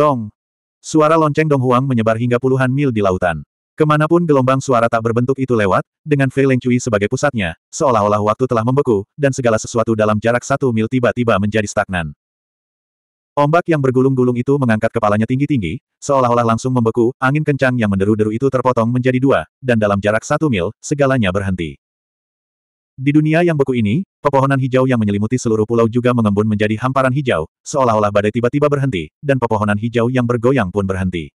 Dong! Suara lonceng Dong Huang menyebar hingga puluhan mil di lautan. Kemanapun gelombang suara tak berbentuk itu lewat, dengan Fei Leng Cui sebagai pusatnya, seolah-olah waktu telah membeku, dan segala sesuatu dalam jarak satu mil tiba-tiba menjadi stagnan. Ombak yang bergulung-gulung itu mengangkat kepalanya tinggi-tinggi, seolah-olah langsung membeku, angin kencang yang menderu-deru itu terpotong menjadi dua, dan dalam jarak satu mil, segalanya berhenti. Di dunia yang beku ini, pepohonan hijau yang menyelimuti seluruh pulau juga mengembun menjadi hamparan hijau, seolah-olah badai tiba-tiba berhenti, dan pepohonan hijau yang bergoyang pun berhenti.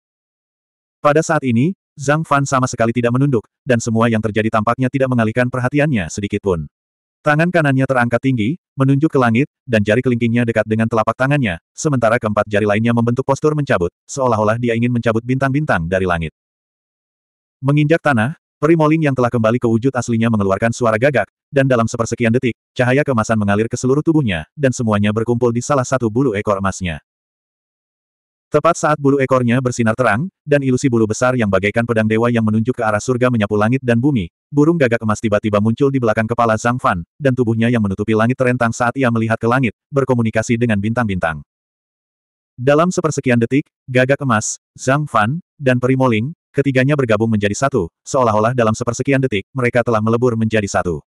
Pada saat ini, Zhang Fan sama sekali tidak menunduk, dan semua yang terjadi tampaknya tidak mengalihkan perhatiannya sedikit pun. Tangan kanannya terangkat tinggi, menunjuk ke langit, dan jari kelingkingnya dekat dengan telapak tangannya, sementara keempat jari lainnya membentuk postur mencabut, seolah-olah dia ingin mencabut bintang-bintang dari langit. Menginjak tanah, Primoling yang telah kembali ke wujud aslinya mengeluarkan suara gagak, dan dalam sepersekian detik, cahaya kemasan mengalir ke seluruh tubuhnya, dan semuanya berkumpul di salah satu bulu ekor emasnya. Tepat saat bulu ekornya bersinar terang, dan ilusi bulu besar yang bagaikan pedang dewa yang menunjuk ke arah surga menyapu langit dan bumi, burung gagak emas tiba-tiba muncul di belakang kepala Zhang Fan, dan tubuhnya yang menutupi langit terentang saat ia melihat ke langit, berkomunikasi dengan bintang-bintang. Dalam sepersekian detik, gagak emas, Zhang Fan, dan Primoling, Ketiganya bergabung menjadi satu, seolah-olah dalam sepersekian detik, mereka telah melebur menjadi satu.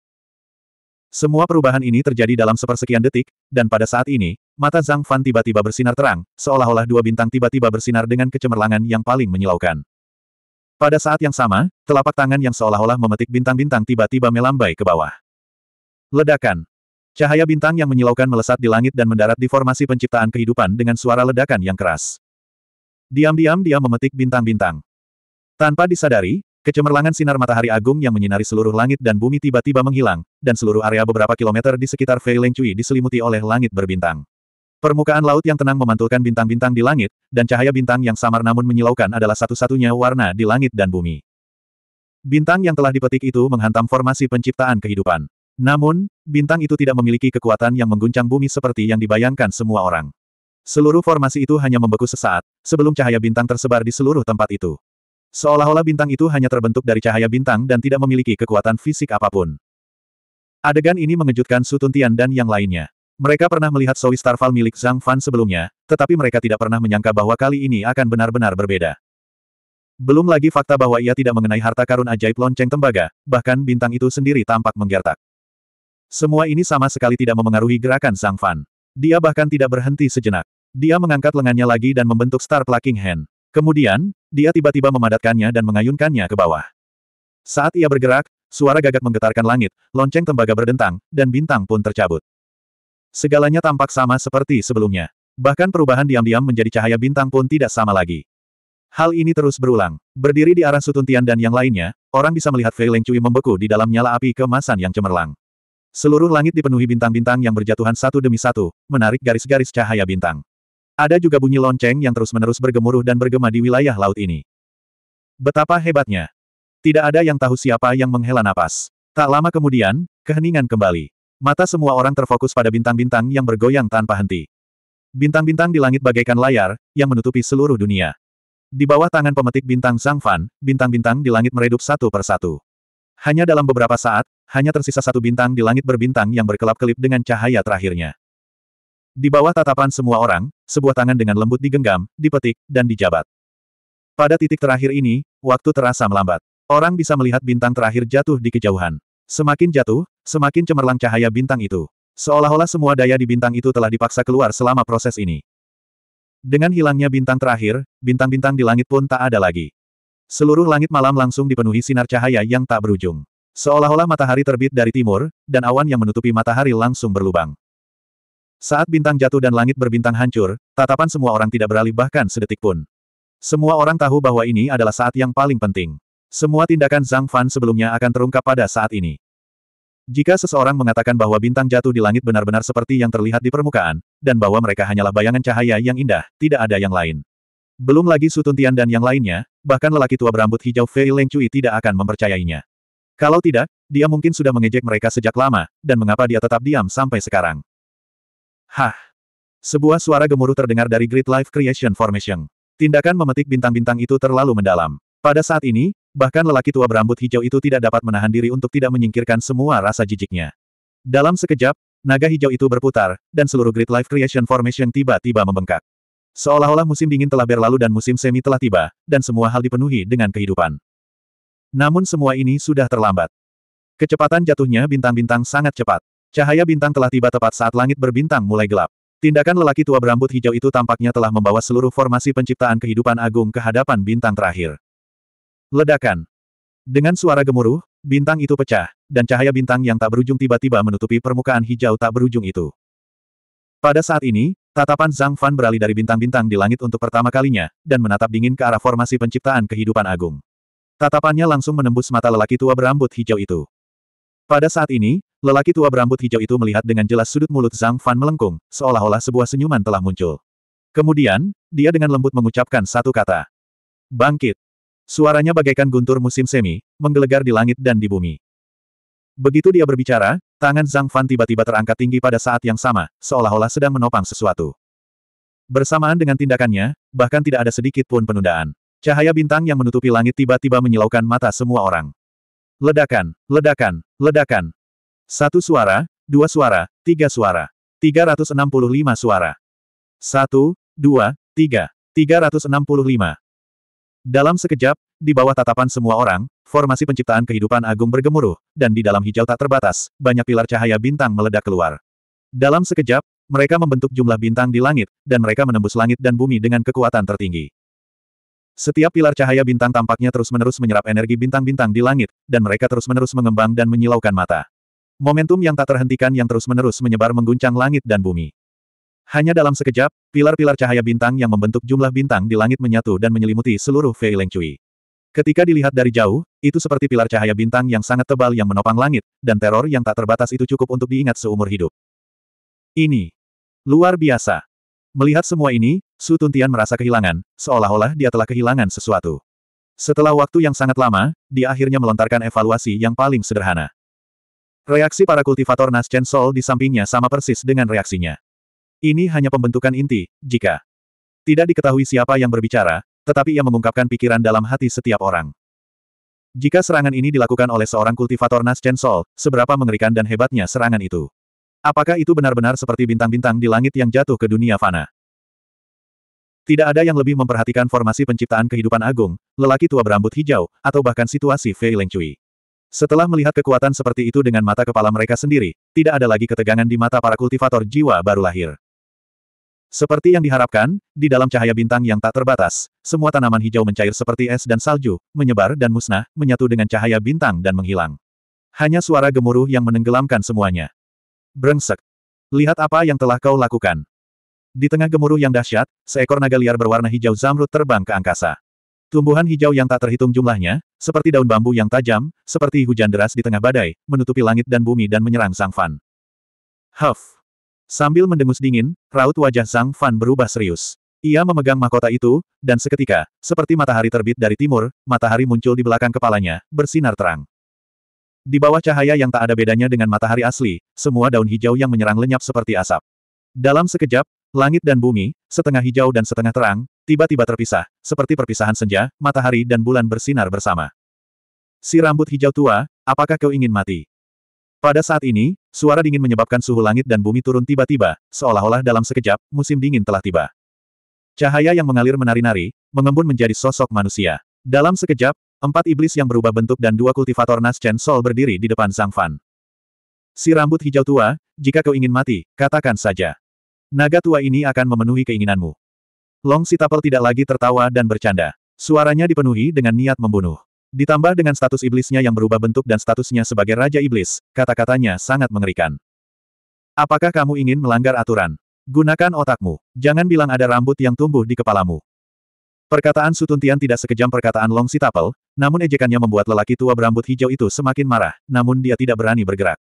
Semua perubahan ini terjadi dalam sepersekian detik, dan pada saat ini, mata Zhang Fan tiba-tiba bersinar terang, seolah-olah dua bintang tiba-tiba bersinar dengan kecemerlangan yang paling menyilaukan. Pada saat yang sama, telapak tangan yang seolah-olah memetik bintang-bintang tiba-tiba melambai ke bawah. Ledakan. Cahaya bintang yang menyilaukan melesat di langit dan mendarat di formasi penciptaan kehidupan dengan suara ledakan yang keras. Diam-diam dia memetik bintang-bintang. Tanpa disadari, kecemerlangan sinar matahari agung yang menyinari seluruh langit dan bumi tiba-tiba menghilang, dan seluruh area beberapa kilometer di sekitar Fei Cui diselimuti oleh langit berbintang. Permukaan laut yang tenang memantulkan bintang-bintang di langit, dan cahaya bintang yang samar namun menyilaukan adalah satu-satunya warna di langit dan bumi. Bintang yang telah dipetik itu menghantam formasi penciptaan kehidupan. Namun, bintang itu tidak memiliki kekuatan yang mengguncang bumi seperti yang dibayangkan semua orang. Seluruh formasi itu hanya membeku sesaat, sebelum cahaya bintang tersebar di seluruh tempat itu. Seolah-olah bintang itu hanya terbentuk dari cahaya bintang dan tidak memiliki kekuatan fisik apapun. Adegan ini mengejutkan Sutun Tian dan yang lainnya. Mereka pernah melihat Soi Starfall milik Zhang Fan sebelumnya, tetapi mereka tidak pernah menyangka bahwa kali ini akan benar-benar berbeda. Belum lagi fakta bahwa ia tidak mengenai harta karun ajaib lonceng tembaga, bahkan bintang itu sendiri tampak menggertak. Semua ini sama sekali tidak memengaruhi gerakan Zhang Fan. Dia bahkan tidak berhenti sejenak. Dia mengangkat lengannya lagi dan membentuk Star Plucking Hand. Kemudian, dia tiba-tiba memadatkannya dan mengayunkannya ke bawah. Saat ia bergerak, suara gagak menggetarkan langit, lonceng tembaga berdentang, dan bintang pun tercabut. Segalanya tampak sama seperti sebelumnya. Bahkan perubahan diam-diam menjadi cahaya bintang pun tidak sama lagi. Hal ini terus berulang. Berdiri di arah Sutuntian dan yang lainnya, orang bisa melihat Fei Leng Cui membeku di dalam nyala api kemasan yang cemerlang. Seluruh langit dipenuhi bintang-bintang yang berjatuhan satu demi satu, menarik garis-garis cahaya bintang. Ada juga bunyi lonceng yang terus-menerus bergemuruh dan bergema di wilayah laut ini. Betapa hebatnya. Tidak ada yang tahu siapa yang menghela napas. Tak lama kemudian, keheningan kembali. Mata semua orang terfokus pada bintang-bintang yang bergoyang tanpa henti. Bintang-bintang di langit bagaikan layar, yang menutupi seluruh dunia. Di bawah tangan pemetik bintang Sang Fan, bintang-bintang di langit meredup satu per satu. Hanya dalam beberapa saat, hanya tersisa satu bintang di langit berbintang yang berkelap-kelip dengan cahaya terakhirnya. Di bawah tatapan semua orang, sebuah tangan dengan lembut digenggam, dipetik, dan dijabat. Pada titik terakhir ini, waktu terasa melambat. Orang bisa melihat bintang terakhir jatuh di kejauhan. Semakin jatuh, semakin cemerlang cahaya bintang itu. Seolah-olah semua daya di bintang itu telah dipaksa keluar selama proses ini. Dengan hilangnya bintang terakhir, bintang-bintang di langit pun tak ada lagi. Seluruh langit malam langsung dipenuhi sinar cahaya yang tak berujung. Seolah-olah matahari terbit dari timur, dan awan yang menutupi matahari langsung berlubang. Saat bintang jatuh dan langit berbintang hancur, tatapan semua orang tidak beralih bahkan sedetik pun. Semua orang tahu bahwa ini adalah saat yang paling penting. Semua tindakan Zhang Fan sebelumnya akan terungkap pada saat ini. Jika seseorang mengatakan bahwa bintang jatuh di langit benar-benar seperti yang terlihat di permukaan, dan bahwa mereka hanyalah bayangan cahaya yang indah, tidak ada yang lain. Belum lagi Sutuntian dan yang lainnya, bahkan lelaki tua berambut hijau Fei Leng Cui tidak akan mempercayainya. Kalau tidak, dia mungkin sudah mengejek mereka sejak lama, dan mengapa dia tetap diam sampai sekarang. Hah! Sebuah suara gemuruh terdengar dari Great Life Creation Formation. Tindakan memetik bintang-bintang itu terlalu mendalam. Pada saat ini, bahkan lelaki tua berambut hijau itu tidak dapat menahan diri untuk tidak menyingkirkan semua rasa jijiknya. Dalam sekejap, naga hijau itu berputar, dan seluruh Great Life Creation Formation tiba-tiba membengkak. Seolah-olah musim dingin telah berlalu dan musim semi telah tiba, dan semua hal dipenuhi dengan kehidupan. Namun semua ini sudah terlambat. Kecepatan jatuhnya bintang-bintang sangat cepat. Cahaya bintang telah tiba tepat saat langit berbintang mulai gelap. Tindakan lelaki tua berambut hijau itu tampaknya telah membawa seluruh formasi penciptaan kehidupan agung ke hadapan bintang terakhir. Ledakan. Dengan suara gemuruh, bintang itu pecah, dan cahaya bintang yang tak berujung tiba-tiba menutupi permukaan hijau tak berujung itu. Pada saat ini, tatapan Zhang Fan beralih dari bintang-bintang di langit untuk pertama kalinya, dan menatap dingin ke arah formasi penciptaan kehidupan agung. Tatapannya langsung menembus mata lelaki tua berambut hijau itu. Pada saat ini, Lelaki tua berambut hijau itu melihat dengan jelas sudut mulut Zhang Fan melengkung, seolah-olah sebuah senyuman telah muncul. Kemudian, dia dengan lembut mengucapkan satu kata. Bangkit! Suaranya bagaikan guntur musim semi, menggelegar di langit dan di bumi. Begitu dia berbicara, tangan Zhang Fan tiba-tiba terangkat tinggi pada saat yang sama, seolah-olah sedang menopang sesuatu. Bersamaan dengan tindakannya, bahkan tidak ada sedikit pun penundaan. Cahaya bintang yang menutupi langit tiba-tiba menyilaukan mata semua orang. Ledakan, ledakan, ledakan. Satu suara, dua suara, tiga suara. 365 suara. Satu, dua, tiga. 365. Dalam sekejap, di bawah tatapan semua orang, formasi penciptaan kehidupan agung bergemuruh, dan di dalam hijau tak terbatas, banyak pilar cahaya bintang meledak keluar. Dalam sekejap, mereka membentuk jumlah bintang di langit, dan mereka menembus langit dan bumi dengan kekuatan tertinggi. Setiap pilar cahaya bintang tampaknya terus-menerus menyerap energi bintang-bintang di langit, dan mereka terus-menerus mengembang dan menyilaukan mata. Momentum yang tak terhentikan yang terus-menerus menyebar mengguncang langit dan bumi. Hanya dalam sekejap, pilar-pilar cahaya bintang yang membentuk jumlah bintang di langit menyatu dan menyelimuti seluruh Fei Cui. Ketika dilihat dari jauh, itu seperti pilar cahaya bintang yang sangat tebal yang menopang langit, dan teror yang tak terbatas itu cukup untuk diingat seumur hidup. Ini luar biasa. Melihat semua ini, Su Tuntian merasa kehilangan, seolah-olah dia telah kehilangan sesuatu. Setelah waktu yang sangat lama, dia akhirnya melontarkan evaluasi yang paling sederhana. Reaksi para kultivator Naschen Sol di sampingnya sama persis dengan reaksinya. Ini hanya pembentukan inti, jika tidak diketahui siapa yang berbicara, tetapi ia mengungkapkan pikiran dalam hati setiap orang. Jika serangan ini dilakukan oleh seorang kultivator Naschen Sol, seberapa mengerikan dan hebatnya serangan itu. Apakah itu benar-benar seperti bintang-bintang di langit yang jatuh ke dunia fana? Tidak ada yang lebih memperhatikan formasi penciptaan kehidupan agung, lelaki tua berambut hijau, atau bahkan situasi Fei Leng Cui. Setelah melihat kekuatan seperti itu dengan mata kepala mereka sendiri, tidak ada lagi ketegangan di mata para kultivator jiwa baru lahir. Seperti yang diharapkan, di dalam cahaya bintang yang tak terbatas, semua tanaman hijau mencair seperti es dan salju, menyebar dan musnah, menyatu dengan cahaya bintang dan menghilang. Hanya suara gemuruh yang menenggelamkan semuanya. Brengsek. Lihat apa yang telah kau lakukan. Di tengah gemuruh yang dahsyat, seekor naga liar berwarna hijau zamrud terbang ke angkasa. Tumbuhan hijau yang tak terhitung jumlahnya, seperti daun bambu yang tajam, seperti hujan deras di tengah badai, menutupi langit dan bumi dan menyerang Sang Fan. Huff! Sambil mendengus dingin, raut wajah Sang Fan berubah serius. Ia memegang mahkota itu, dan seketika, seperti matahari terbit dari timur, matahari muncul di belakang kepalanya, bersinar terang. Di bawah cahaya yang tak ada bedanya dengan matahari asli, semua daun hijau yang menyerang lenyap seperti asap. Dalam sekejap, langit dan bumi, setengah hijau dan setengah terang, tiba-tiba terpisah, seperti perpisahan senja, matahari dan bulan bersinar bersama. Si rambut hijau tua, apakah kau ingin mati? Pada saat ini, suara dingin menyebabkan suhu langit dan bumi turun tiba-tiba, seolah-olah dalam sekejap, musim dingin telah tiba. Cahaya yang mengalir menari-nari, mengembun menjadi sosok manusia. Dalam sekejap, empat iblis yang berubah bentuk dan dua kultivator Naschen Sol berdiri di depan Zhang Fan. Si rambut hijau tua, jika kau ingin mati, katakan saja. Naga tua ini akan memenuhi keinginanmu. Long Sitapel tidak lagi tertawa dan bercanda. Suaranya dipenuhi dengan niat membunuh. Ditambah dengan status iblisnya yang berubah bentuk dan statusnya sebagai Raja Iblis, kata-katanya sangat mengerikan. Apakah kamu ingin melanggar aturan? Gunakan otakmu. Jangan bilang ada rambut yang tumbuh di kepalamu. Perkataan Sutuntian tidak sekejam perkataan Long Sitapel, namun ejekannya membuat lelaki tua berambut hijau itu semakin marah, namun dia tidak berani bergerak.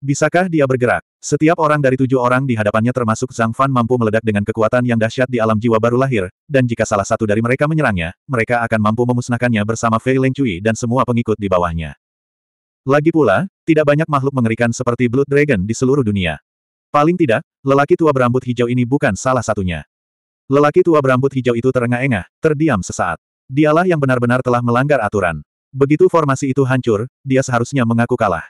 Bisakah dia bergerak? Setiap orang dari tujuh orang di hadapannya termasuk Zhang Fan mampu meledak dengan kekuatan yang dahsyat di alam jiwa baru lahir, dan jika salah satu dari mereka menyerangnya, mereka akan mampu memusnahkannya bersama Fei Cui dan semua pengikut di bawahnya. Lagi pula, tidak banyak makhluk mengerikan seperti Blood Dragon di seluruh dunia. Paling tidak, lelaki tua berambut hijau ini bukan salah satunya. Lelaki tua berambut hijau itu terengah-engah, terdiam sesaat. Dialah yang benar-benar telah melanggar aturan. Begitu formasi itu hancur, dia seharusnya mengaku kalah.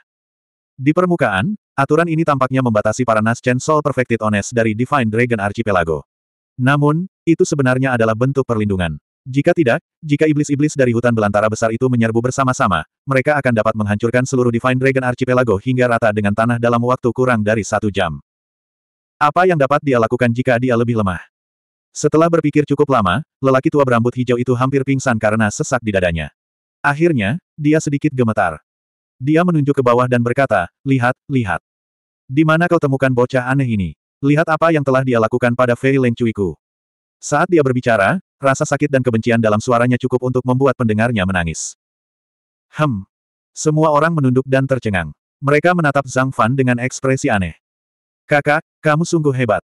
Di permukaan, aturan ini tampaknya membatasi para Naschen Soul Perfected Ones dari Divine Dragon Archipelago. Namun, itu sebenarnya adalah bentuk perlindungan. Jika tidak, jika iblis-iblis dari hutan belantara besar itu menyerbu bersama-sama, mereka akan dapat menghancurkan seluruh Divine Dragon Archipelago hingga rata dengan tanah dalam waktu kurang dari satu jam. Apa yang dapat dia lakukan jika dia lebih lemah? Setelah berpikir cukup lama, lelaki tua berambut hijau itu hampir pingsan karena sesak di dadanya. Akhirnya, dia sedikit gemetar. Dia menunjuk ke bawah dan berkata, lihat, lihat. Di mana kau temukan bocah aneh ini? Lihat apa yang telah dia lakukan pada Fei Leng Cuiku. Saat dia berbicara, rasa sakit dan kebencian dalam suaranya cukup untuk membuat pendengarnya menangis. Hem. Semua orang menunduk dan tercengang. Mereka menatap Zhang Fan dengan ekspresi aneh. Kakak, kamu sungguh hebat.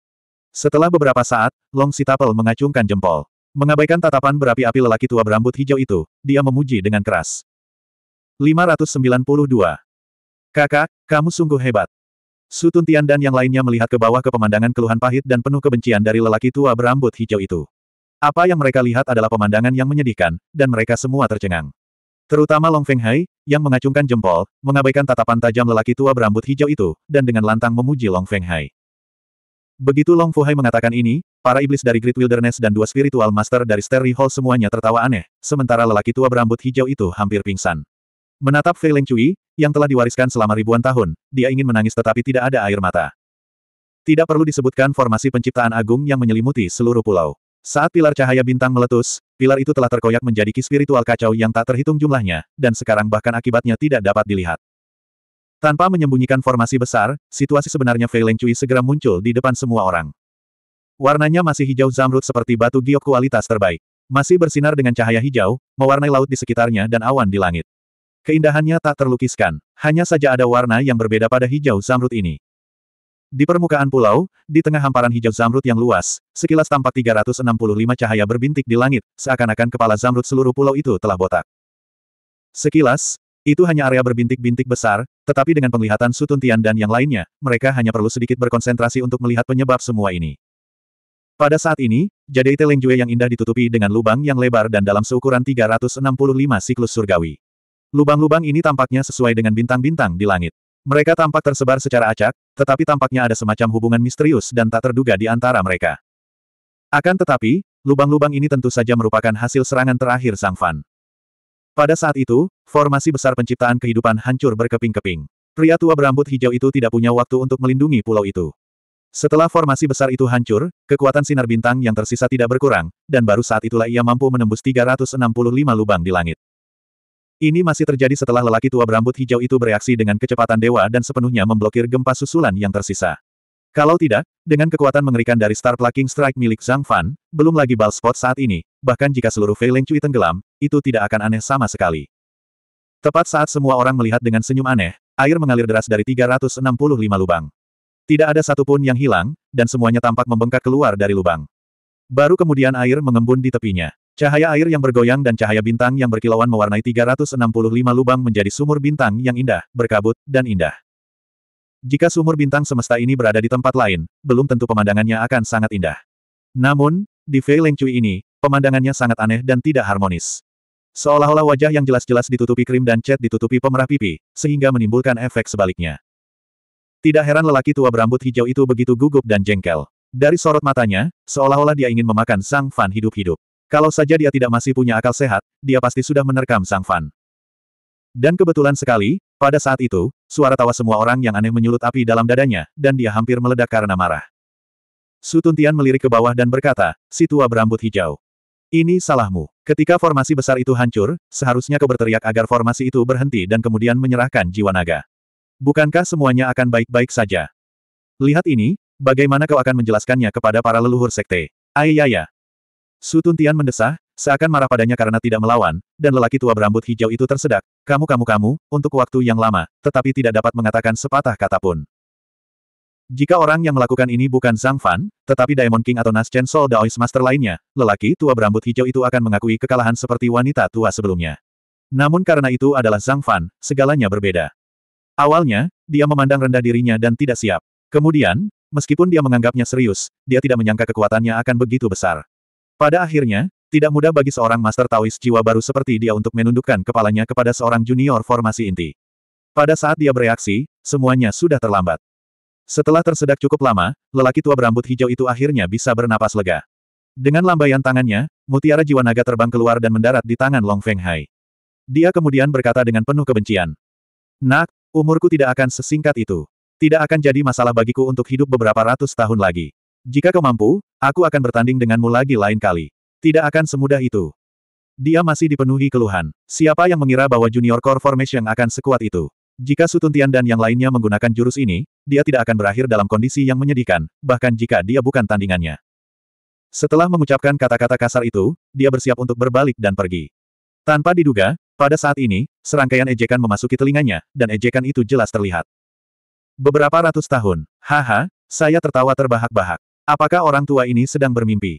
Setelah beberapa saat, Long Sitapel mengacungkan jempol. Mengabaikan tatapan berapi-api lelaki tua berambut hijau itu, dia memuji dengan keras. 592. Kakak, kamu sungguh hebat. Sutun Tian dan yang lainnya melihat ke bawah ke pemandangan keluhan pahit dan penuh kebencian dari lelaki tua berambut hijau itu. Apa yang mereka lihat adalah pemandangan yang menyedihkan, dan mereka semua tercengang. Terutama Long Feng Hai, yang mengacungkan jempol, mengabaikan tatapan tajam lelaki tua berambut hijau itu, dan dengan lantang memuji Long Feng Hai. Begitu Long Fu Hai mengatakan ini, para iblis dari Great Wilderness dan dua spiritual master dari Sterry Hall semuanya tertawa aneh, sementara lelaki tua berambut hijau itu hampir pingsan. Menatap Fei Leng Cui, yang telah diwariskan selama ribuan tahun, dia ingin menangis tetapi tidak ada air mata. Tidak perlu disebutkan formasi penciptaan agung yang menyelimuti seluruh pulau. Saat pilar cahaya bintang meletus, pilar itu telah terkoyak menjadi ki spiritual kacau yang tak terhitung jumlahnya, dan sekarang bahkan akibatnya tidak dapat dilihat. Tanpa menyembunyikan formasi besar, situasi sebenarnya Fei Leng Cui segera muncul di depan semua orang. Warnanya masih hijau zamrud seperti batu giok kualitas terbaik. Masih bersinar dengan cahaya hijau, mewarnai laut di sekitarnya dan awan di langit. Keindahannya tak terlukiskan, hanya saja ada warna yang berbeda pada hijau zamrud ini. Di permukaan pulau, di tengah hamparan hijau zamrud yang luas, sekilas tampak 365 cahaya berbintik di langit, seakan-akan kepala zamrud seluruh pulau itu telah botak. Sekilas, itu hanya area berbintik-bintik besar, tetapi dengan penglihatan Sutun Tian dan yang lainnya, mereka hanya perlu sedikit berkonsentrasi untuk melihat penyebab semua ini. Pada saat ini, Jadeite Lengjue yang indah ditutupi dengan lubang yang lebar dan dalam seukuran 365 siklus surgawi. Lubang-lubang ini tampaknya sesuai dengan bintang-bintang di langit. Mereka tampak tersebar secara acak, tetapi tampaknya ada semacam hubungan misterius dan tak terduga di antara mereka. Akan tetapi, lubang-lubang ini tentu saja merupakan hasil serangan terakhir sang Fan. Pada saat itu, formasi besar penciptaan kehidupan hancur berkeping-keping. Pria tua berambut hijau itu tidak punya waktu untuk melindungi pulau itu. Setelah formasi besar itu hancur, kekuatan sinar bintang yang tersisa tidak berkurang, dan baru saat itulah ia mampu menembus 365 lubang di langit. Ini masih terjadi setelah lelaki tua berambut hijau itu bereaksi dengan kecepatan dewa dan sepenuhnya memblokir gempa susulan yang tersisa. Kalau tidak, dengan kekuatan mengerikan dari Star Plucking Strike milik Zhang Fan, belum lagi Ball spot saat ini, bahkan jika seluruh Fei Leng Cui tenggelam, itu tidak akan aneh sama sekali. Tepat saat semua orang melihat dengan senyum aneh, air mengalir deras dari 365 lubang. Tidak ada satupun yang hilang, dan semuanya tampak membengkak keluar dari lubang. Baru kemudian air mengembun di tepinya. Cahaya air yang bergoyang dan cahaya bintang yang berkilauan mewarnai 365 lubang menjadi sumur bintang yang indah, berkabut, dan indah. Jika sumur bintang semesta ini berada di tempat lain, belum tentu pemandangannya akan sangat indah. Namun, di Fei Cui ini, pemandangannya sangat aneh dan tidak harmonis. Seolah-olah wajah yang jelas-jelas ditutupi krim dan cat ditutupi pemerah pipi, sehingga menimbulkan efek sebaliknya. Tidak heran lelaki tua berambut hijau itu begitu gugup dan jengkel. Dari sorot matanya, seolah-olah dia ingin memakan Sang Fan hidup-hidup. Kalau saja dia tidak masih punya akal sehat, dia pasti sudah menerkam Sang Fan. Dan kebetulan sekali, pada saat itu, suara tawa semua orang yang aneh menyulut api dalam dadanya, dan dia hampir meledak karena marah. Sutuntian melirik ke bawah dan berkata, si tua berambut hijau. Ini salahmu. Ketika formasi besar itu hancur, seharusnya kau berteriak agar formasi itu berhenti dan kemudian menyerahkan jiwa naga. Bukankah semuanya akan baik-baik saja? Lihat ini, bagaimana kau akan menjelaskannya kepada para leluhur sekte. Ayaya, Sutun Tian mendesah, seakan marah padanya karena tidak melawan, dan lelaki tua berambut hijau itu tersedak, kamu kamu kamu, untuk waktu yang lama, tetapi tidak dapat mengatakan sepatah kata pun. Jika orang yang melakukan ini bukan Zhang Fan, tetapi Diamond King atau Chen Sol Daoist Master lainnya, lelaki tua berambut hijau itu akan mengakui kekalahan seperti wanita tua sebelumnya. Namun karena itu adalah Zhang Fan, segalanya berbeda. Awalnya, dia memandang rendah dirinya dan tidak siap. Kemudian, meskipun dia menganggapnya serius, dia tidak menyangka kekuatannya akan begitu besar. Pada akhirnya, tidak mudah bagi seorang Master Taoist jiwa baru seperti dia untuk menundukkan kepalanya kepada seorang junior formasi inti. Pada saat dia bereaksi, semuanya sudah terlambat. Setelah tersedak cukup lama, lelaki tua berambut hijau itu akhirnya bisa bernapas lega. Dengan lambaian tangannya, mutiara jiwa naga terbang keluar dan mendarat di tangan Long Feng Hai. Dia kemudian berkata dengan penuh kebencian. Nak, umurku tidak akan sesingkat itu. Tidak akan jadi masalah bagiku untuk hidup beberapa ratus tahun lagi. Jika kau mampu, aku akan bertanding denganmu lagi lain kali. Tidak akan semudah itu. Dia masih dipenuhi keluhan. Siapa yang mengira bahwa junior core formation akan sekuat itu? Jika Sutuntian dan yang lainnya menggunakan jurus ini, dia tidak akan berakhir dalam kondisi yang menyedihkan, bahkan jika dia bukan tandingannya. Setelah mengucapkan kata-kata kasar itu, dia bersiap untuk berbalik dan pergi. Tanpa diduga, pada saat ini, serangkaian ejekan memasuki telinganya, dan ejekan itu jelas terlihat. Beberapa ratus tahun, haha, saya tertawa terbahak-bahak. Apakah orang tua ini sedang bermimpi?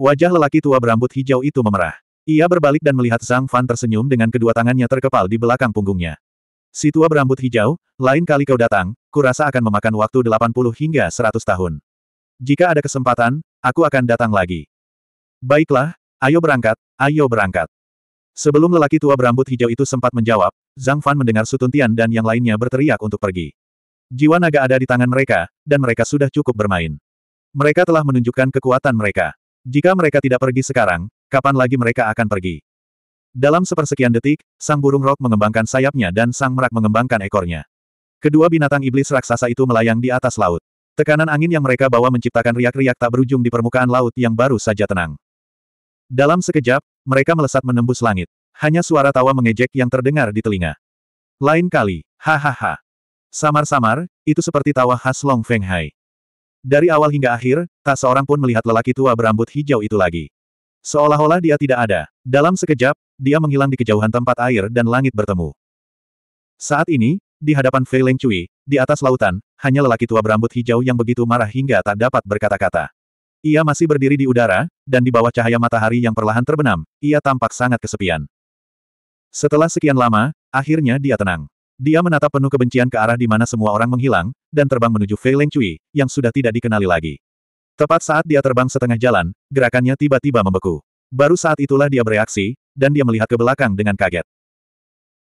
Wajah lelaki tua berambut hijau itu memerah. Ia berbalik dan melihat Zhang Fan tersenyum dengan kedua tangannya terkepal di belakang punggungnya. Si tua berambut hijau, lain kali kau datang, kurasa akan memakan waktu 80 hingga 100 tahun. Jika ada kesempatan, aku akan datang lagi. Baiklah, ayo berangkat, ayo berangkat. Sebelum lelaki tua berambut hijau itu sempat menjawab, Zhang Fan mendengar Sutuntian dan yang lainnya berteriak untuk pergi. Jiwa naga ada di tangan mereka, dan mereka sudah cukup bermain. Mereka telah menunjukkan kekuatan mereka. Jika mereka tidak pergi sekarang, kapan lagi mereka akan pergi? Dalam sepersekian detik, sang burung rok mengembangkan sayapnya dan sang merak mengembangkan ekornya. Kedua binatang iblis raksasa itu melayang di atas laut. Tekanan angin yang mereka bawa menciptakan riak-riak tak berujung di permukaan laut yang baru saja tenang. Dalam sekejap, mereka melesat menembus langit. Hanya suara tawa mengejek yang terdengar di telinga. Lain kali, hahaha. Samar-samar, itu seperti tawa khas Long Feng Hai. Dari awal hingga akhir, tak seorang pun melihat lelaki tua berambut hijau itu lagi. Seolah-olah dia tidak ada. Dalam sekejap, dia menghilang di kejauhan tempat air dan langit bertemu. Saat ini, di hadapan Fei Leng Cui, di atas lautan, hanya lelaki tua berambut hijau yang begitu marah hingga tak dapat berkata-kata. Ia masih berdiri di udara, dan di bawah cahaya matahari yang perlahan terbenam, ia tampak sangat kesepian. Setelah sekian lama, akhirnya dia tenang. Dia menatap penuh kebencian ke arah di mana semua orang menghilang, dan terbang menuju Fei Leng Cui, yang sudah tidak dikenali lagi. Tepat saat dia terbang setengah jalan, gerakannya tiba-tiba membeku. Baru saat itulah dia bereaksi, dan dia melihat ke belakang dengan kaget.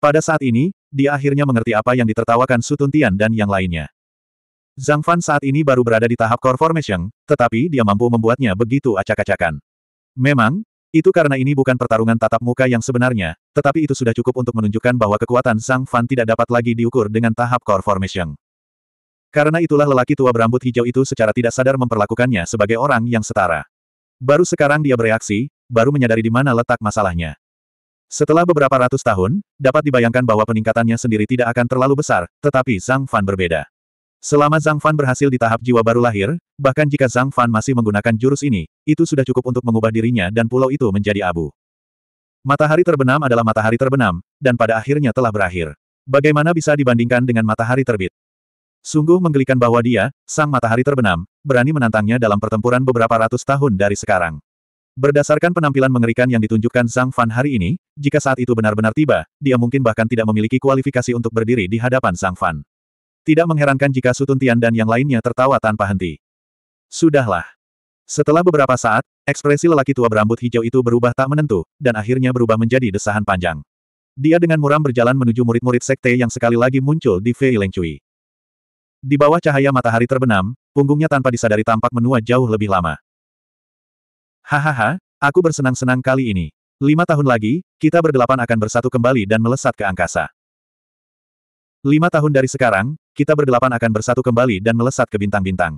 Pada saat ini, dia akhirnya mengerti apa yang ditertawakan Sutun Tian dan yang lainnya. Zhang Fan saat ini baru berada di tahap core formation, tetapi dia mampu membuatnya begitu acak-acakan. Memang, itu karena ini bukan pertarungan tatap muka yang sebenarnya, tetapi itu sudah cukup untuk menunjukkan bahwa kekuatan Sang Fan tidak dapat lagi diukur dengan tahap core formation. Karena itulah lelaki tua berambut hijau itu secara tidak sadar memperlakukannya sebagai orang yang setara. Baru sekarang dia bereaksi, baru menyadari di mana letak masalahnya. Setelah beberapa ratus tahun, dapat dibayangkan bahwa peningkatannya sendiri tidak akan terlalu besar, tetapi Zhang Fan berbeda. Selama Zhang Fan berhasil di tahap jiwa baru lahir, bahkan jika Zhang Fan masih menggunakan jurus ini, itu sudah cukup untuk mengubah dirinya dan pulau itu menjadi abu. Matahari terbenam adalah matahari terbenam, dan pada akhirnya telah berakhir. Bagaimana bisa dibandingkan dengan matahari terbit? Sungguh menggelikan bahwa dia, sang matahari terbenam, berani menantangnya dalam pertempuran beberapa ratus tahun dari sekarang. Berdasarkan penampilan mengerikan yang ditunjukkan Zhang Fan hari ini, jika saat itu benar-benar tiba, dia mungkin bahkan tidak memiliki kualifikasi untuk berdiri di hadapan Zhang Fan. Tidak mengherankan jika Sutun Tian dan yang lainnya tertawa tanpa henti. Sudahlah. Setelah beberapa saat, Ekspresi lelaki tua berambut hijau itu berubah tak menentu, dan akhirnya berubah menjadi desahan panjang. Dia dengan muram berjalan menuju murid-murid sekte yang sekali lagi muncul di Fei Leng Cui. Di bawah cahaya matahari terbenam, punggungnya tanpa disadari tampak menua jauh lebih lama. Hahaha, aku bersenang-senang kali ini. Lima tahun lagi, kita berdelapan akan bersatu kembali dan melesat ke angkasa. Lima tahun dari sekarang, kita berdelapan akan bersatu kembali dan melesat ke bintang-bintang.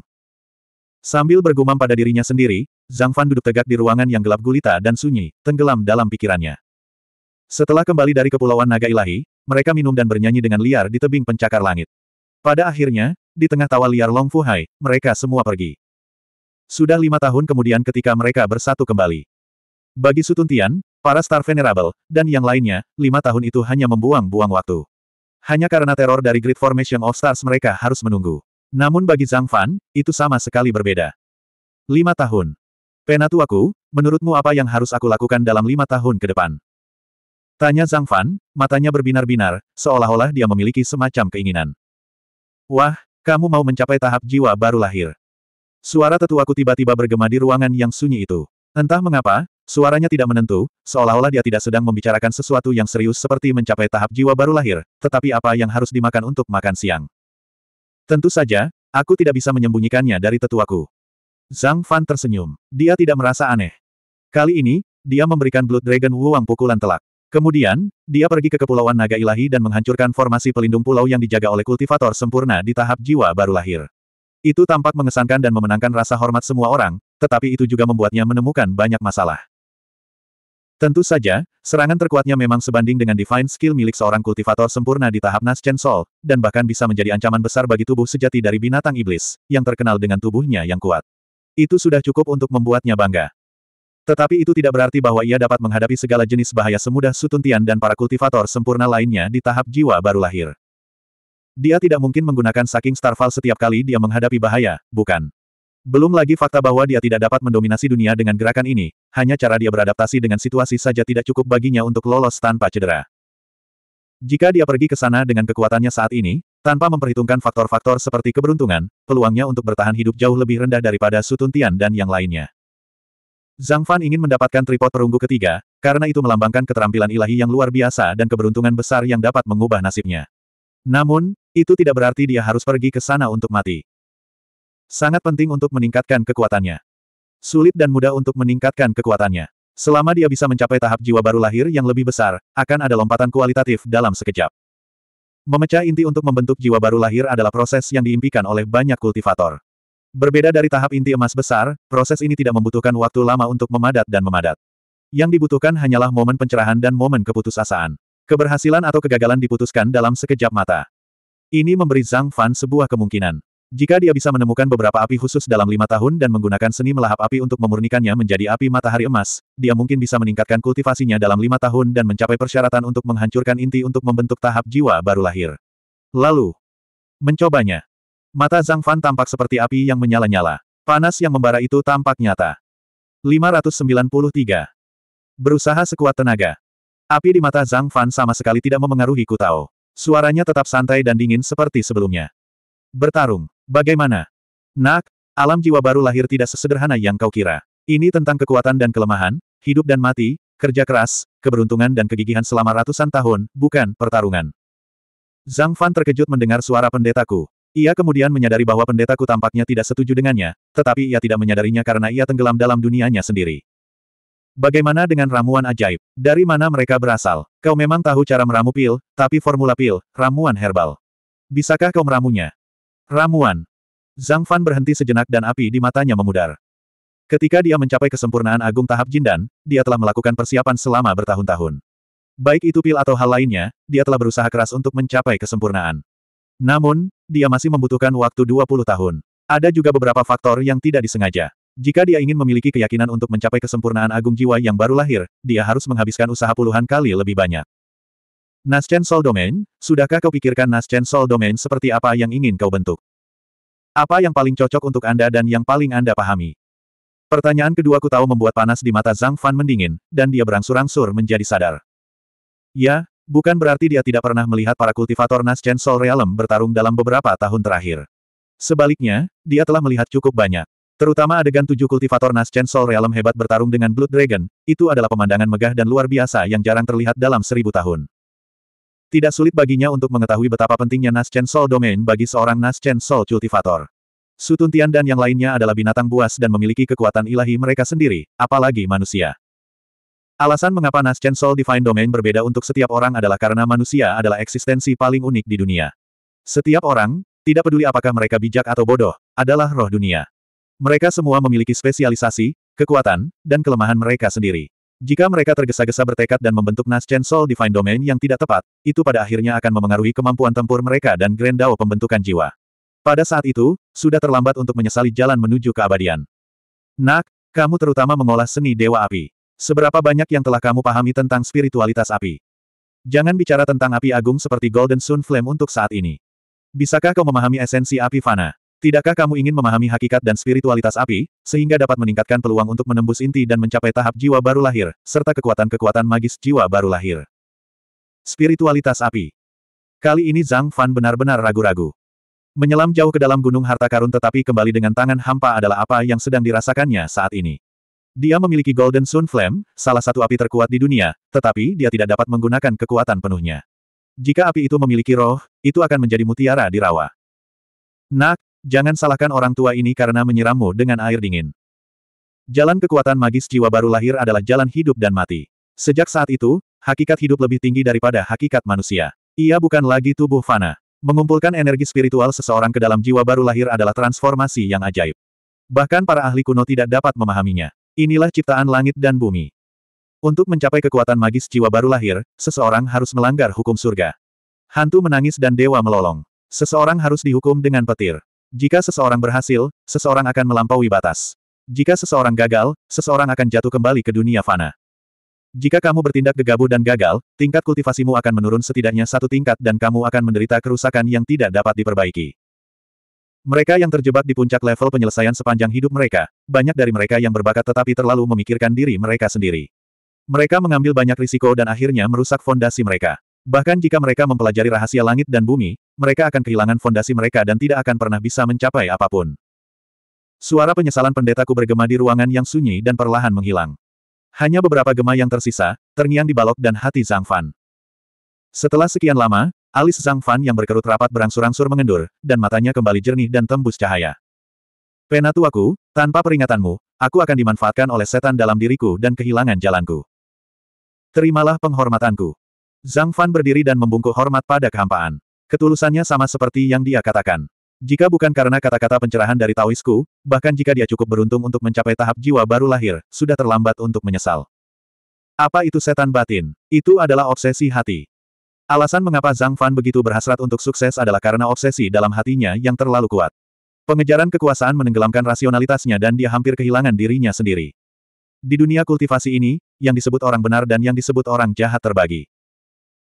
Sambil bergumam pada dirinya sendiri, Zhang Fan duduk tegak di ruangan yang gelap gulita dan sunyi, tenggelam dalam pikirannya. Setelah kembali dari Kepulauan Naga Ilahi, mereka minum dan bernyanyi dengan liar di tebing pencakar langit. Pada akhirnya, di tengah tawa liar Long Fu Hai, mereka semua pergi. Sudah lima tahun kemudian ketika mereka bersatu kembali. Bagi Sutuntian, para Star Venerable, dan yang lainnya, lima tahun itu hanya membuang-buang waktu. Hanya karena teror dari Great Formation of Stars mereka harus menunggu. Namun bagi Zhang Fan, itu sama sekali berbeda. Lima tahun. Penatuaku, menurutmu apa yang harus aku lakukan dalam lima tahun ke depan? Tanya Zhang Fan, matanya berbinar-binar, seolah-olah dia memiliki semacam keinginan. Wah, kamu mau mencapai tahap jiwa baru lahir. Suara tetuaku tiba-tiba bergema di ruangan yang sunyi itu. Entah mengapa, suaranya tidak menentu, seolah-olah dia tidak sedang membicarakan sesuatu yang serius seperti mencapai tahap jiwa baru lahir, tetapi apa yang harus dimakan untuk makan siang. Tentu saja, aku tidak bisa menyembunyikannya dari tetuaku. Zhang Fan tersenyum. Dia tidak merasa aneh. Kali ini, dia memberikan Blood Dragon Wuang pukulan telak. Kemudian, dia pergi ke Kepulauan Naga Ilahi dan menghancurkan formasi pelindung pulau yang dijaga oleh kultivator sempurna di tahap jiwa baru lahir. Itu tampak mengesankan dan memenangkan rasa hormat semua orang, tetapi itu juga membuatnya menemukan banyak masalah. Tentu saja, serangan terkuatnya memang sebanding dengan divine skill milik seorang kultivator sempurna di tahap naschen Sol, dan bahkan bisa menjadi ancaman besar bagi tubuh sejati dari binatang iblis, yang terkenal dengan tubuhnya yang kuat. Itu sudah cukup untuk membuatnya bangga. Tetapi itu tidak berarti bahwa ia dapat menghadapi segala jenis bahaya semudah Sutuntian dan para kultivator sempurna lainnya di tahap jiwa baru lahir. Dia tidak mungkin menggunakan saking Starfall setiap kali dia menghadapi bahaya, bukan? Belum lagi fakta bahwa dia tidak dapat mendominasi dunia dengan gerakan ini, hanya cara dia beradaptasi dengan situasi saja tidak cukup baginya untuk lolos tanpa cedera. Jika dia pergi ke sana dengan kekuatannya saat ini, tanpa memperhitungkan faktor-faktor seperti keberuntungan, peluangnya untuk bertahan hidup jauh lebih rendah daripada sutuntian dan yang lainnya. Zhang Fan ingin mendapatkan tripod perunggu ketiga, karena itu melambangkan keterampilan ilahi yang luar biasa dan keberuntungan besar yang dapat mengubah nasibnya. Namun, itu tidak berarti dia harus pergi ke sana untuk mati. Sangat penting untuk meningkatkan kekuatannya. Sulit dan mudah untuk meningkatkan kekuatannya. Selama dia bisa mencapai tahap jiwa baru lahir yang lebih besar, akan ada lompatan kualitatif dalam sekejap. Memecah inti untuk membentuk jiwa baru lahir adalah proses yang diimpikan oleh banyak kultivator. Berbeda dari tahap inti emas besar, proses ini tidak membutuhkan waktu lama untuk memadat dan memadat. Yang dibutuhkan hanyalah momen pencerahan dan momen keputusasaan. Keberhasilan atau kegagalan diputuskan dalam sekejap mata. Ini memberi Zhang Fan sebuah kemungkinan. Jika dia bisa menemukan beberapa api khusus dalam lima tahun dan menggunakan seni melahap api untuk memurnikannya menjadi api matahari emas, dia mungkin bisa meningkatkan kultivasinya dalam lima tahun dan mencapai persyaratan untuk menghancurkan inti untuk membentuk tahap jiwa baru lahir. Lalu, mencobanya. Mata Zhang Fan tampak seperti api yang menyala-nyala. Panas yang membara itu tampak nyata. 593. Berusaha sekuat tenaga. Api di mata Zhang Fan sama sekali tidak memengaruhi Kutao. Suaranya tetap santai dan dingin seperti sebelumnya. Bertarung. Bagaimana? Nak, alam jiwa baru lahir tidak sesederhana yang kau kira. Ini tentang kekuatan dan kelemahan, hidup dan mati, kerja keras, keberuntungan dan kegigihan selama ratusan tahun, bukan pertarungan. Zhang Fan terkejut mendengar suara pendetaku. Ia kemudian menyadari bahwa pendetaku tampaknya tidak setuju dengannya, tetapi ia tidak menyadarinya karena ia tenggelam dalam dunianya sendiri. Bagaimana dengan ramuan ajaib? Dari mana mereka berasal? Kau memang tahu cara meramu pil, tapi formula pil, ramuan herbal. Bisakah kau meramunya? Ramuan. Zhang Fan berhenti sejenak dan api di matanya memudar. Ketika dia mencapai kesempurnaan agung tahap jindan, dia telah melakukan persiapan selama bertahun-tahun. Baik itu pil atau hal lainnya, dia telah berusaha keras untuk mencapai kesempurnaan. Namun, dia masih membutuhkan waktu 20 tahun. Ada juga beberapa faktor yang tidak disengaja. Jika dia ingin memiliki keyakinan untuk mencapai kesempurnaan agung jiwa yang baru lahir, dia harus menghabiskan usaha puluhan kali lebih banyak. Nascent Soul Domain, sudahkah kau pikirkan Nascent Soul Domain seperti apa yang ingin kau bentuk? Apa yang paling cocok untuk Anda dan yang paling Anda pahami? Pertanyaan kedua ku tahu membuat panas di mata Zhang Fan mendingin, dan dia berangsur-angsur menjadi sadar. Ya, bukan berarti dia tidak pernah melihat para kultivator Nascent Soul Realm bertarung dalam beberapa tahun terakhir. Sebaliknya, dia telah melihat cukup banyak. Terutama adegan tujuh kultivator Nascent Soul Realm hebat bertarung dengan Blood Dragon, itu adalah pemandangan megah dan luar biasa yang jarang terlihat dalam seribu tahun. Tidak sulit baginya untuk mengetahui betapa pentingnya Naschen Soul Domain bagi seorang Naschen Soul Cultivator. Sutuntian dan yang lainnya adalah binatang buas dan memiliki kekuatan ilahi mereka sendiri, apalagi manusia. Alasan mengapa Naschen Soul Divine Domain berbeda untuk setiap orang adalah karena manusia adalah eksistensi paling unik di dunia. Setiap orang, tidak peduli apakah mereka bijak atau bodoh, adalah roh dunia. Mereka semua memiliki spesialisasi, kekuatan, dan kelemahan mereka sendiri. Jika mereka tergesa-gesa bertekad dan membentuk Naschen Soul Divine Domain yang tidak tepat, itu pada akhirnya akan memengaruhi kemampuan tempur mereka dan Grand Dao pembentukan jiwa. Pada saat itu, sudah terlambat untuk menyesali jalan menuju keabadian. Nak, kamu terutama mengolah seni Dewa Api. Seberapa banyak yang telah kamu pahami tentang spiritualitas api? Jangan bicara tentang api agung seperti Golden Sun Flame untuk saat ini. Bisakah kau memahami esensi api fana? Tidakkah kamu ingin memahami hakikat dan spiritualitas api, sehingga dapat meningkatkan peluang untuk menembus inti dan mencapai tahap jiwa baru lahir, serta kekuatan-kekuatan magis jiwa baru lahir? Spiritualitas api. Kali ini Zhang Fan benar-benar ragu-ragu. Menyelam jauh ke dalam gunung harta karun tetapi kembali dengan tangan hampa adalah apa yang sedang dirasakannya saat ini. Dia memiliki Golden Sun Flame, salah satu api terkuat di dunia, tetapi dia tidak dapat menggunakan kekuatan penuhnya. Jika api itu memiliki roh, itu akan menjadi mutiara di rawa. Nak, Jangan salahkan orang tua ini karena menyirammu dengan air dingin. Jalan kekuatan magis jiwa baru lahir adalah jalan hidup dan mati. Sejak saat itu, hakikat hidup lebih tinggi daripada hakikat manusia. Ia bukan lagi tubuh fana. Mengumpulkan energi spiritual seseorang ke dalam jiwa baru lahir adalah transformasi yang ajaib. Bahkan para ahli kuno tidak dapat memahaminya. Inilah ciptaan langit dan bumi. Untuk mencapai kekuatan magis jiwa baru lahir, seseorang harus melanggar hukum surga. Hantu menangis dan dewa melolong. Seseorang harus dihukum dengan petir. Jika seseorang berhasil, seseorang akan melampaui batas. Jika seseorang gagal, seseorang akan jatuh kembali ke dunia fana. Jika kamu bertindak gegabah dan gagal, tingkat kultivasimu akan menurun setidaknya satu tingkat dan kamu akan menderita kerusakan yang tidak dapat diperbaiki. Mereka yang terjebak di puncak level penyelesaian sepanjang hidup mereka, banyak dari mereka yang berbakat tetapi terlalu memikirkan diri mereka sendiri. Mereka mengambil banyak risiko dan akhirnya merusak fondasi mereka. Bahkan jika mereka mempelajari rahasia langit dan bumi, mereka akan kehilangan fondasi mereka dan tidak akan pernah bisa mencapai apapun. Suara penyesalan pendetaku bergema di ruangan yang sunyi dan perlahan menghilang. Hanya beberapa gema yang tersisa, terngiang di balok dan hati Zhang Fan. Setelah sekian lama, alis Zhang Fan yang berkerut rapat berangsur-angsur mengendur, dan matanya kembali jernih dan tembus cahaya. Penatuaku, tanpa peringatanmu, aku akan dimanfaatkan oleh setan dalam diriku dan kehilangan jalanku. Terimalah penghormatanku. Zhang Fan berdiri dan membungkuk hormat pada kehampaan. Ketulusannya sama seperti yang dia katakan. Jika bukan karena kata-kata pencerahan dari Taoisku, bahkan jika dia cukup beruntung untuk mencapai tahap jiwa baru lahir, sudah terlambat untuk menyesal. Apa itu setan batin? Itu adalah obsesi hati. Alasan mengapa Zhang Fan begitu berhasrat untuk sukses adalah karena obsesi dalam hatinya yang terlalu kuat. Pengejaran kekuasaan menenggelamkan rasionalitasnya dan dia hampir kehilangan dirinya sendiri. Di dunia kultivasi ini, yang disebut orang benar dan yang disebut orang jahat terbagi.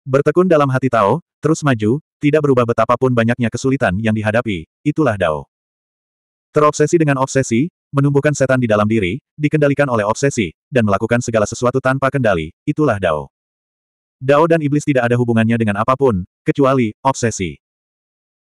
Bertekun dalam hati Tao, terus maju, tidak berubah betapapun banyaknya kesulitan yang dihadapi, itulah Dao. Terobsesi dengan obsesi, menumbuhkan setan di dalam diri, dikendalikan oleh obsesi, dan melakukan segala sesuatu tanpa kendali, itulah Dao. Dao dan iblis tidak ada hubungannya dengan apapun, kecuali obsesi.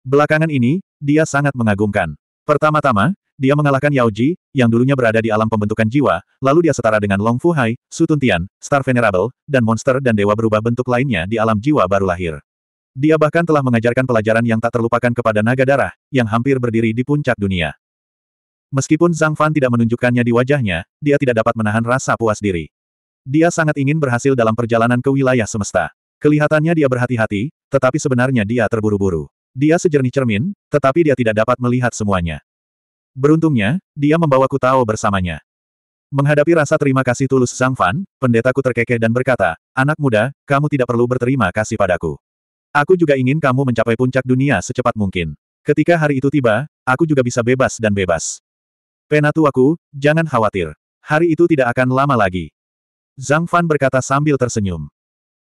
Belakangan ini, dia sangat mengagumkan. Pertama-tama, dia mengalahkan Yao Ji, yang dulunya berada di alam pembentukan jiwa, lalu dia setara dengan Long Fu Hai, Su Tuntian, Star Venerable, dan monster dan dewa berubah bentuk lainnya di alam jiwa baru lahir. Dia bahkan telah mengajarkan pelajaran yang tak terlupakan kepada naga darah, yang hampir berdiri di puncak dunia. Meskipun Zhang Fan tidak menunjukkannya di wajahnya, dia tidak dapat menahan rasa puas diri. Dia sangat ingin berhasil dalam perjalanan ke wilayah semesta. Kelihatannya dia berhati-hati, tetapi sebenarnya dia terburu-buru. Dia sejernih cermin, tetapi dia tidak dapat melihat semuanya. Beruntungnya, dia membawaku Tao bersamanya. Menghadapi rasa terima kasih tulus Zhang Fan, pendetaku terkekeh dan berkata, Anak muda, kamu tidak perlu berterima kasih padaku. Aku juga ingin kamu mencapai puncak dunia secepat mungkin. Ketika hari itu tiba, aku juga bisa bebas dan bebas. Penatuaku, jangan khawatir. Hari itu tidak akan lama lagi. Zhang Fan berkata sambil tersenyum.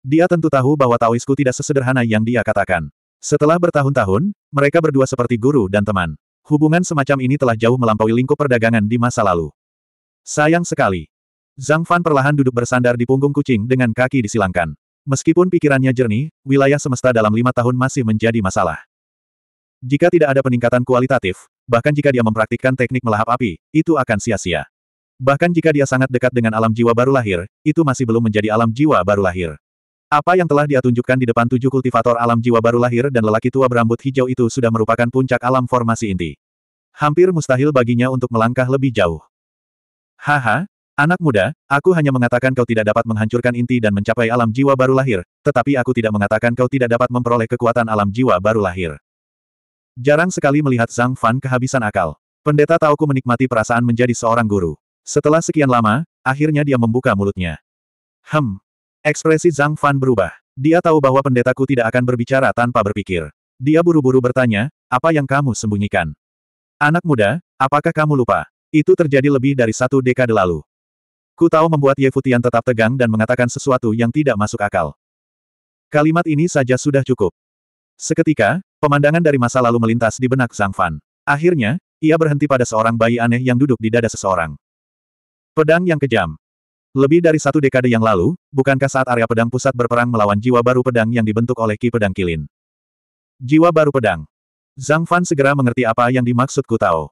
Dia tentu tahu bahwa Taoisku tidak sesederhana yang dia katakan. Setelah bertahun-tahun, mereka berdua seperti guru dan teman. Hubungan semacam ini telah jauh melampaui lingkup perdagangan di masa lalu. Sayang sekali. Zhang Fan perlahan duduk bersandar di punggung kucing dengan kaki disilangkan. Meskipun pikirannya jernih, wilayah semesta dalam lima tahun masih menjadi masalah. Jika tidak ada peningkatan kualitatif, bahkan jika dia mempraktikkan teknik melahap api, itu akan sia-sia. Bahkan jika dia sangat dekat dengan alam jiwa baru lahir, itu masih belum menjadi alam jiwa baru lahir. Apa yang telah dia tunjukkan di depan tujuh kultivator alam jiwa baru lahir dan lelaki tua berambut hijau itu sudah merupakan puncak alam formasi inti. Hampir mustahil baginya untuk melangkah lebih jauh. Haha, anak muda, aku hanya mengatakan kau tidak dapat menghancurkan inti dan mencapai alam jiwa baru lahir, tetapi aku tidak mengatakan kau tidak dapat memperoleh kekuatan alam jiwa baru lahir. Jarang sekali melihat Zhang Fan kehabisan akal. Pendeta Taoku menikmati perasaan menjadi seorang guru. Setelah sekian lama, akhirnya dia membuka mulutnya. Hem, Ekspresi Zhang Fan berubah. Dia tahu bahwa pendetaku tidak akan berbicara tanpa berpikir. Dia buru-buru bertanya, apa yang kamu sembunyikan? Anak muda, apakah kamu lupa? Itu terjadi lebih dari satu dekade lalu. Ku tahu membuat Ye Futian tetap tegang dan mengatakan sesuatu yang tidak masuk akal. Kalimat ini saja sudah cukup. Seketika, pemandangan dari masa lalu melintas di benak Zhang Fan. Akhirnya, ia berhenti pada seorang bayi aneh yang duduk di dada seseorang. Pedang yang kejam. Lebih dari satu dekade yang lalu, bukankah saat area pedang pusat berperang melawan jiwa baru pedang yang dibentuk oleh Ki Pedang Kilin? Jiwa baru pedang. Zhang Fan segera mengerti apa yang dimaksud Ku Tao.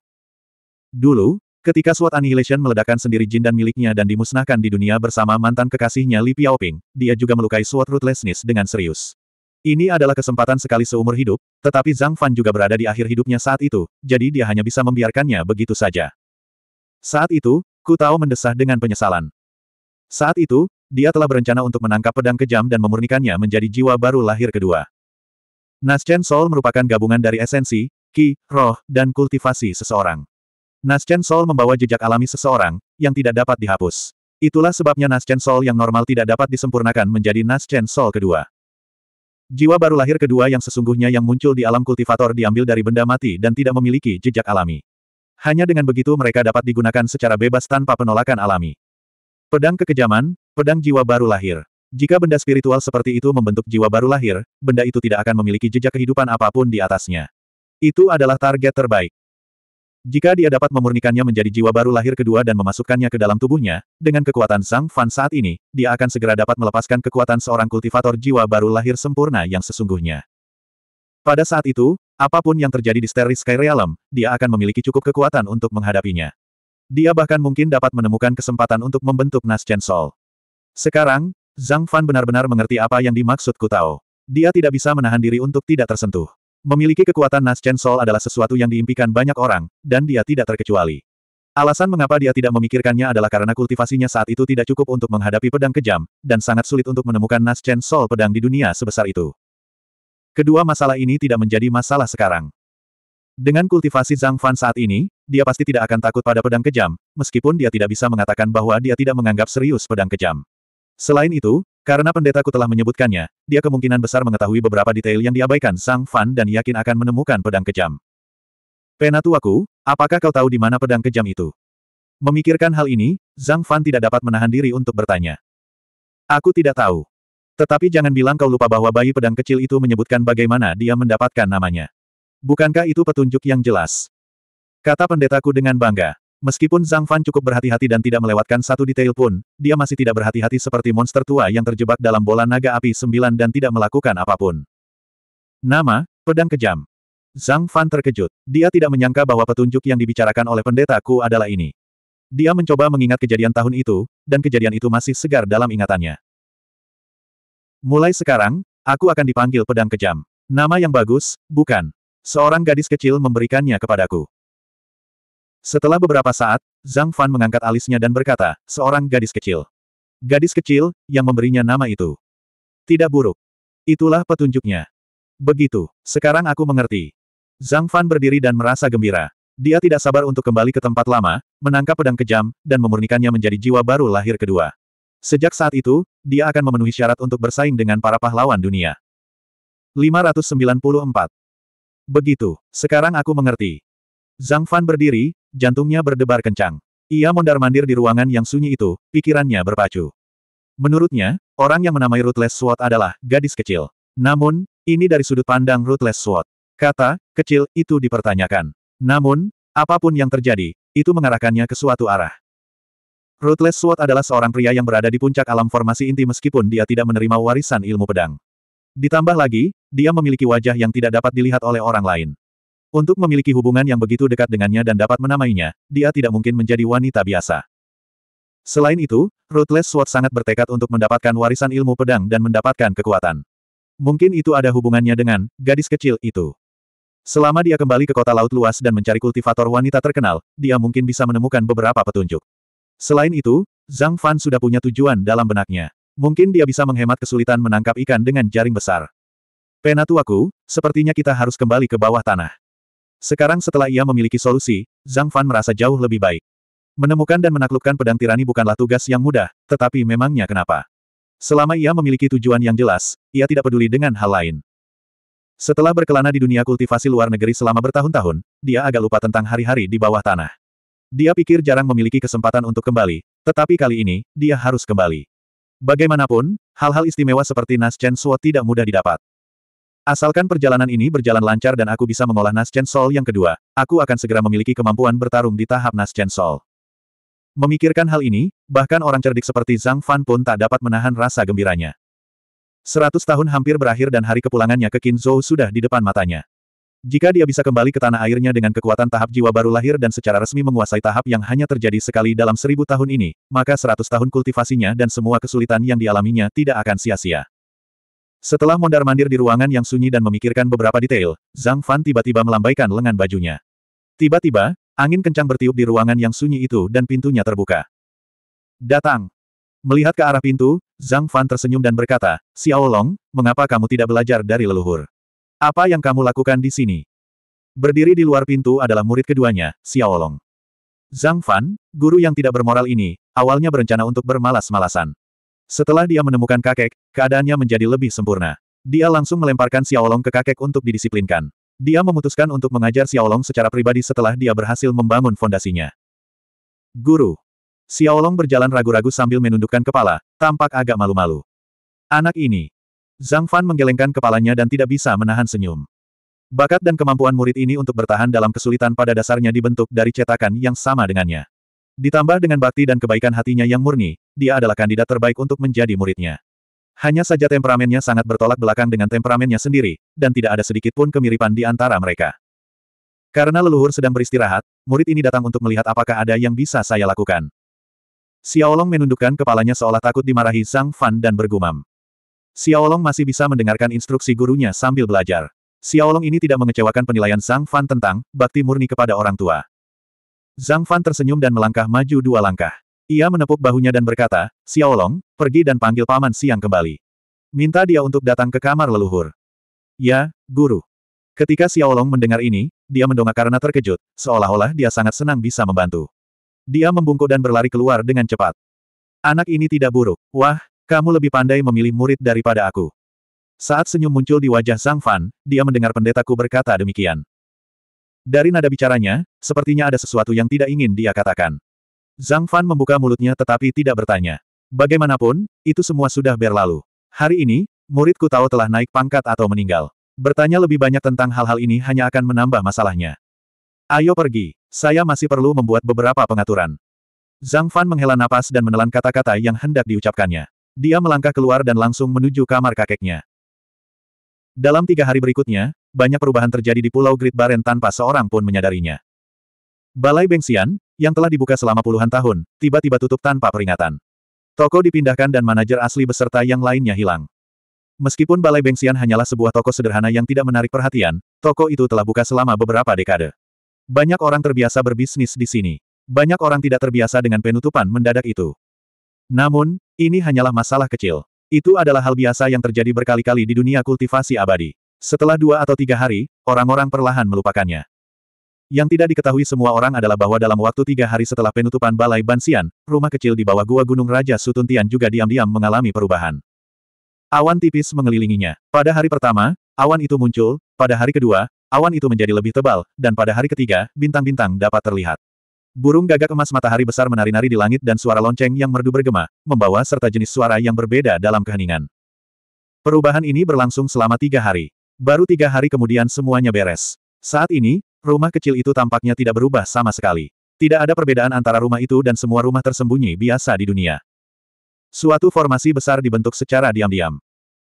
Dulu, ketika SWAT Annihilation meledakkan sendiri jin dan miliknya dan dimusnahkan di dunia bersama mantan kekasihnya Li Piaoping, dia juga melukai SWAT Ruthlessness dengan serius. Ini adalah kesempatan sekali seumur hidup, tetapi Zhang Fan juga berada di akhir hidupnya saat itu, jadi dia hanya bisa membiarkannya begitu saja. Saat itu, Ku Tao mendesah dengan penyesalan. Saat itu, dia telah berencana untuk menangkap pedang kejam dan memurnikannya menjadi jiwa baru lahir kedua. Naschen Soul merupakan gabungan dari esensi, ki, roh, dan kultivasi seseorang. Naschen Soul membawa jejak alami seseorang, yang tidak dapat dihapus. Itulah sebabnya Naschen Soul yang normal tidak dapat disempurnakan menjadi Naschen Soul kedua. Jiwa baru lahir kedua yang sesungguhnya yang muncul di alam kultivator diambil dari benda mati dan tidak memiliki jejak alami. Hanya dengan begitu mereka dapat digunakan secara bebas tanpa penolakan alami. Pedang kekejaman, pedang jiwa baru lahir. Jika benda spiritual seperti itu membentuk jiwa baru lahir, benda itu tidak akan memiliki jejak kehidupan apapun di atasnya. Itu adalah target terbaik. Jika dia dapat memurnikannya menjadi jiwa baru lahir kedua dan memasukkannya ke dalam tubuhnya, dengan kekuatan Sang Fan saat ini, dia akan segera dapat melepaskan kekuatan seorang kultivator jiwa baru lahir sempurna yang sesungguhnya. Pada saat itu, apapun yang terjadi di Steris Sky Realm, dia akan memiliki cukup kekuatan untuk menghadapinya. Dia bahkan mungkin dapat menemukan kesempatan untuk membentuk Naschen Sol. Sekarang, Zhang Fan benar-benar mengerti apa yang dimaksud Kutao. Dia tidak bisa menahan diri untuk tidak tersentuh. Memiliki kekuatan Naschen Sol adalah sesuatu yang diimpikan banyak orang, dan dia tidak terkecuali. Alasan mengapa dia tidak memikirkannya adalah karena kultivasinya saat itu tidak cukup untuk menghadapi pedang kejam, dan sangat sulit untuk menemukan Naschen Sol pedang di dunia sebesar itu. Kedua masalah ini tidak menjadi masalah sekarang. Dengan kultivasi Zhang Fan saat ini, dia pasti tidak akan takut pada pedang kejam, meskipun dia tidak bisa mengatakan bahwa dia tidak menganggap serius pedang kejam. Selain itu, karena pendetaku telah menyebutkannya, dia kemungkinan besar mengetahui beberapa detail yang diabaikan Zhang Fan dan yakin akan menemukan pedang kejam. Penatuaku, apakah kau tahu di mana pedang kejam itu? Memikirkan hal ini, Zhang Fan tidak dapat menahan diri untuk bertanya. Aku tidak tahu. Tetapi jangan bilang kau lupa bahwa bayi pedang kecil itu menyebutkan bagaimana dia mendapatkan namanya. Bukankah itu petunjuk yang jelas? Kata pendetaku dengan bangga. Meskipun Zhang Fan cukup berhati-hati dan tidak melewatkan satu detail pun, dia masih tidak berhati-hati seperti monster tua yang terjebak dalam bola naga api sembilan dan tidak melakukan apapun. Nama, Pedang Kejam. Zhang Fan terkejut. Dia tidak menyangka bahwa petunjuk yang dibicarakan oleh pendetaku adalah ini. Dia mencoba mengingat kejadian tahun itu, dan kejadian itu masih segar dalam ingatannya. Mulai sekarang, aku akan dipanggil Pedang Kejam. Nama yang bagus, bukan? Seorang gadis kecil memberikannya kepadaku. Setelah beberapa saat, Zhang Fan mengangkat alisnya dan berkata, seorang gadis kecil. Gadis kecil, yang memberinya nama itu. Tidak buruk. Itulah petunjuknya. Begitu, sekarang aku mengerti. Zhang Fan berdiri dan merasa gembira. Dia tidak sabar untuk kembali ke tempat lama, menangkap pedang kejam, dan memurnikannya menjadi jiwa baru lahir kedua. Sejak saat itu, dia akan memenuhi syarat untuk bersaing dengan para pahlawan dunia. 594 Begitu, sekarang aku mengerti. Zhang Fan berdiri, jantungnya berdebar kencang. Ia mondar-mandir di ruangan yang sunyi itu, pikirannya berpacu. Menurutnya, orang yang menamai Ruthless Sword adalah gadis kecil. Namun, ini dari sudut pandang Ruthless Sword. Kata, kecil, itu dipertanyakan. Namun, apapun yang terjadi, itu mengarahkannya ke suatu arah. Ruthless Sword adalah seorang pria yang berada di puncak alam formasi inti meskipun dia tidak menerima warisan ilmu pedang. Ditambah lagi, dia memiliki wajah yang tidak dapat dilihat oleh orang lain. Untuk memiliki hubungan yang begitu dekat dengannya dan dapat menamainya, dia tidak mungkin menjadi wanita biasa. Selain itu, Ruthless Sword sangat bertekad untuk mendapatkan warisan ilmu pedang dan mendapatkan kekuatan. Mungkin itu ada hubungannya dengan gadis kecil itu. Selama dia kembali ke kota laut luas dan mencari kultivator wanita terkenal, dia mungkin bisa menemukan beberapa petunjuk. Selain itu, Zhang Fan sudah punya tujuan dalam benaknya. Mungkin dia bisa menghemat kesulitan menangkap ikan dengan jaring besar. Penatuaku, sepertinya kita harus kembali ke bawah tanah. Sekarang setelah ia memiliki solusi, Zhang Fan merasa jauh lebih baik. Menemukan dan menaklukkan pedang tirani bukanlah tugas yang mudah, tetapi memangnya kenapa. Selama ia memiliki tujuan yang jelas, ia tidak peduli dengan hal lain. Setelah berkelana di dunia kultivasi luar negeri selama bertahun-tahun, dia agak lupa tentang hari-hari di bawah tanah. Dia pikir jarang memiliki kesempatan untuk kembali, tetapi kali ini, dia harus kembali. Bagaimanapun, hal-hal istimewa seperti Nas Chen Suo tidak mudah didapat. Asalkan perjalanan ini berjalan lancar dan aku bisa mengolah Chen Sol yang kedua, aku akan segera memiliki kemampuan bertarung di tahap Chen Sol. Memikirkan hal ini, bahkan orang cerdik seperti Zhang Fan pun tak dapat menahan rasa gembiranya. Seratus tahun hampir berakhir dan hari kepulangannya ke Zhou sudah di depan matanya. Jika dia bisa kembali ke tanah airnya dengan kekuatan tahap jiwa baru lahir dan secara resmi menguasai tahap yang hanya terjadi sekali dalam seribu tahun ini, maka seratus tahun kultivasinya dan semua kesulitan yang dialaminya tidak akan sia-sia. Setelah mondar-mandir di ruangan yang sunyi dan memikirkan beberapa detail, Zhang Fan tiba-tiba melambaikan lengan bajunya. Tiba-tiba, angin kencang bertiup di ruangan yang sunyi itu dan pintunya terbuka. Datang! Melihat ke arah pintu, Zhang Fan tersenyum dan berkata, Xiaolong, mengapa kamu tidak belajar dari leluhur? Apa yang kamu lakukan di sini? Berdiri di luar pintu adalah murid keduanya, Xiaolong. Zhang Fan, guru yang tidak bermoral ini, awalnya berencana untuk bermalas-malasan. Setelah dia menemukan kakek, keadaannya menjadi lebih sempurna. Dia langsung melemparkan Xiaolong ke kakek untuk didisiplinkan. Dia memutuskan untuk mengajar Xiaolong secara pribadi setelah dia berhasil membangun fondasinya. Guru. Xiaolong berjalan ragu-ragu sambil menundukkan kepala, tampak agak malu-malu. Anak ini, Zhang Fan menggelengkan kepalanya dan tidak bisa menahan senyum. Bakat dan kemampuan murid ini untuk bertahan dalam kesulitan pada dasarnya dibentuk dari cetakan yang sama dengannya. Ditambah dengan bakti dan kebaikan hatinya yang murni, dia adalah kandidat terbaik untuk menjadi muridnya. Hanya saja temperamennya sangat bertolak belakang dengan temperamennya sendiri, dan tidak ada sedikit pun kemiripan di antara mereka. Karena leluhur sedang beristirahat, murid ini datang untuk melihat apakah ada yang bisa saya lakukan. Xiaolong menundukkan kepalanya seolah takut dimarahi Zhang Fan dan bergumam. Xiaolong masih bisa mendengarkan instruksi gurunya sambil belajar. Xiaolong ini tidak mengecewakan penilaian Zhang Fan tentang bakti murni kepada orang tua. Zhang Fan tersenyum dan melangkah maju dua langkah. Ia menepuk bahunya dan berkata, Xiaolong, pergi dan panggil paman siang kembali. Minta dia untuk datang ke kamar leluhur. Ya, guru. Ketika Xiaolong mendengar ini, dia mendongak karena terkejut, seolah-olah dia sangat senang bisa membantu. Dia membungkuk dan berlari keluar dengan cepat. Anak ini tidak buruk. Wah, kamu lebih pandai memilih murid daripada aku. Saat senyum muncul di wajah Zhang Fan, dia mendengar pendetaku berkata demikian. Dari nada bicaranya, sepertinya ada sesuatu yang tidak ingin dia katakan. Zhang Fan membuka mulutnya tetapi tidak bertanya. Bagaimanapun, itu semua sudah berlalu. Hari ini, muridku tahu telah naik pangkat atau meninggal. Bertanya lebih banyak tentang hal-hal ini hanya akan menambah masalahnya. Ayo pergi, saya masih perlu membuat beberapa pengaturan. Zhang Fan menghela napas dan menelan kata-kata yang hendak diucapkannya. Dia melangkah keluar dan langsung menuju kamar kakeknya. Dalam tiga hari berikutnya, banyak perubahan terjadi di Pulau Great Baren tanpa seorang pun menyadarinya. Balai Bengsian, yang telah dibuka selama puluhan tahun, tiba-tiba tutup tanpa peringatan. Toko dipindahkan dan manajer asli beserta yang lainnya hilang. Meskipun Balai Bengsian hanyalah sebuah toko sederhana yang tidak menarik perhatian, toko itu telah buka selama beberapa dekade. Banyak orang terbiasa berbisnis di sini. Banyak orang tidak terbiasa dengan penutupan mendadak itu. Namun, ini hanyalah masalah kecil. Itu adalah hal biasa yang terjadi berkali-kali di dunia kultivasi abadi. Setelah dua atau tiga hari, orang-orang perlahan melupakannya. Yang tidak diketahui semua orang adalah bahwa dalam waktu tiga hari setelah penutupan Balai Bansian, rumah kecil di bawah Gua Gunung Raja Sutuntian juga diam-diam mengalami perubahan. Awan tipis mengelilinginya. Pada hari pertama, awan itu muncul, pada hari kedua, awan itu menjadi lebih tebal, dan pada hari ketiga, bintang-bintang dapat terlihat. Burung gagak emas matahari besar menari-nari di langit dan suara lonceng yang merdu bergema, membawa serta jenis suara yang berbeda dalam keheningan. Perubahan ini berlangsung selama tiga hari. Baru tiga hari kemudian semuanya beres. Saat ini, rumah kecil itu tampaknya tidak berubah sama sekali. Tidak ada perbedaan antara rumah itu dan semua rumah tersembunyi biasa di dunia. Suatu formasi besar dibentuk secara diam-diam.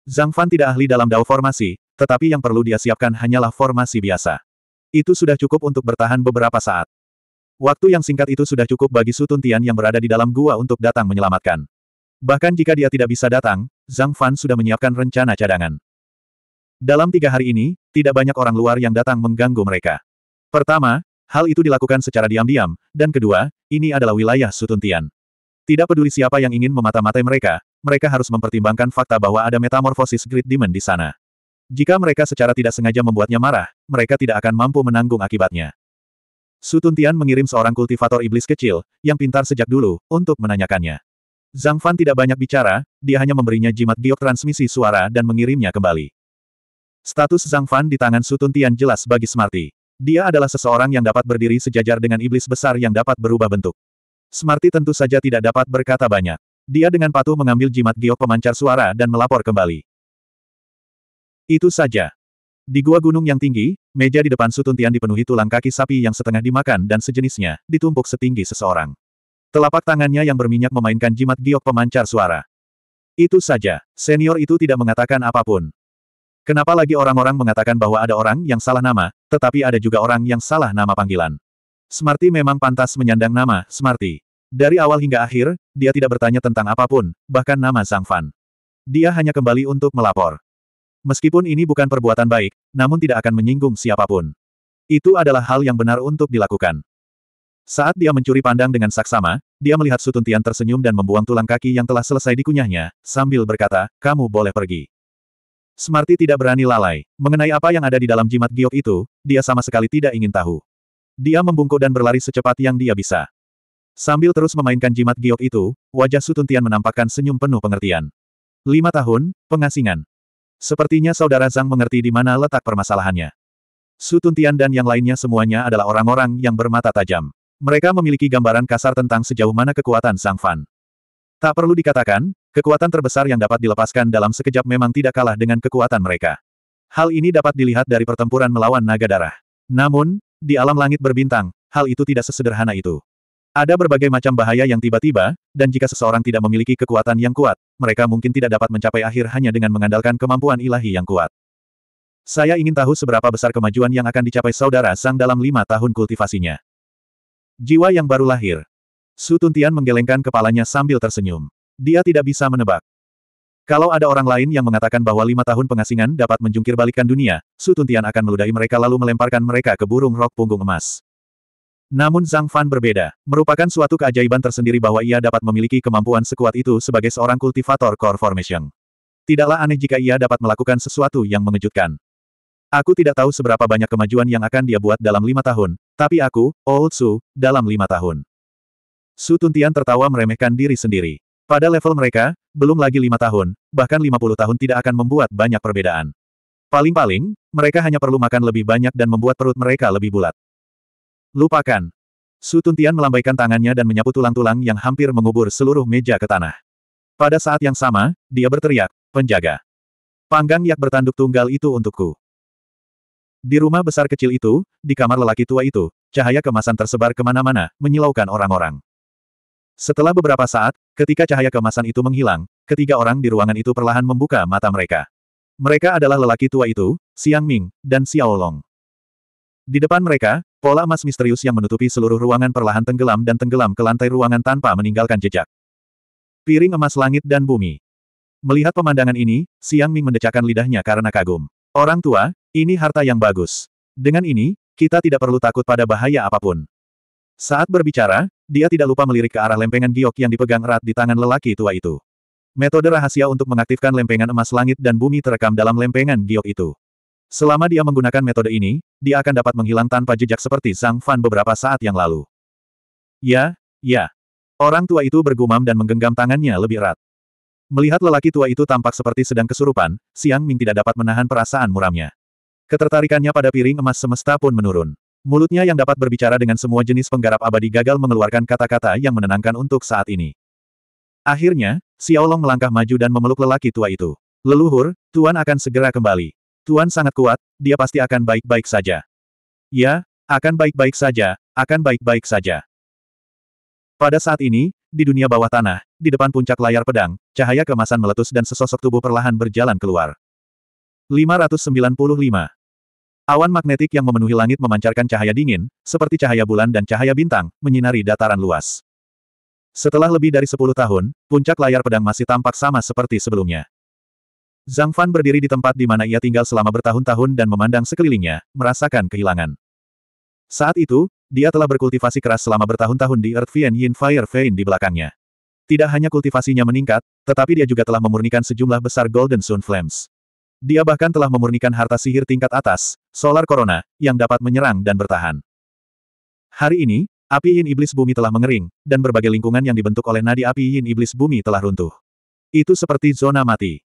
Zhang Fan tidak ahli dalam dao formasi, tetapi yang perlu dia siapkan hanyalah formasi biasa. Itu sudah cukup untuk bertahan beberapa saat. Waktu yang singkat itu sudah cukup bagi Sutun Tian yang berada di dalam gua untuk datang menyelamatkan. Bahkan jika dia tidak bisa datang, Zhang Fan sudah menyiapkan rencana cadangan. Dalam tiga hari ini, tidak banyak orang luar yang datang mengganggu mereka. Pertama, hal itu dilakukan secara diam-diam, dan kedua, ini adalah wilayah Sutun Tian. Tidak peduli siapa yang ingin memata-matai mereka, mereka harus mempertimbangkan fakta bahwa ada metamorfosis Great Demon di sana. Jika mereka secara tidak sengaja membuatnya marah, mereka tidak akan mampu menanggung akibatnya. Sutun Tian mengirim seorang kultivator iblis kecil, yang pintar sejak dulu, untuk menanyakannya. Zhang Fan tidak banyak bicara, dia hanya memberinya jimat giok transmisi suara dan mengirimnya kembali. Status Zhang Fan di tangan Sutun Tian jelas bagi Smarty. Dia adalah seseorang yang dapat berdiri sejajar dengan iblis besar yang dapat berubah bentuk. Smarty tentu saja tidak dapat berkata banyak. Dia dengan patuh mengambil jimat giok pemancar suara dan melapor kembali. Itu saja. Di gua gunung yang tinggi, meja di depan Sutun Tian dipenuhi tulang kaki sapi yang setengah dimakan dan sejenisnya, ditumpuk setinggi seseorang. Telapak tangannya yang berminyak memainkan jimat giok pemancar suara. Itu saja, senior itu tidak mengatakan apapun. Kenapa lagi orang-orang mengatakan bahwa ada orang yang salah nama, tetapi ada juga orang yang salah nama panggilan. Smarty memang pantas menyandang nama, Smarty. Dari awal hingga akhir, dia tidak bertanya tentang apapun, bahkan nama Zhang Fan. Dia hanya kembali untuk melapor. Meskipun ini bukan perbuatan baik, namun tidak akan menyinggung siapapun. Itu adalah hal yang benar untuk dilakukan. Saat dia mencuri pandang dengan saksama, dia melihat Sutuntian tersenyum dan membuang tulang kaki yang telah selesai dikunyahnya, sambil berkata, kamu boleh pergi. Smarty tidak berani lalai. Mengenai apa yang ada di dalam jimat giok itu, dia sama sekali tidak ingin tahu. Dia membungkuk dan berlari secepat yang dia bisa. Sambil terus memainkan jimat giok itu, wajah Sutuntian menampakkan senyum penuh pengertian. Lima tahun, pengasingan. Sepertinya saudara Zhang mengerti di mana letak permasalahannya. Su Tuntian dan yang lainnya semuanya adalah orang-orang yang bermata tajam. Mereka memiliki gambaran kasar tentang sejauh mana kekuatan Zhang Fan. Tak perlu dikatakan, kekuatan terbesar yang dapat dilepaskan dalam sekejap memang tidak kalah dengan kekuatan mereka. Hal ini dapat dilihat dari pertempuran melawan naga darah. Namun, di alam langit berbintang, hal itu tidak sesederhana itu. Ada berbagai macam bahaya yang tiba-tiba, dan jika seseorang tidak memiliki kekuatan yang kuat, mereka mungkin tidak dapat mencapai akhir hanya dengan mengandalkan kemampuan ilahi yang kuat. Saya ingin tahu seberapa besar kemajuan yang akan dicapai saudara Sang dalam lima tahun kultivasinya. Jiwa yang baru lahir. Su Tuntian menggelengkan kepalanya sambil tersenyum. Dia tidak bisa menebak. Kalau ada orang lain yang mengatakan bahwa lima tahun pengasingan dapat menjungkir balikan dunia, Su Tuntian akan meludahi mereka lalu melemparkan mereka ke burung rok punggung emas. Namun Zhang Fan berbeda. Merupakan suatu keajaiban tersendiri bahwa ia dapat memiliki kemampuan sekuat itu sebagai seorang kultivator Core Formation. Tidaklah aneh jika ia dapat melakukan sesuatu yang mengejutkan. Aku tidak tahu seberapa banyak kemajuan yang akan dia buat dalam lima tahun, tapi aku, Old Su, dalam lima tahun. Su Tuntian tertawa meremehkan diri sendiri. Pada level mereka, belum lagi lima tahun, bahkan lima puluh tahun tidak akan membuat banyak perbedaan. Paling-paling, mereka hanya perlu makan lebih banyak dan membuat perut mereka lebih bulat. Lupakan. Su Tuntian melambaikan tangannya dan menyapu tulang-tulang yang hampir mengubur seluruh meja ke tanah. Pada saat yang sama, dia berteriak, penjaga. Panggang yak bertanduk tunggal itu untukku. Di rumah besar kecil itu, di kamar lelaki tua itu, cahaya kemasan tersebar kemana-mana, menyilaukan orang-orang. Setelah beberapa saat, ketika cahaya kemasan itu menghilang, ketiga orang di ruangan itu perlahan membuka mata mereka. Mereka adalah lelaki tua itu, Siang Ming, dan Xiao Long. Di depan mereka, Pola emas misterius yang menutupi seluruh ruangan perlahan tenggelam dan tenggelam ke lantai ruangan tanpa meninggalkan jejak. Piring emas langit dan bumi. Melihat pemandangan ini, Siang Ming mendecakkan lidahnya karena kagum. Orang tua, ini harta yang bagus. Dengan ini, kita tidak perlu takut pada bahaya apapun. Saat berbicara, dia tidak lupa melirik ke arah lempengan giok yang dipegang erat di tangan lelaki tua itu. Metode rahasia untuk mengaktifkan lempengan emas langit dan bumi terekam dalam lempengan giok itu. Selama dia menggunakan metode ini, dia akan dapat menghilang tanpa jejak seperti Zhang Fan beberapa saat yang lalu. Ya, ya. Orang tua itu bergumam dan menggenggam tangannya lebih erat. Melihat lelaki tua itu tampak seperti sedang kesurupan, Siang Ming tidak dapat menahan perasaan muramnya. Ketertarikannya pada piring emas semesta pun menurun. Mulutnya yang dapat berbicara dengan semua jenis penggarap abadi gagal mengeluarkan kata-kata yang menenangkan untuk saat ini. Akhirnya, Xiaolong melangkah maju dan memeluk lelaki tua itu. Leluhur, Tuan akan segera kembali. Tuan sangat kuat, dia pasti akan baik-baik saja. Ya, akan baik-baik saja, akan baik-baik saja. Pada saat ini, di dunia bawah tanah, di depan puncak layar pedang, cahaya kemasan meletus dan sesosok tubuh perlahan berjalan keluar. 595. Awan magnetik yang memenuhi langit memancarkan cahaya dingin, seperti cahaya bulan dan cahaya bintang, menyinari dataran luas. Setelah lebih dari 10 tahun, puncak layar pedang masih tampak sama seperti sebelumnya. Zhang Fan berdiri di tempat di mana ia tinggal selama bertahun-tahun dan memandang sekelilingnya, merasakan kehilangan. Saat itu, dia telah berkultivasi keras selama bertahun-tahun di Earth Vian Yin Fire Vein di belakangnya. Tidak hanya kultivasinya meningkat, tetapi dia juga telah memurnikan sejumlah besar Golden Sun Flames. Dia bahkan telah memurnikan harta sihir tingkat atas, Solar Corona, yang dapat menyerang dan bertahan. Hari ini, api yin iblis bumi telah mengering, dan berbagai lingkungan yang dibentuk oleh nadi api yin iblis bumi telah runtuh. Itu seperti zona mati.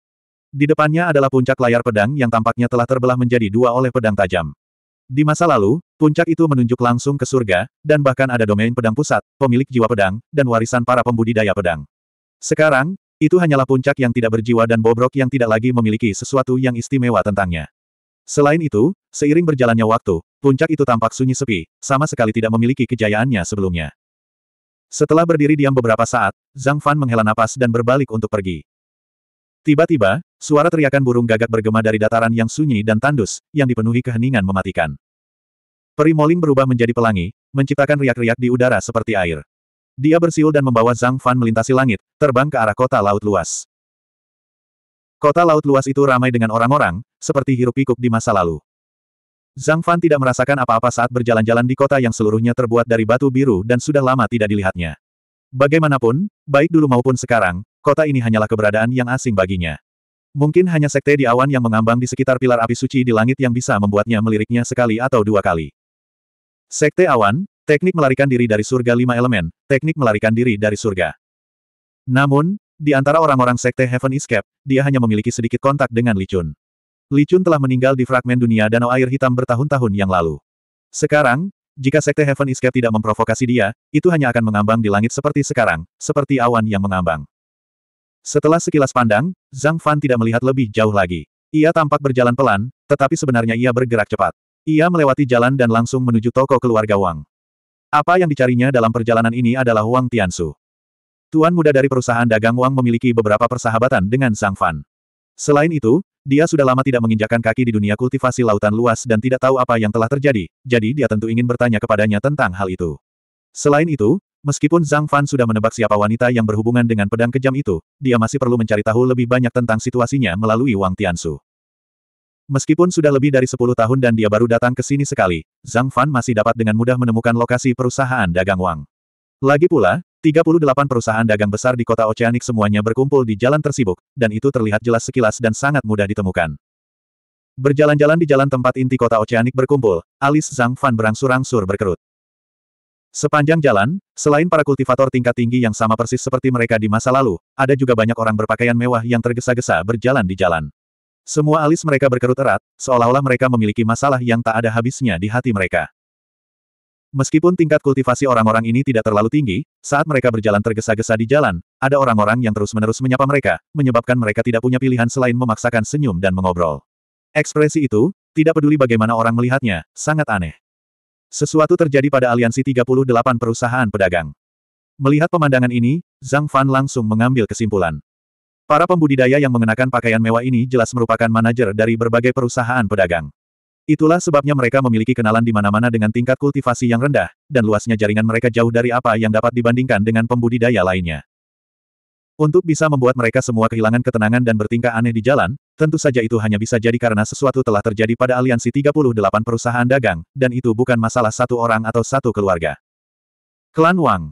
Di depannya adalah puncak layar pedang yang tampaknya telah terbelah menjadi dua oleh pedang tajam. Di masa lalu, puncak itu menunjuk langsung ke surga, dan bahkan ada domain pedang pusat, pemilik jiwa pedang, dan warisan para pembudidaya pedang. Sekarang, itu hanyalah puncak yang tidak berjiwa dan bobrok yang tidak lagi memiliki sesuatu yang istimewa tentangnya. Selain itu, seiring berjalannya waktu, puncak itu tampak sunyi sepi, sama sekali tidak memiliki kejayaannya sebelumnya. Setelah berdiri diam beberapa saat, Zhang Fan menghela napas dan berbalik untuk pergi. Tiba-tiba, suara teriakan burung gagak bergema dari dataran yang sunyi dan tandus, yang dipenuhi keheningan mematikan. Perimoling berubah menjadi pelangi, menciptakan riak-riak di udara seperti air. Dia bersiul dan membawa Zhang Fan melintasi langit, terbang ke arah kota laut luas. Kota laut luas itu ramai dengan orang-orang, seperti hirup pikuk di masa lalu. Zhang Fan tidak merasakan apa-apa saat berjalan-jalan di kota yang seluruhnya terbuat dari batu biru dan sudah lama tidak dilihatnya. Bagaimanapun, baik dulu maupun sekarang, kota ini hanyalah keberadaan yang asing baginya. Mungkin hanya sekte di awan yang mengambang di sekitar pilar api suci di langit yang bisa membuatnya meliriknya sekali atau dua kali. Sekte awan, teknik melarikan diri dari surga lima elemen, teknik melarikan diri dari surga. Namun, di antara orang-orang sekte Heaven Escape, dia hanya memiliki sedikit kontak dengan Licun. Licun telah meninggal di fragmen dunia danau air hitam bertahun-tahun yang lalu. Sekarang, jika Sekte Heaven Escape tidak memprovokasi dia, itu hanya akan mengambang di langit seperti sekarang, seperti awan yang mengambang. Setelah sekilas pandang, Zhang Fan tidak melihat lebih jauh lagi. Ia tampak berjalan pelan, tetapi sebenarnya ia bergerak cepat. Ia melewati jalan dan langsung menuju toko keluarga Wang. Apa yang dicarinya dalam perjalanan ini adalah Wang Tiansu. Tuan muda dari perusahaan dagang Wang memiliki beberapa persahabatan dengan Zhang Fan. Selain itu, dia sudah lama tidak menginjakan kaki di dunia kultivasi lautan luas dan tidak tahu apa yang telah terjadi, jadi dia tentu ingin bertanya kepadanya tentang hal itu. Selain itu, meskipun Zhang Fan sudah menebak siapa wanita yang berhubungan dengan pedang kejam itu, dia masih perlu mencari tahu lebih banyak tentang situasinya melalui Wang Tiansu. Meskipun sudah lebih dari 10 tahun dan dia baru datang ke sini sekali, Zhang Fan masih dapat dengan mudah menemukan lokasi perusahaan dagang Wang. Lagi pula, 38 perusahaan dagang besar di kota Oceanik semuanya berkumpul di jalan tersibuk, dan itu terlihat jelas sekilas dan sangat mudah ditemukan. Berjalan-jalan di jalan tempat inti kota Oceanik berkumpul, alis Zhang Fan berangsur-angsur berkerut. Sepanjang jalan, selain para kultivator tingkat tinggi yang sama persis seperti mereka di masa lalu, ada juga banyak orang berpakaian mewah yang tergesa-gesa berjalan di jalan. Semua alis mereka berkerut erat, seolah-olah mereka memiliki masalah yang tak ada habisnya di hati mereka. Meskipun tingkat kultivasi orang-orang ini tidak terlalu tinggi, saat mereka berjalan tergesa-gesa di jalan, ada orang-orang yang terus-menerus menyapa mereka, menyebabkan mereka tidak punya pilihan selain memaksakan senyum dan mengobrol. Ekspresi itu, tidak peduli bagaimana orang melihatnya, sangat aneh. Sesuatu terjadi pada aliansi 38 perusahaan pedagang. Melihat pemandangan ini, Zhang Fan langsung mengambil kesimpulan. Para pembudidaya yang mengenakan pakaian mewah ini jelas merupakan manajer dari berbagai perusahaan pedagang. Itulah sebabnya mereka memiliki kenalan di mana-mana dengan tingkat kultivasi yang rendah, dan luasnya jaringan mereka jauh dari apa yang dapat dibandingkan dengan pembudidaya lainnya. Untuk bisa membuat mereka semua kehilangan ketenangan dan bertingkah aneh di jalan, tentu saja itu hanya bisa jadi karena sesuatu telah terjadi pada aliansi 38 perusahaan dagang, dan itu bukan masalah satu orang atau satu keluarga. Klan Wang.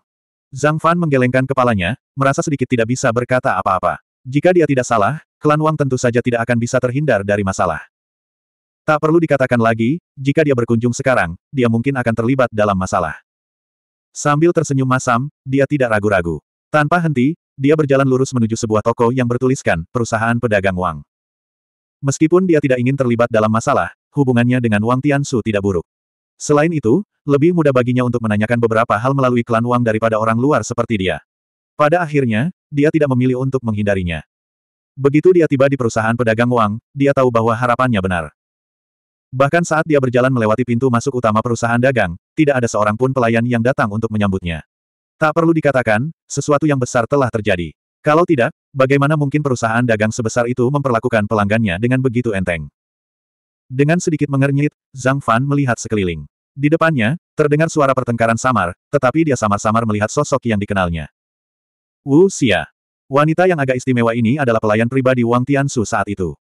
Zhang Fan menggelengkan kepalanya, merasa sedikit tidak bisa berkata apa-apa. Jika dia tidak salah, klan Wang tentu saja tidak akan bisa terhindar dari masalah. Tak perlu dikatakan lagi, jika dia berkunjung sekarang, dia mungkin akan terlibat dalam masalah. Sambil tersenyum masam, dia tidak ragu-ragu. Tanpa henti, dia berjalan lurus menuju sebuah toko yang bertuliskan, perusahaan pedagang Wang. Meskipun dia tidak ingin terlibat dalam masalah, hubungannya dengan Wang Tiansu tidak buruk. Selain itu, lebih mudah baginya untuk menanyakan beberapa hal melalui klan Wang daripada orang luar seperti dia. Pada akhirnya, dia tidak memilih untuk menghindarinya. Begitu dia tiba di perusahaan pedagang Wang, dia tahu bahwa harapannya benar. Bahkan saat dia berjalan melewati pintu masuk utama perusahaan dagang, tidak ada seorang pun pelayan yang datang untuk menyambutnya. Tak perlu dikatakan, sesuatu yang besar telah terjadi. Kalau tidak, bagaimana mungkin perusahaan dagang sebesar itu memperlakukan pelanggannya dengan begitu enteng? Dengan sedikit mengernyit, Zhang Fan melihat sekeliling. Di depannya, terdengar suara pertengkaran samar, tetapi dia samar-samar melihat sosok yang dikenalnya. Wu Xia. Wanita yang agak istimewa ini adalah pelayan pribadi Wang Tianshu saat itu.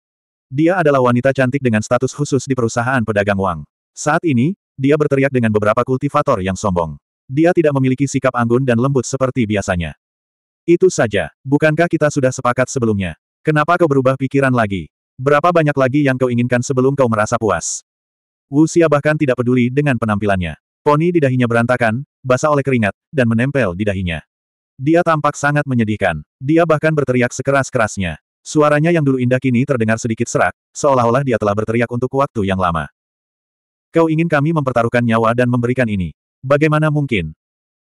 Dia adalah wanita cantik dengan status khusus di perusahaan pedagang uang. Saat ini, dia berteriak dengan beberapa kultivator yang sombong. Dia tidak memiliki sikap anggun dan lembut seperti biasanya. Itu saja, bukankah kita sudah sepakat sebelumnya? Kenapa kau berubah pikiran lagi? Berapa banyak lagi yang kau inginkan sebelum kau merasa puas? Wu Xia bahkan tidak peduli dengan penampilannya. Poni di dahinya berantakan, basah oleh keringat, dan menempel di dahinya. Dia tampak sangat menyedihkan. Dia bahkan berteriak sekeras-kerasnya. Suaranya yang dulu indah kini terdengar sedikit serak, seolah-olah dia telah berteriak untuk waktu yang lama. Kau ingin kami mempertaruhkan nyawa dan memberikan ini. Bagaimana mungkin?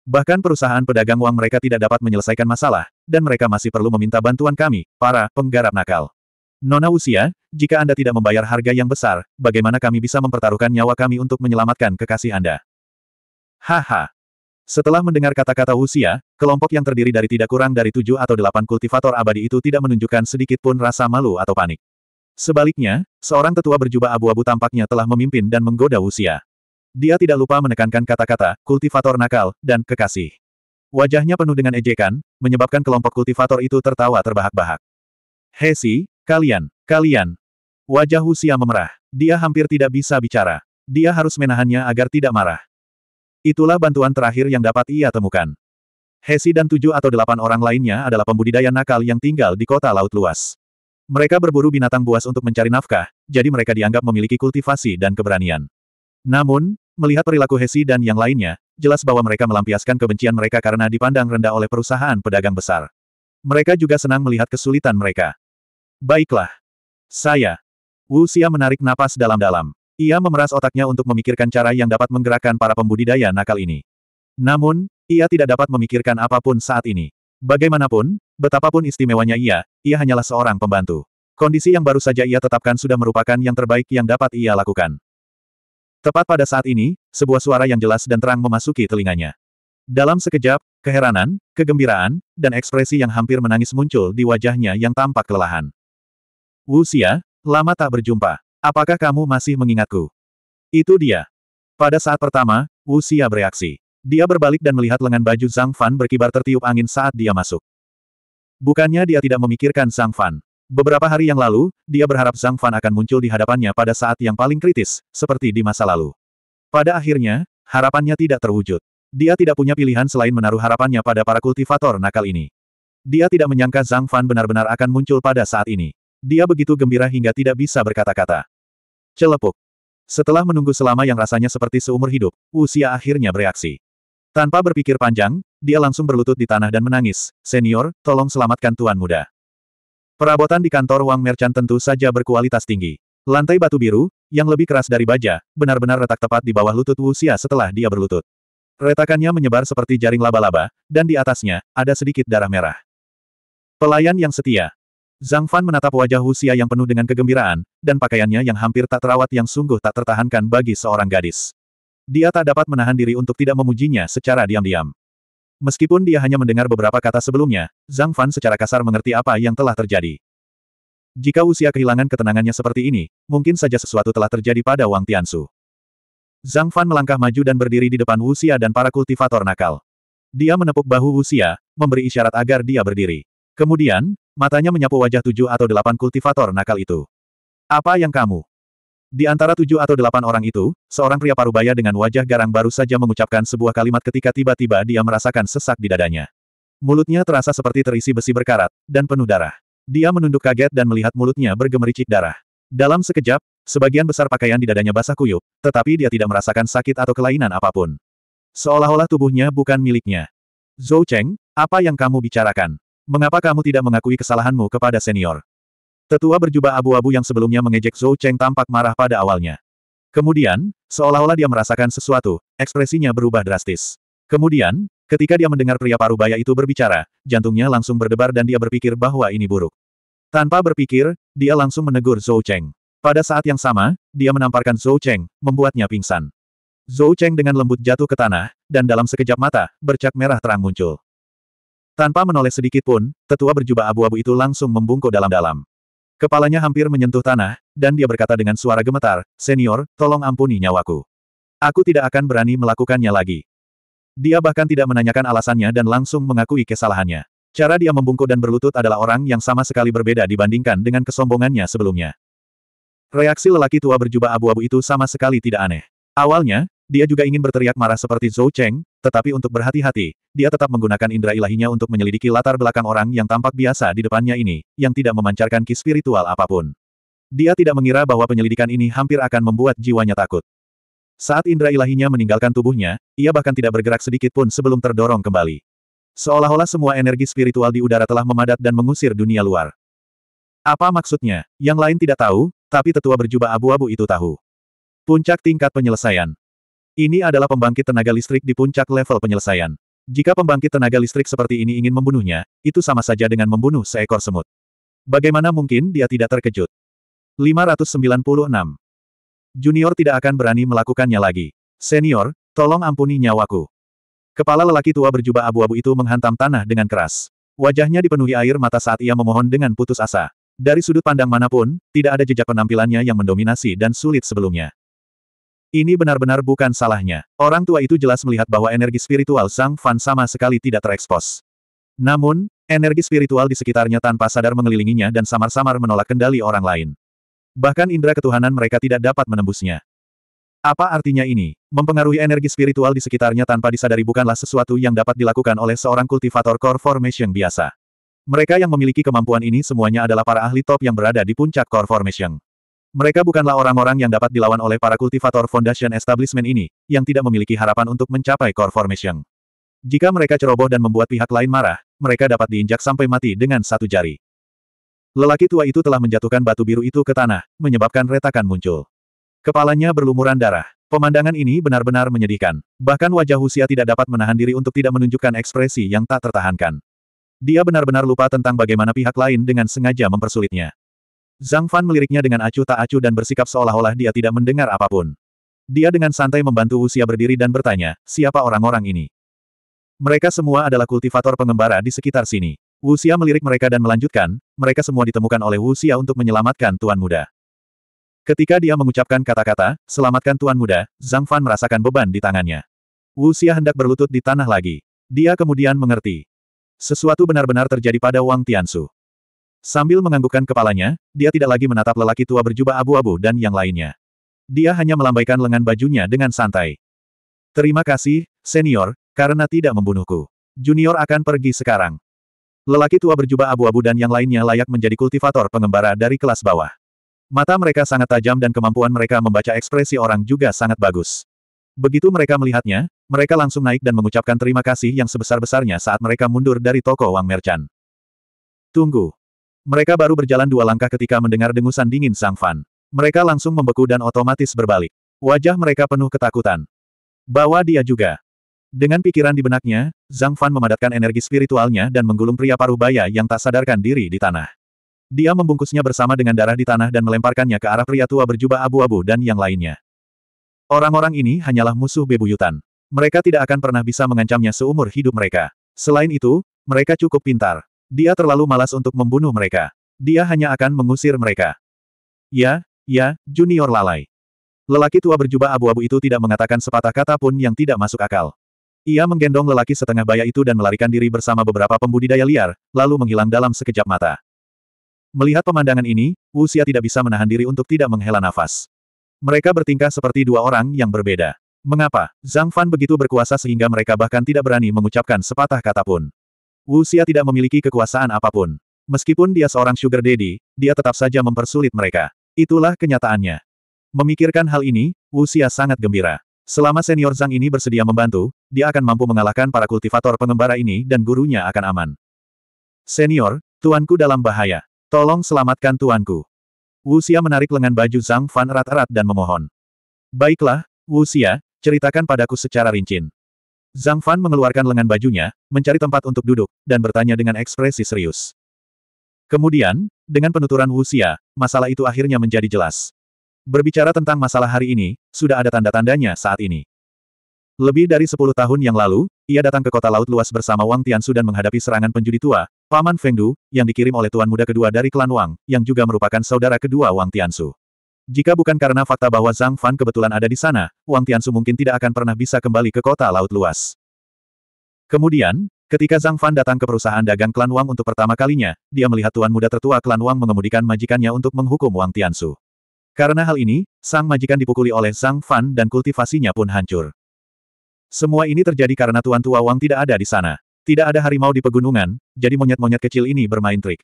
Bahkan perusahaan pedagang uang mereka tidak dapat menyelesaikan masalah, dan mereka masih perlu meminta bantuan kami, para penggarap nakal. Nona usia, jika Anda tidak membayar harga yang besar, bagaimana kami bisa mempertaruhkan nyawa kami untuk menyelamatkan kekasih Anda? Haha, setelah mendengar kata-kata usia, kelompok yang terdiri dari tidak kurang dari tujuh atau delapan kultivator abadi itu tidak menunjukkan sedikit pun rasa malu atau panik. Sebaliknya, seorang tetua berjubah abu-abu tampaknya telah memimpin dan menggoda usia. Dia tidak lupa menekankan kata-kata, kultivator nakal, dan kekasih. Wajahnya penuh dengan ejekan, menyebabkan kelompok kultivator itu tertawa terbahak-bahak. Hesi, kalian, kalian. Wajah usia memerah. Dia hampir tidak bisa bicara. Dia harus menahannya agar tidak marah. Itulah bantuan terakhir yang dapat ia temukan. Hesi dan tujuh atau delapan orang lainnya adalah pembudidaya nakal yang tinggal di kota laut luas. Mereka berburu binatang buas untuk mencari nafkah, jadi mereka dianggap memiliki kultivasi dan keberanian. Namun, melihat perilaku Hesi dan yang lainnya, jelas bahwa mereka melampiaskan kebencian mereka karena dipandang rendah oleh perusahaan pedagang besar. Mereka juga senang melihat kesulitan mereka. Baiklah. Saya. Wu Xia menarik napas dalam-dalam. Ia memeras otaknya untuk memikirkan cara yang dapat menggerakkan para pembudidaya nakal ini. Namun, ia tidak dapat memikirkan apapun saat ini. Bagaimanapun, betapapun istimewanya ia, ia hanyalah seorang pembantu. Kondisi yang baru saja ia tetapkan sudah merupakan yang terbaik yang dapat ia lakukan. Tepat pada saat ini, sebuah suara yang jelas dan terang memasuki telinganya. Dalam sekejap, keheranan, kegembiraan, dan ekspresi yang hampir menangis muncul di wajahnya yang tampak kelelahan. Wu Xia, lama tak berjumpa. Apakah kamu masih mengingatku? Itu dia. Pada saat pertama, Wu Xia bereaksi. Dia berbalik dan melihat lengan baju Zhang Fan berkibar tertiup angin saat dia masuk. Bukannya dia tidak memikirkan Zhang Fan. Beberapa hari yang lalu, dia berharap Zhang Fan akan muncul di hadapannya pada saat yang paling kritis, seperti di masa lalu. Pada akhirnya, harapannya tidak terwujud. Dia tidak punya pilihan selain menaruh harapannya pada para kultivator nakal ini. Dia tidak menyangka Zhang Fan benar-benar akan muncul pada saat ini. Dia begitu gembira hingga tidak bisa berkata-kata. Celepuk. Setelah menunggu selama yang rasanya seperti seumur hidup, Usia akhirnya bereaksi. Tanpa berpikir panjang, dia langsung berlutut di tanah dan menangis, Senior, tolong selamatkan Tuan Muda. Perabotan di kantor Wang Merchant tentu saja berkualitas tinggi. Lantai batu biru, yang lebih keras dari baja, benar-benar retak tepat di bawah lutut Wuxia setelah dia berlutut. Retakannya menyebar seperti jaring laba-laba, dan di atasnya, ada sedikit darah merah. Pelayan yang setia, Zhang Fan menatap wajah Husia yang penuh dengan kegembiraan, dan pakaiannya yang hampir tak terawat yang sungguh tak tertahankan bagi seorang gadis. Dia tak dapat menahan diri untuk tidak memujinya secara diam-diam. Meskipun dia hanya mendengar beberapa kata sebelumnya, Zhang Fan secara kasar mengerti apa yang telah terjadi. Jika usia kehilangan ketenangannya seperti ini, mungkin saja sesuatu telah terjadi pada Wang Tiansu. Zhang Fan melangkah maju dan berdiri di depan usia dan para kultivator nakal. Dia menepuk bahu usia, memberi isyarat agar dia berdiri. Kemudian, Matanya menyapu wajah tujuh atau delapan kultivator nakal itu. Apa yang kamu? Di antara tujuh atau delapan orang itu, seorang pria parubaya dengan wajah garang baru saja mengucapkan sebuah kalimat ketika tiba-tiba dia merasakan sesak di dadanya. Mulutnya terasa seperti terisi besi berkarat, dan penuh darah. Dia menunduk kaget dan melihat mulutnya bergemericik darah. Dalam sekejap, sebagian besar pakaian di dadanya basah kuyup, tetapi dia tidak merasakan sakit atau kelainan apapun. Seolah-olah tubuhnya bukan miliknya. Zhou Cheng, apa yang kamu bicarakan? Mengapa kamu tidak mengakui kesalahanmu kepada senior? Tetua berjubah abu-abu yang sebelumnya mengejek Zhou Cheng tampak marah pada awalnya. Kemudian, seolah-olah dia merasakan sesuatu, ekspresinya berubah drastis. Kemudian, ketika dia mendengar pria baya itu berbicara, jantungnya langsung berdebar dan dia berpikir bahwa ini buruk. Tanpa berpikir, dia langsung menegur Zhou Cheng. Pada saat yang sama, dia menamparkan Zhou Cheng, membuatnya pingsan. Zhou Cheng dengan lembut jatuh ke tanah, dan dalam sekejap mata, bercak merah terang muncul. Tanpa menoleh sedikit pun, tetua berjubah abu-abu itu langsung membungkuk dalam-dalam. Kepalanya hampir menyentuh tanah, dan dia berkata dengan suara gemetar, Senior, tolong ampuni nyawaku. Aku tidak akan berani melakukannya lagi. Dia bahkan tidak menanyakan alasannya dan langsung mengakui kesalahannya. Cara dia membungkuk dan berlutut adalah orang yang sama sekali berbeda dibandingkan dengan kesombongannya sebelumnya. Reaksi lelaki tua berjubah abu-abu itu sama sekali tidak aneh. Awalnya, dia juga ingin berteriak marah seperti Zhou Cheng, tetapi untuk berhati-hati, dia tetap menggunakan indera ilahinya untuk menyelidiki latar belakang orang yang tampak biasa di depannya ini, yang tidak memancarkan ki spiritual apapun. Dia tidak mengira bahwa penyelidikan ini hampir akan membuat jiwanya takut. Saat indera ilahinya meninggalkan tubuhnya, ia bahkan tidak bergerak sedikit pun sebelum terdorong kembali. Seolah-olah semua energi spiritual di udara telah memadat dan mengusir dunia luar. Apa maksudnya? Yang lain tidak tahu, tapi tetua berjubah abu-abu itu tahu. Puncak tingkat penyelesaian. Ini adalah pembangkit tenaga listrik di puncak level penyelesaian. Jika pembangkit tenaga listrik seperti ini ingin membunuhnya, itu sama saja dengan membunuh seekor semut. Bagaimana mungkin dia tidak terkejut? 596. Junior tidak akan berani melakukannya lagi. Senior, tolong ampuni nyawaku. Kepala lelaki tua berjubah abu-abu itu menghantam tanah dengan keras. Wajahnya dipenuhi air mata saat ia memohon dengan putus asa. Dari sudut pandang manapun, tidak ada jejak penampilannya yang mendominasi dan sulit sebelumnya. Ini benar-benar bukan salahnya. Orang tua itu jelas melihat bahwa energi spiritual Sang Fan sama sekali tidak terekspos. Namun, energi spiritual di sekitarnya tanpa sadar mengelilinginya dan samar-samar menolak kendali orang lain. Bahkan indera ketuhanan mereka tidak dapat menembusnya. Apa artinya ini? Mempengaruhi energi spiritual di sekitarnya tanpa disadari bukanlah sesuatu yang dapat dilakukan oleh seorang kultivator core formation biasa. Mereka yang memiliki kemampuan ini semuanya adalah para ahli top yang berada di puncak core formation. Mereka bukanlah orang-orang yang dapat dilawan oleh para kultivator Foundation Establishment ini, yang tidak memiliki harapan untuk mencapai Core Formation. Jika mereka ceroboh dan membuat pihak lain marah, mereka dapat diinjak sampai mati dengan satu jari. Lelaki tua itu telah menjatuhkan batu biru itu ke tanah, menyebabkan retakan muncul. Kepalanya berlumuran darah. Pemandangan ini benar-benar menyedihkan. Bahkan wajah Husia tidak dapat menahan diri untuk tidak menunjukkan ekspresi yang tak tertahankan. Dia benar-benar lupa tentang bagaimana pihak lain dengan sengaja mempersulitnya. Zhang Fan meliriknya dengan acuh tak acuh dan bersikap seolah-olah dia tidak mendengar apapun. Dia dengan santai membantu Usia berdiri dan bertanya, siapa orang-orang ini? Mereka semua adalah kultivator pengembara di sekitar sini. Wuxia melirik mereka dan melanjutkan, mereka semua ditemukan oleh Wuxia untuk menyelamatkan Tuan Muda. Ketika dia mengucapkan kata-kata, selamatkan Tuan Muda, Zhang Fan merasakan beban di tangannya. Wuxia hendak berlutut di tanah lagi. Dia kemudian mengerti. Sesuatu benar-benar terjadi pada Wang Tiansu. Sambil menganggukkan kepalanya, dia tidak lagi menatap lelaki tua berjubah abu-abu dan yang lainnya. Dia hanya melambaikan lengan bajunya dengan santai. Terima kasih, senior, karena tidak membunuhku. Junior akan pergi sekarang. Lelaki tua berjubah abu-abu dan yang lainnya layak menjadi kultivator pengembara dari kelas bawah. Mata mereka sangat tajam dan kemampuan mereka membaca ekspresi orang juga sangat bagus. Begitu mereka melihatnya, mereka langsung naik dan mengucapkan terima kasih yang sebesar-besarnya saat mereka mundur dari toko Wang Merchan. Tunggu, mereka baru berjalan dua langkah ketika mendengar dengusan dingin Sang Fan. Mereka langsung membeku dan otomatis berbalik. Wajah mereka penuh ketakutan. Bawa dia juga. Dengan pikiran di benaknya, Zhang Fan memadatkan energi spiritualnya dan menggulung pria paruh baya yang tak sadarkan diri di tanah. Dia membungkusnya bersama dengan darah di tanah dan melemparkannya ke arah pria tua berjubah abu-abu dan yang lainnya. Orang-orang ini hanyalah musuh bebuyutan. Mereka tidak akan pernah bisa mengancamnya seumur hidup mereka. Selain itu, mereka cukup pintar. Dia terlalu malas untuk membunuh mereka. Dia hanya akan mengusir mereka. Ya, ya, junior lalai. Lelaki tua berjubah abu-abu itu tidak mengatakan sepatah kata pun yang tidak masuk akal. Ia menggendong lelaki setengah baya itu dan melarikan diri bersama beberapa pembudidaya liar, lalu menghilang dalam sekejap mata. Melihat pemandangan ini, Usia tidak bisa menahan diri untuk tidak menghela nafas. Mereka bertingkah seperti dua orang yang berbeda. Mengapa Zhang Fan begitu berkuasa sehingga mereka bahkan tidak berani mengucapkan sepatah kata pun? Wu Xia tidak memiliki kekuasaan apapun. Meskipun dia seorang sugar daddy, dia tetap saja mempersulit mereka. Itulah kenyataannya. Memikirkan hal ini, Wu Xia sangat gembira. Selama senior Zhang ini bersedia membantu, dia akan mampu mengalahkan para kultivator pengembara ini dan gurunya akan aman. Senior, tuanku dalam bahaya. Tolong selamatkan tuanku. Wu Xia menarik lengan baju Zhang Fan erat-erat dan memohon. Baiklah, Wu Xia, ceritakan padaku secara rinci. Zhang Fan mengeluarkan lengan bajunya, mencari tempat untuk duduk, dan bertanya dengan ekspresi serius. Kemudian, dengan penuturan Wuxia, masalah itu akhirnya menjadi jelas. Berbicara tentang masalah hari ini, sudah ada tanda-tandanya saat ini. Lebih dari sepuluh tahun yang lalu, ia datang ke kota laut luas bersama Wang Tiansu dan menghadapi serangan penjudi tua, Paman Fengdu, yang dikirim oleh tuan muda kedua dari klan Wang, yang juga merupakan saudara kedua Wang Tiansu. Jika bukan karena fakta bahwa Zhang Fan kebetulan ada di sana, Wang Tiansu mungkin tidak akan pernah bisa kembali ke kota laut luas. Kemudian, ketika Zhang Fan datang ke perusahaan dagang klan Wang untuk pertama kalinya, dia melihat tuan muda tertua klan Wang mengemudikan majikannya untuk menghukum Wang Tiansu. Karena hal ini, sang majikan dipukuli oleh Zhang Fan dan kultivasinya pun hancur. Semua ini terjadi karena tuan tua Wang tidak ada di sana. Tidak ada harimau di pegunungan, jadi monyet-monyet kecil ini bermain trik.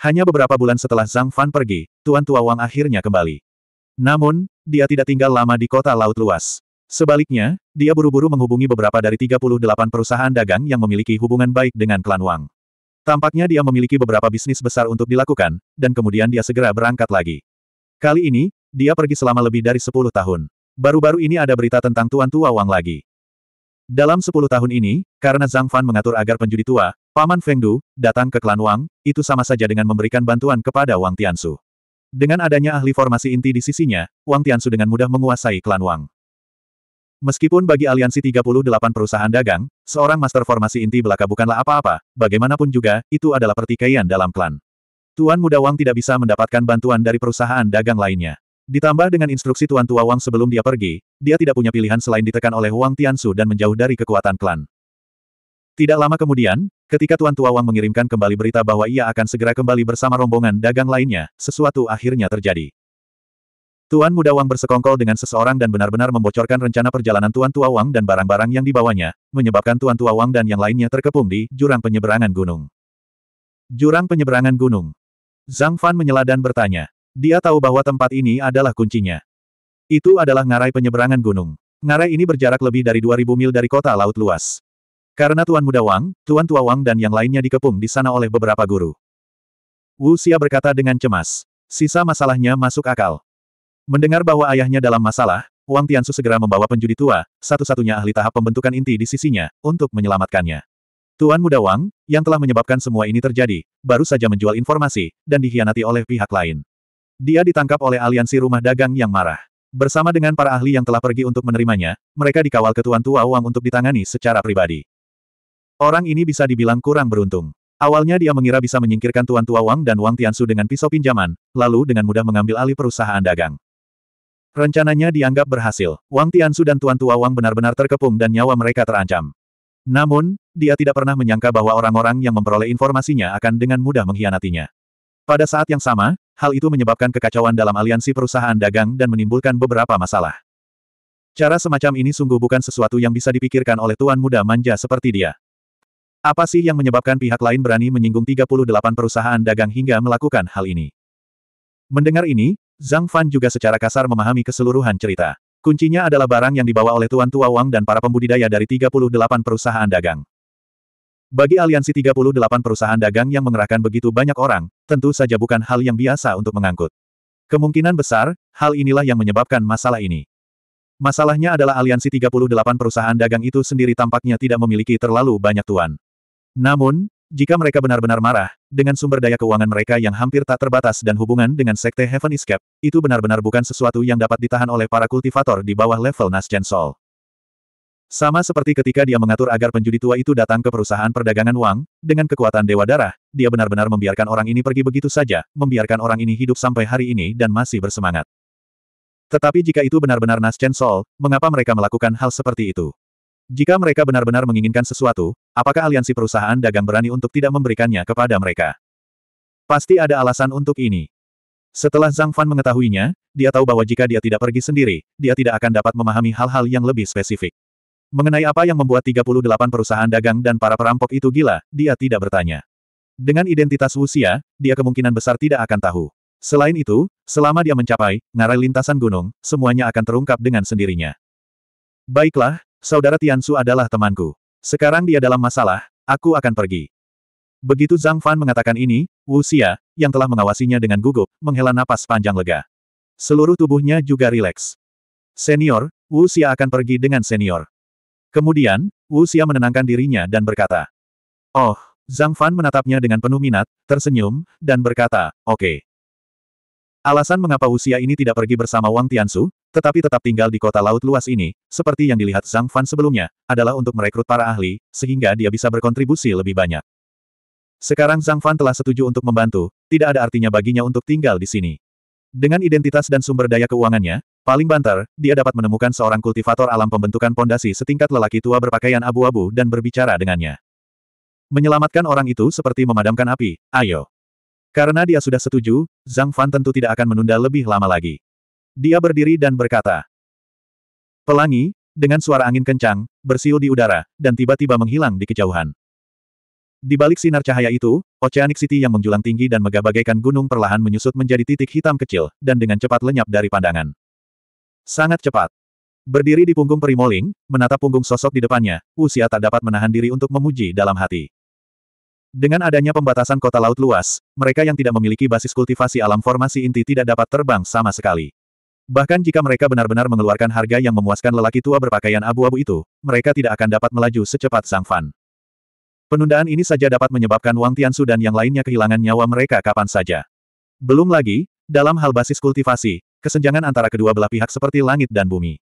Hanya beberapa bulan setelah Zhang Fan pergi, Tuan Tua Wang akhirnya kembali. Namun, dia tidak tinggal lama di kota laut luas. Sebaliknya, dia buru-buru menghubungi beberapa dari 38 perusahaan dagang yang memiliki hubungan baik dengan klan Wang. Tampaknya dia memiliki beberapa bisnis besar untuk dilakukan, dan kemudian dia segera berangkat lagi. Kali ini, dia pergi selama lebih dari 10 tahun. Baru-baru ini ada berita tentang Tuan Tua Wang lagi. Dalam sepuluh tahun ini, karena Zhang Fan mengatur agar penjudi tua, Paman Feng Du, datang ke klan Wang, itu sama saja dengan memberikan bantuan kepada Wang Tiansu. Dengan adanya ahli formasi inti di sisinya, Wang Tiansu dengan mudah menguasai klan Wang. Meskipun bagi aliansi 38 perusahaan dagang, seorang master formasi inti belaka bukanlah apa-apa, bagaimanapun juga, itu adalah pertikaian dalam klan. Tuan Muda Wang tidak bisa mendapatkan bantuan dari perusahaan dagang lainnya. Ditambah dengan instruksi Tuan Tua Wang sebelum dia pergi, dia tidak punya pilihan selain ditekan oleh Wang Tiansu dan menjauh dari kekuatan klan. Tidak lama kemudian, ketika Tuan Tua Wang mengirimkan kembali berita bahwa ia akan segera kembali bersama rombongan dagang lainnya, sesuatu akhirnya terjadi. Tuan Muda Wang bersekongkol dengan seseorang dan benar-benar membocorkan rencana perjalanan Tuan Tua Wang dan barang-barang yang dibawanya, menyebabkan Tuan Tua Wang dan yang lainnya terkepung di jurang penyeberangan gunung. Jurang penyeberangan gunung. Zhang Fan menyela dan bertanya, dia tahu bahwa tempat ini adalah kuncinya. Itu adalah ngarai penyeberangan gunung. Ngarai ini berjarak lebih dari 2000 mil dari kota laut luas. Karena Tuan Muda Wang, Tuan Tua Wang dan yang lainnya dikepung di sana oleh beberapa guru. Wu Xia berkata dengan cemas. Sisa masalahnya masuk akal. Mendengar bahwa ayahnya dalam masalah, Wang Tiansu segera membawa penjudi tua, satu-satunya ahli tahap pembentukan inti di sisinya, untuk menyelamatkannya. Tuan Muda Wang, yang telah menyebabkan semua ini terjadi, baru saja menjual informasi, dan dihianati oleh pihak lain. Dia ditangkap oleh aliansi rumah dagang yang marah. Bersama dengan para ahli yang telah pergi untuk menerimanya, mereka dikawal ke Tuan Tua Wang untuk ditangani secara pribadi. Orang ini bisa dibilang kurang beruntung. Awalnya dia mengira bisa menyingkirkan Tuan Tua Wang dan Wang Tiansu dengan pisau pinjaman, lalu dengan mudah mengambil alih perusahaan dagang. Rencananya dianggap berhasil. Wang Tiansu dan Tuan Tua Wang benar-benar terkepung dan nyawa mereka terancam. Namun, dia tidak pernah menyangka bahwa orang-orang yang memperoleh informasinya akan dengan mudah mengkhianatinya. Pada saat yang sama, hal itu menyebabkan kekacauan dalam aliansi perusahaan dagang dan menimbulkan beberapa masalah. Cara semacam ini sungguh bukan sesuatu yang bisa dipikirkan oleh tuan muda manja seperti dia. Apa sih yang menyebabkan pihak lain berani menyinggung 38 perusahaan dagang hingga melakukan hal ini? Mendengar ini, Zhang Fan juga secara kasar memahami keseluruhan cerita. Kuncinya adalah barang yang dibawa oleh Tuan Tua Wang dan para pembudidaya dari 38 perusahaan dagang. Bagi aliansi 38 perusahaan dagang yang mengerahkan begitu banyak orang, tentu saja bukan hal yang biasa untuk mengangkut. Kemungkinan besar, hal inilah yang menyebabkan masalah ini. Masalahnya adalah aliansi 38 perusahaan dagang itu sendiri tampaknya tidak memiliki terlalu banyak tuan. Namun, jika mereka benar-benar marah, dengan sumber daya keuangan mereka yang hampir tak terbatas dan hubungan dengan Sekte Heaven Escape, itu benar-benar bukan sesuatu yang dapat ditahan oleh para kultivator di bawah level Nasjen Sol. Sama seperti ketika dia mengatur agar penjudi tua itu datang ke perusahaan perdagangan uang, dengan kekuatan Dewa Darah, dia benar-benar membiarkan orang ini pergi begitu saja, membiarkan orang ini hidup sampai hari ini dan masih bersemangat. Tetapi jika itu benar-benar nas Chen Sol, mengapa mereka melakukan hal seperti itu? Jika mereka benar-benar menginginkan sesuatu, apakah aliansi perusahaan dagang berani untuk tidak memberikannya kepada mereka? Pasti ada alasan untuk ini. Setelah Zhang Fan mengetahuinya, dia tahu bahwa jika dia tidak pergi sendiri, dia tidak akan dapat memahami hal-hal yang lebih spesifik. Mengenai apa yang membuat 38 perusahaan dagang dan para perampok itu gila, dia tidak bertanya. Dengan identitas Wuxia, dia kemungkinan besar tidak akan tahu. Selain itu, selama dia mencapai ngarai lintasan gunung, semuanya akan terungkap dengan sendirinya. Baiklah, saudara Tiansu adalah temanku. Sekarang dia dalam masalah, aku akan pergi. Begitu Zhang Fan mengatakan ini, Wu Wuxia, yang telah mengawasinya dengan gugup, menghela napas panjang lega. Seluruh tubuhnya juga rileks. Senior, Wu Wuxia akan pergi dengan senior. Kemudian, Wu Xia menenangkan dirinya dan berkata, Oh, Zhang Fan menatapnya dengan penuh minat, tersenyum, dan berkata, oke. Okay. Alasan mengapa Wu Xia ini tidak pergi bersama Wang Tiansu, tetapi tetap tinggal di kota laut luas ini, seperti yang dilihat Zhang Fan sebelumnya, adalah untuk merekrut para ahli, sehingga dia bisa berkontribusi lebih banyak. Sekarang Zhang Fan telah setuju untuk membantu, tidak ada artinya baginya untuk tinggal di sini. Dengan identitas dan sumber daya keuangannya, paling banter, dia dapat menemukan seorang kultivator alam pembentukan pondasi setingkat lelaki tua berpakaian abu-abu dan berbicara dengannya. Menyelamatkan orang itu seperti memadamkan api, ayo. Karena dia sudah setuju, Zhang Fan tentu tidak akan menunda lebih lama lagi. Dia berdiri dan berkata. Pelangi, dengan suara angin kencang, bersiul di udara, dan tiba-tiba menghilang di kejauhan. Di balik sinar cahaya itu, Oceanic City yang menjulang tinggi dan megah bagaikan gunung perlahan menyusut menjadi titik hitam kecil, dan dengan cepat lenyap dari pandangan. Sangat cepat. Berdiri di punggung Primoling, menatap punggung sosok di depannya, Usia tak dapat menahan diri untuk memuji dalam hati. Dengan adanya pembatasan kota laut luas, mereka yang tidak memiliki basis kultivasi alam formasi inti tidak dapat terbang sama sekali. Bahkan jika mereka benar-benar mengeluarkan harga yang memuaskan lelaki tua berpakaian abu-abu itu, mereka tidak akan dapat melaju secepat Sang Fan. Penundaan ini saja dapat menyebabkan Wang Tiansu dan yang lainnya kehilangan nyawa mereka kapan saja. Belum lagi, dalam hal basis kultivasi, kesenjangan antara kedua belah pihak seperti langit dan bumi.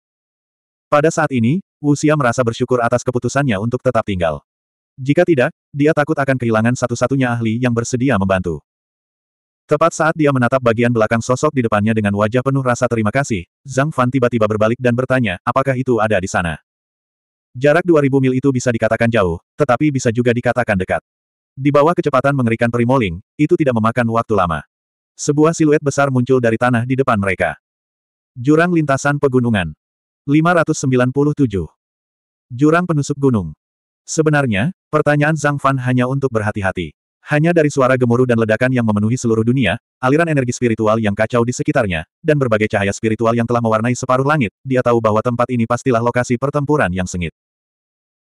Pada saat ini, Wu Xia merasa bersyukur atas keputusannya untuk tetap tinggal. Jika tidak, dia takut akan kehilangan satu-satunya ahli yang bersedia membantu. Tepat saat dia menatap bagian belakang sosok di depannya dengan wajah penuh rasa terima kasih, Zhang Fan tiba-tiba berbalik dan bertanya, apakah itu ada di sana? Jarak 2000 mil itu bisa dikatakan jauh, tetapi bisa juga dikatakan dekat. Di bawah kecepatan mengerikan perimoling, itu tidak memakan waktu lama. Sebuah siluet besar muncul dari tanah di depan mereka. Jurang lintasan pegunungan. 597. Jurang penusuk gunung. Sebenarnya, pertanyaan Zhang Fan hanya untuk berhati-hati. Hanya dari suara gemuruh dan ledakan yang memenuhi seluruh dunia, aliran energi spiritual yang kacau di sekitarnya, dan berbagai cahaya spiritual yang telah mewarnai separuh langit, dia tahu bahwa tempat ini pastilah lokasi pertempuran yang sengit.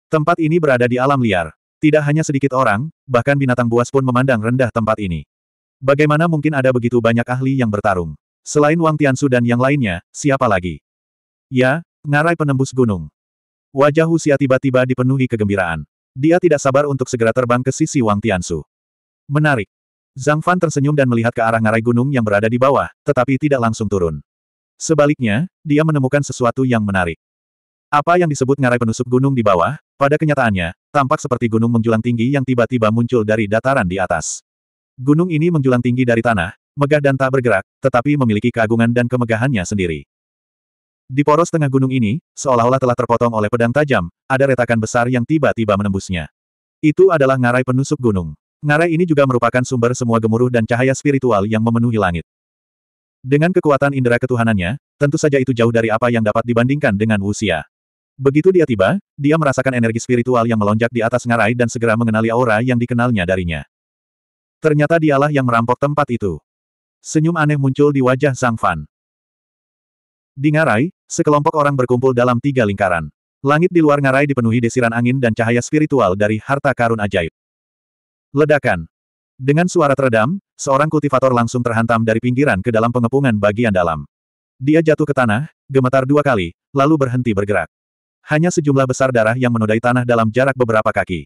Tempat ini berada di alam liar. Tidak hanya sedikit orang, bahkan binatang buas pun memandang rendah tempat ini. Bagaimana mungkin ada begitu banyak ahli yang bertarung? Selain Wang Tiansu dan yang lainnya, siapa lagi? Ya, ngarai penembus gunung. Wajah Hu Husia tiba-tiba dipenuhi kegembiraan. Dia tidak sabar untuk segera terbang ke sisi Wang Tiansu. Menarik. Zhang Fan tersenyum dan melihat ke arah ngarai gunung yang berada di bawah, tetapi tidak langsung turun. Sebaliknya, dia menemukan sesuatu yang menarik. Apa yang disebut ngarai penusuk gunung di bawah, pada kenyataannya, tampak seperti gunung menjulang tinggi yang tiba-tiba muncul dari dataran di atas. Gunung ini menjulang tinggi dari tanah, megah dan tak bergerak, tetapi memiliki keagungan dan kemegahannya sendiri. Di poros tengah gunung ini, seolah-olah telah terpotong oleh pedang tajam, ada retakan besar yang tiba-tiba menembusnya. Itu adalah ngarai penusuk gunung. Ngarai ini juga merupakan sumber semua gemuruh dan cahaya spiritual yang memenuhi langit. Dengan kekuatan indera ketuhanannya, tentu saja itu jauh dari apa yang dapat dibandingkan dengan usia. Begitu dia tiba, dia merasakan energi spiritual yang melonjak di atas ngarai dan segera mengenali aura yang dikenalnya darinya. Ternyata dialah yang merampok tempat itu. Senyum aneh muncul di wajah Zhang Fan. Di ngarai, sekelompok orang berkumpul dalam tiga lingkaran. Langit di luar ngarai dipenuhi desiran angin dan cahaya spiritual dari harta karun ajaib. Ledakan. Dengan suara teredam, seorang kultivator langsung terhantam dari pinggiran ke dalam pengepungan bagian dalam. Dia jatuh ke tanah, gemetar dua kali, lalu berhenti bergerak. Hanya sejumlah besar darah yang menodai tanah dalam jarak beberapa kaki.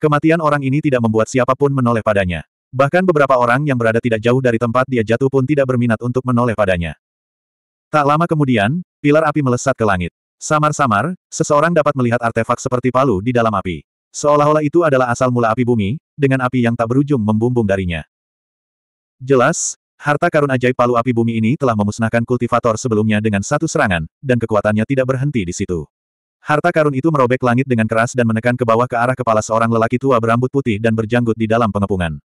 Kematian orang ini tidak membuat siapapun menoleh padanya. Bahkan beberapa orang yang berada tidak jauh dari tempat dia jatuh pun tidak berminat untuk menoleh padanya. Tak lama kemudian, pilar api melesat ke langit. Samar-samar, seseorang dapat melihat artefak seperti palu di dalam api. Seolah-olah itu adalah asal mula api bumi, dengan api yang tak berujung membumbung darinya. Jelas, harta karun ajaib palu api bumi ini telah memusnahkan kultivator sebelumnya dengan satu serangan, dan kekuatannya tidak berhenti di situ. Harta karun itu merobek langit dengan keras dan menekan ke bawah ke arah kepala seorang lelaki tua berambut putih dan berjanggut di dalam pengepungan.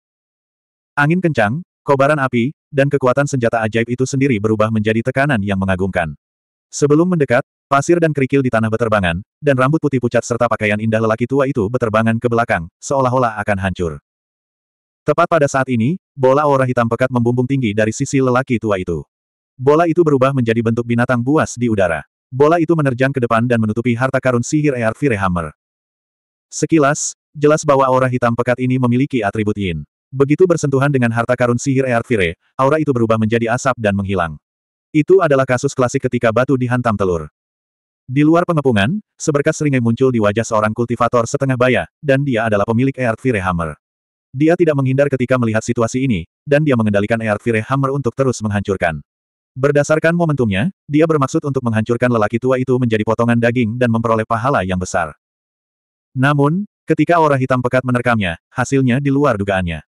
Angin kencang, kobaran api, dan kekuatan senjata ajaib itu sendiri berubah menjadi tekanan yang mengagumkan. Sebelum mendekat, pasir dan kerikil di tanah beterbangan, dan rambut putih pucat serta pakaian indah lelaki tua itu beterbangan ke belakang, seolah-olah akan hancur. Tepat pada saat ini, bola aura hitam pekat membumbung tinggi dari sisi lelaki tua itu. Bola itu berubah menjadi bentuk binatang buas di udara. Bola itu menerjang ke depan dan menutupi harta karun sihir Air Firehammer. Sekilas, jelas bahwa aura hitam pekat ini memiliki atribut yin. Begitu bersentuhan dengan harta karun sihir Air Fire, aura itu berubah menjadi asap dan menghilang. Itu adalah kasus klasik ketika batu dihantam telur. Di luar pengepungan, seberkas seringai muncul di wajah seorang kultivator setengah baya, dan dia adalah pemilik Air Fire Hammer. Dia tidak menghindar ketika melihat situasi ini, dan dia mengendalikan Air Fire Hammer untuk terus menghancurkan. Berdasarkan momentumnya, dia bermaksud untuk menghancurkan lelaki tua itu menjadi potongan daging dan memperoleh pahala yang besar. Namun, ketika aura hitam pekat menerkamnya, hasilnya di luar dugaannya.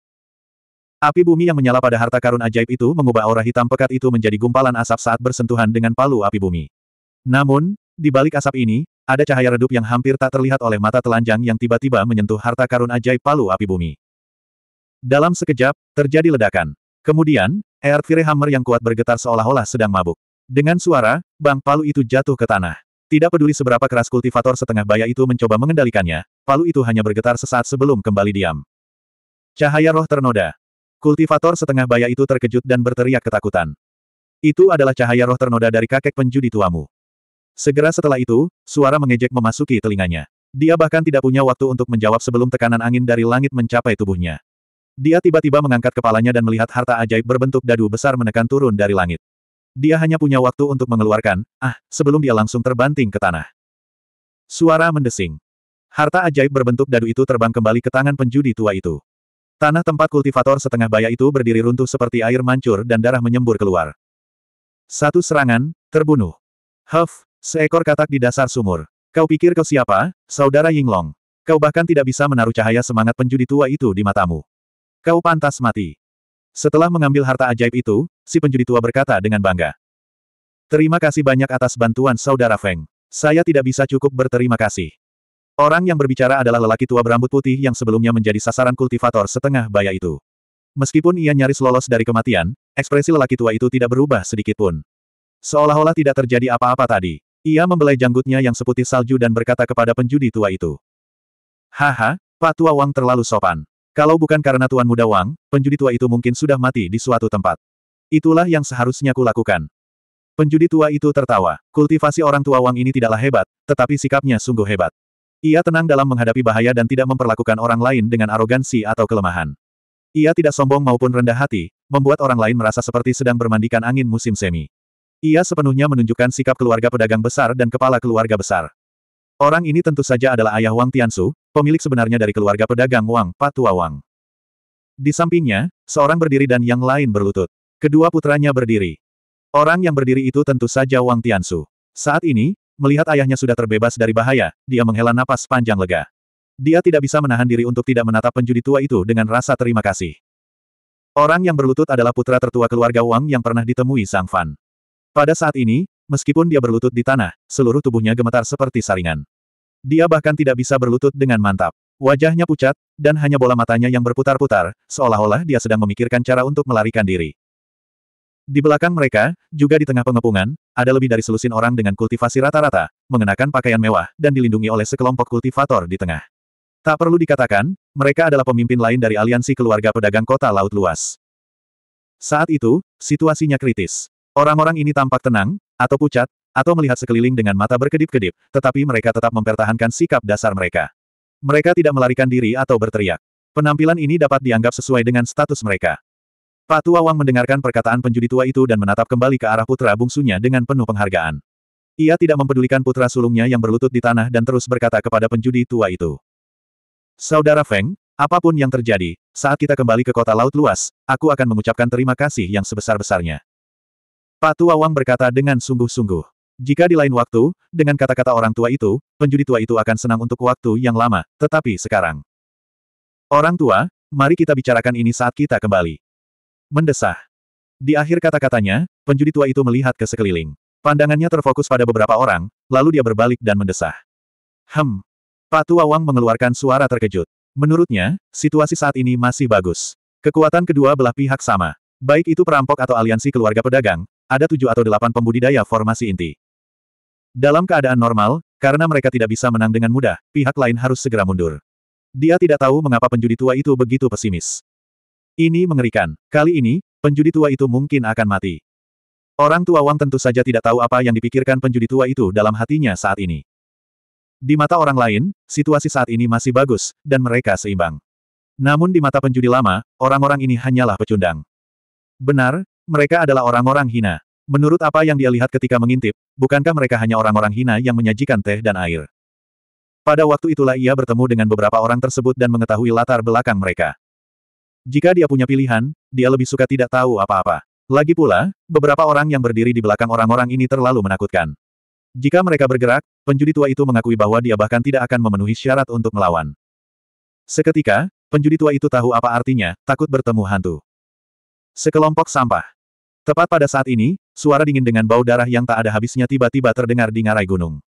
Api bumi yang menyala pada harta karun ajaib itu mengubah aura hitam pekat itu menjadi gumpalan asap saat bersentuhan dengan palu api bumi. Namun, di balik asap ini, ada cahaya redup yang hampir tak terlihat oleh mata telanjang yang tiba-tiba menyentuh harta karun ajaib palu api bumi. Dalam sekejap, terjadi ledakan. Kemudian, Air Hammer yang kuat bergetar seolah-olah sedang mabuk. Dengan suara, bang palu itu jatuh ke tanah. Tidak peduli seberapa keras kultivator setengah baya itu mencoba mengendalikannya, palu itu hanya bergetar sesaat sebelum kembali diam. Cahaya roh ternoda. Kultivator setengah baya itu terkejut dan berteriak ketakutan. Itu adalah cahaya roh ternoda dari kakek penjudi tuamu. Segera setelah itu, suara mengejek memasuki telinganya. Dia bahkan tidak punya waktu untuk menjawab sebelum tekanan angin dari langit mencapai tubuhnya. Dia tiba-tiba mengangkat kepalanya dan melihat harta ajaib berbentuk dadu besar menekan turun dari langit. Dia hanya punya waktu untuk mengeluarkan, ah, sebelum dia langsung terbanting ke tanah. Suara mendesing. Harta ajaib berbentuk dadu itu terbang kembali ke tangan penjudi tua itu. Tanah tempat kultivator setengah baya itu berdiri runtuh seperti air mancur dan darah menyembur keluar. Satu serangan, terbunuh. Huff, seekor katak di dasar sumur. Kau pikir kau siapa, saudara Yinglong? Kau bahkan tidak bisa menaruh cahaya semangat penjudi tua itu di matamu. Kau pantas mati. Setelah mengambil harta ajaib itu, si penjudi tua berkata dengan bangga. Terima kasih banyak atas bantuan saudara Feng. Saya tidak bisa cukup berterima kasih. Orang yang berbicara adalah lelaki tua berambut putih yang sebelumnya menjadi sasaran kultivator setengah baya itu. Meskipun ia nyaris lolos dari kematian, ekspresi lelaki tua itu tidak berubah sedikit pun. Seolah-olah tidak terjadi apa-apa tadi. Ia membelai janggutnya yang seputih salju dan berkata kepada penjudi tua itu. Haha, Pak Tua Wang terlalu sopan. Kalau bukan karena Tuan Muda Wang, penjudi tua itu mungkin sudah mati di suatu tempat. Itulah yang seharusnya kulakukan. Penjudi tua itu tertawa. Kultivasi orang tua Wang ini tidaklah hebat, tetapi sikapnya sungguh hebat. Ia tenang dalam menghadapi bahaya dan tidak memperlakukan orang lain dengan arogansi atau kelemahan. Ia tidak sombong maupun rendah hati, membuat orang lain merasa seperti sedang bermandikan angin musim semi. Ia sepenuhnya menunjukkan sikap keluarga pedagang besar dan kepala keluarga besar. Orang ini tentu saja adalah ayah Wang Tiansu, pemilik sebenarnya dari keluarga pedagang Wang, Patua Wang. Di sampingnya, seorang berdiri dan yang lain berlutut. Kedua putranya berdiri. Orang yang berdiri itu tentu saja Wang Tiansu. Saat ini, melihat ayahnya sudah terbebas dari bahaya, dia menghela napas panjang lega. Dia tidak bisa menahan diri untuk tidak menatap penjudi tua itu dengan rasa terima kasih. Orang yang berlutut adalah putra tertua keluarga Wang yang pernah ditemui Sang Fan. Pada saat ini, meskipun dia berlutut di tanah, seluruh tubuhnya gemetar seperti saringan. Dia bahkan tidak bisa berlutut dengan mantap. Wajahnya pucat, dan hanya bola matanya yang berputar-putar, seolah-olah dia sedang memikirkan cara untuk melarikan diri. Di belakang mereka, juga di tengah pengepungan, ada lebih dari selusin orang dengan kultivasi rata-rata, mengenakan pakaian mewah, dan dilindungi oleh sekelompok kultivator di tengah. Tak perlu dikatakan, mereka adalah pemimpin lain dari aliansi keluarga pedagang kota laut luas. Saat itu, situasinya kritis. Orang-orang ini tampak tenang, atau pucat, atau melihat sekeliling dengan mata berkedip-kedip, tetapi mereka tetap mempertahankan sikap dasar mereka. Mereka tidak melarikan diri atau berteriak. Penampilan ini dapat dianggap sesuai dengan status mereka. Pak Tua Wang mendengarkan perkataan penjudi tua itu dan menatap kembali ke arah putra bungsunya dengan penuh penghargaan. Ia tidak mempedulikan putra sulungnya yang berlutut di tanah dan terus berkata kepada penjudi tua itu. Saudara Feng, apapun yang terjadi, saat kita kembali ke kota laut luas, aku akan mengucapkan terima kasih yang sebesar-besarnya. Pak Tua Wang berkata dengan sungguh-sungguh. Jika di lain waktu, dengan kata-kata orang tua itu, penjudi tua itu akan senang untuk waktu yang lama, tetapi sekarang. Orang tua, mari kita bicarakan ini saat kita kembali. Mendesah. Di akhir kata-katanya, penjudi tua itu melihat ke sekeliling. Pandangannya terfokus pada beberapa orang, lalu dia berbalik dan mendesah. Hem. Pak Tua Wang mengeluarkan suara terkejut. Menurutnya, situasi saat ini masih bagus. Kekuatan kedua belah pihak sama. Baik itu perampok atau aliansi keluarga pedagang, ada tujuh atau delapan pembudidaya formasi inti. Dalam keadaan normal, karena mereka tidak bisa menang dengan mudah, pihak lain harus segera mundur. Dia tidak tahu mengapa penjudi tua itu begitu pesimis. Ini mengerikan. Kali ini, penjudi tua itu mungkin akan mati. Orang tua Wang tentu saja tidak tahu apa yang dipikirkan penjudi tua itu dalam hatinya saat ini. Di mata orang lain, situasi saat ini masih bagus, dan mereka seimbang. Namun di mata penjudi lama, orang-orang ini hanyalah pecundang. Benar, mereka adalah orang-orang hina. Menurut apa yang dia lihat ketika mengintip, bukankah mereka hanya orang-orang hina yang menyajikan teh dan air? Pada waktu itulah ia bertemu dengan beberapa orang tersebut dan mengetahui latar belakang mereka. Jika dia punya pilihan, dia lebih suka tidak tahu apa-apa. Lagi pula, beberapa orang yang berdiri di belakang orang-orang ini terlalu menakutkan. Jika mereka bergerak, penjudi tua itu mengakui bahwa dia bahkan tidak akan memenuhi syarat untuk melawan. Seketika, penjudi tua itu tahu apa artinya, takut bertemu hantu. Sekelompok sampah. Tepat pada saat ini, suara dingin dengan bau darah yang tak ada habisnya tiba-tiba terdengar di ngarai gunung.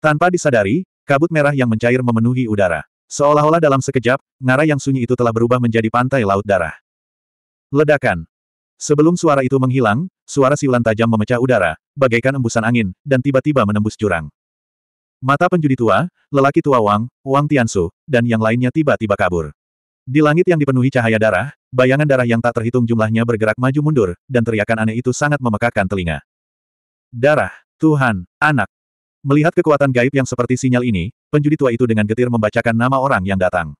Tanpa disadari, kabut merah yang mencair memenuhi udara. Seolah-olah dalam sekejap, ngarai yang sunyi itu telah berubah menjadi pantai laut darah. Ledakan. Sebelum suara itu menghilang, suara siulan tajam memecah udara, bagaikan embusan angin, dan tiba-tiba menembus jurang. Mata penjudi tua, lelaki tua Wang, Wang Tiansu, dan yang lainnya tiba-tiba kabur. Di langit yang dipenuhi cahaya darah, bayangan darah yang tak terhitung jumlahnya bergerak maju mundur, dan teriakan aneh itu sangat memekakkan telinga. Darah, Tuhan, anak. Melihat kekuatan gaib yang seperti sinyal ini, penjudi tua itu dengan getir membacakan nama orang yang datang.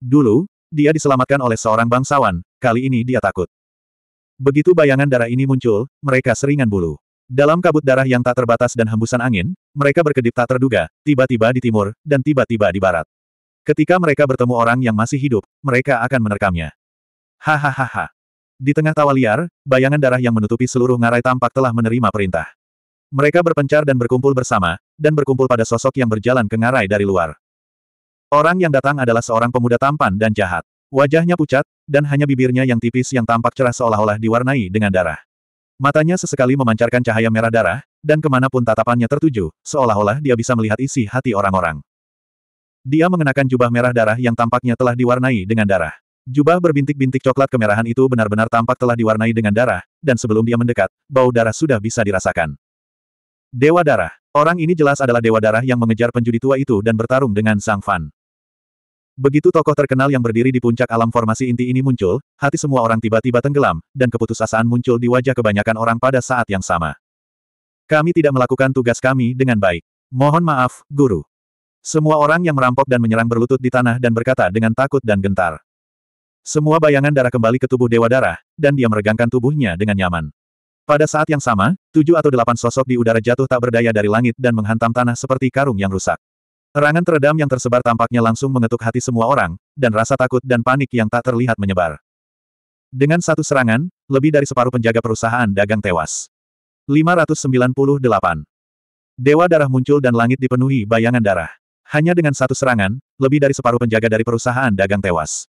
Dulu, dia diselamatkan oleh seorang bangsawan, kali ini dia takut. Begitu bayangan darah ini muncul, mereka seringan bulu. Dalam kabut darah yang tak terbatas dan hembusan angin, mereka berkedip tak terduga, tiba-tiba di timur, dan tiba-tiba di barat. Ketika mereka bertemu orang yang masih hidup, mereka akan menerkamnya. Hahaha. Di tengah tawa liar, bayangan darah yang menutupi seluruh ngarai tampak telah menerima perintah. Mereka berpencar dan berkumpul bersama, dan berkumpul pada sosok yang berjalan ke ngarai dari luar. Orang yang datang adalah seorang pemuda tampan dan jahat. Wajahnya pucat, dan hanya bibirnya yang tipis yang tampak cerah seolah-olah diwarnai dengan darah. Matanya sesekali memancarkan cahaya merah darah, dan kemanapun tatapannya tertuju, seolah-olah dia bisa melihat isi hati orang-orang. Dia mengenakan jubah merah darah yang tampaknya telah diwarnai dengan darah. Jubah berbintik-bintik coklat kemerahan itu benar-benar tampak telah diwarnai dengan darah, dan sebelum dia mendekat, bau darah sudah bisa dirasakan. Dewa Darah. Orang ini jelas adalah Dewa Darah yang mengejar penjudi tua itu dan bertarung dengan Sang Fan. Begitu tokoh terkenal yang berdiri di puncak alam formasi inti ini muncul, hati semua orang tiba-tiba tenggelam, dan keputusasaan muncul di wajah kebanyakan orang pada saat yang sama. Kami tidak melakukan tugas kami dengan baik. Mohon maaf, Guru. Semua orang yang merampok dan menyerang berlutut di tanah dan berkata dengan takut dan gentar. Semua bayangan darah kembali ke tubuh Dewa Darah, dan dia meregangkan tubuhnya dengan nyaman. Pada saat yang sama, tujuh atau delapan sosok di udara jatuh tak berdaya dari langit dan menghantam tanah seperti karung yang rusak. Erangan teredam yang tersebar tampaknya langsung mengetuk hati semua orang, dan rasa takut dan panik yang tak terlihat menyebar. Dengan satu serangan, lebih dari separuh penjaga perusahaan dagang tewas. 598. Dewa darah muncul dan langit dipenuhi bayangan darah. Hanya dengan satu serangan, lebih dari separuh penjaga dari perusahaan dagang tewas.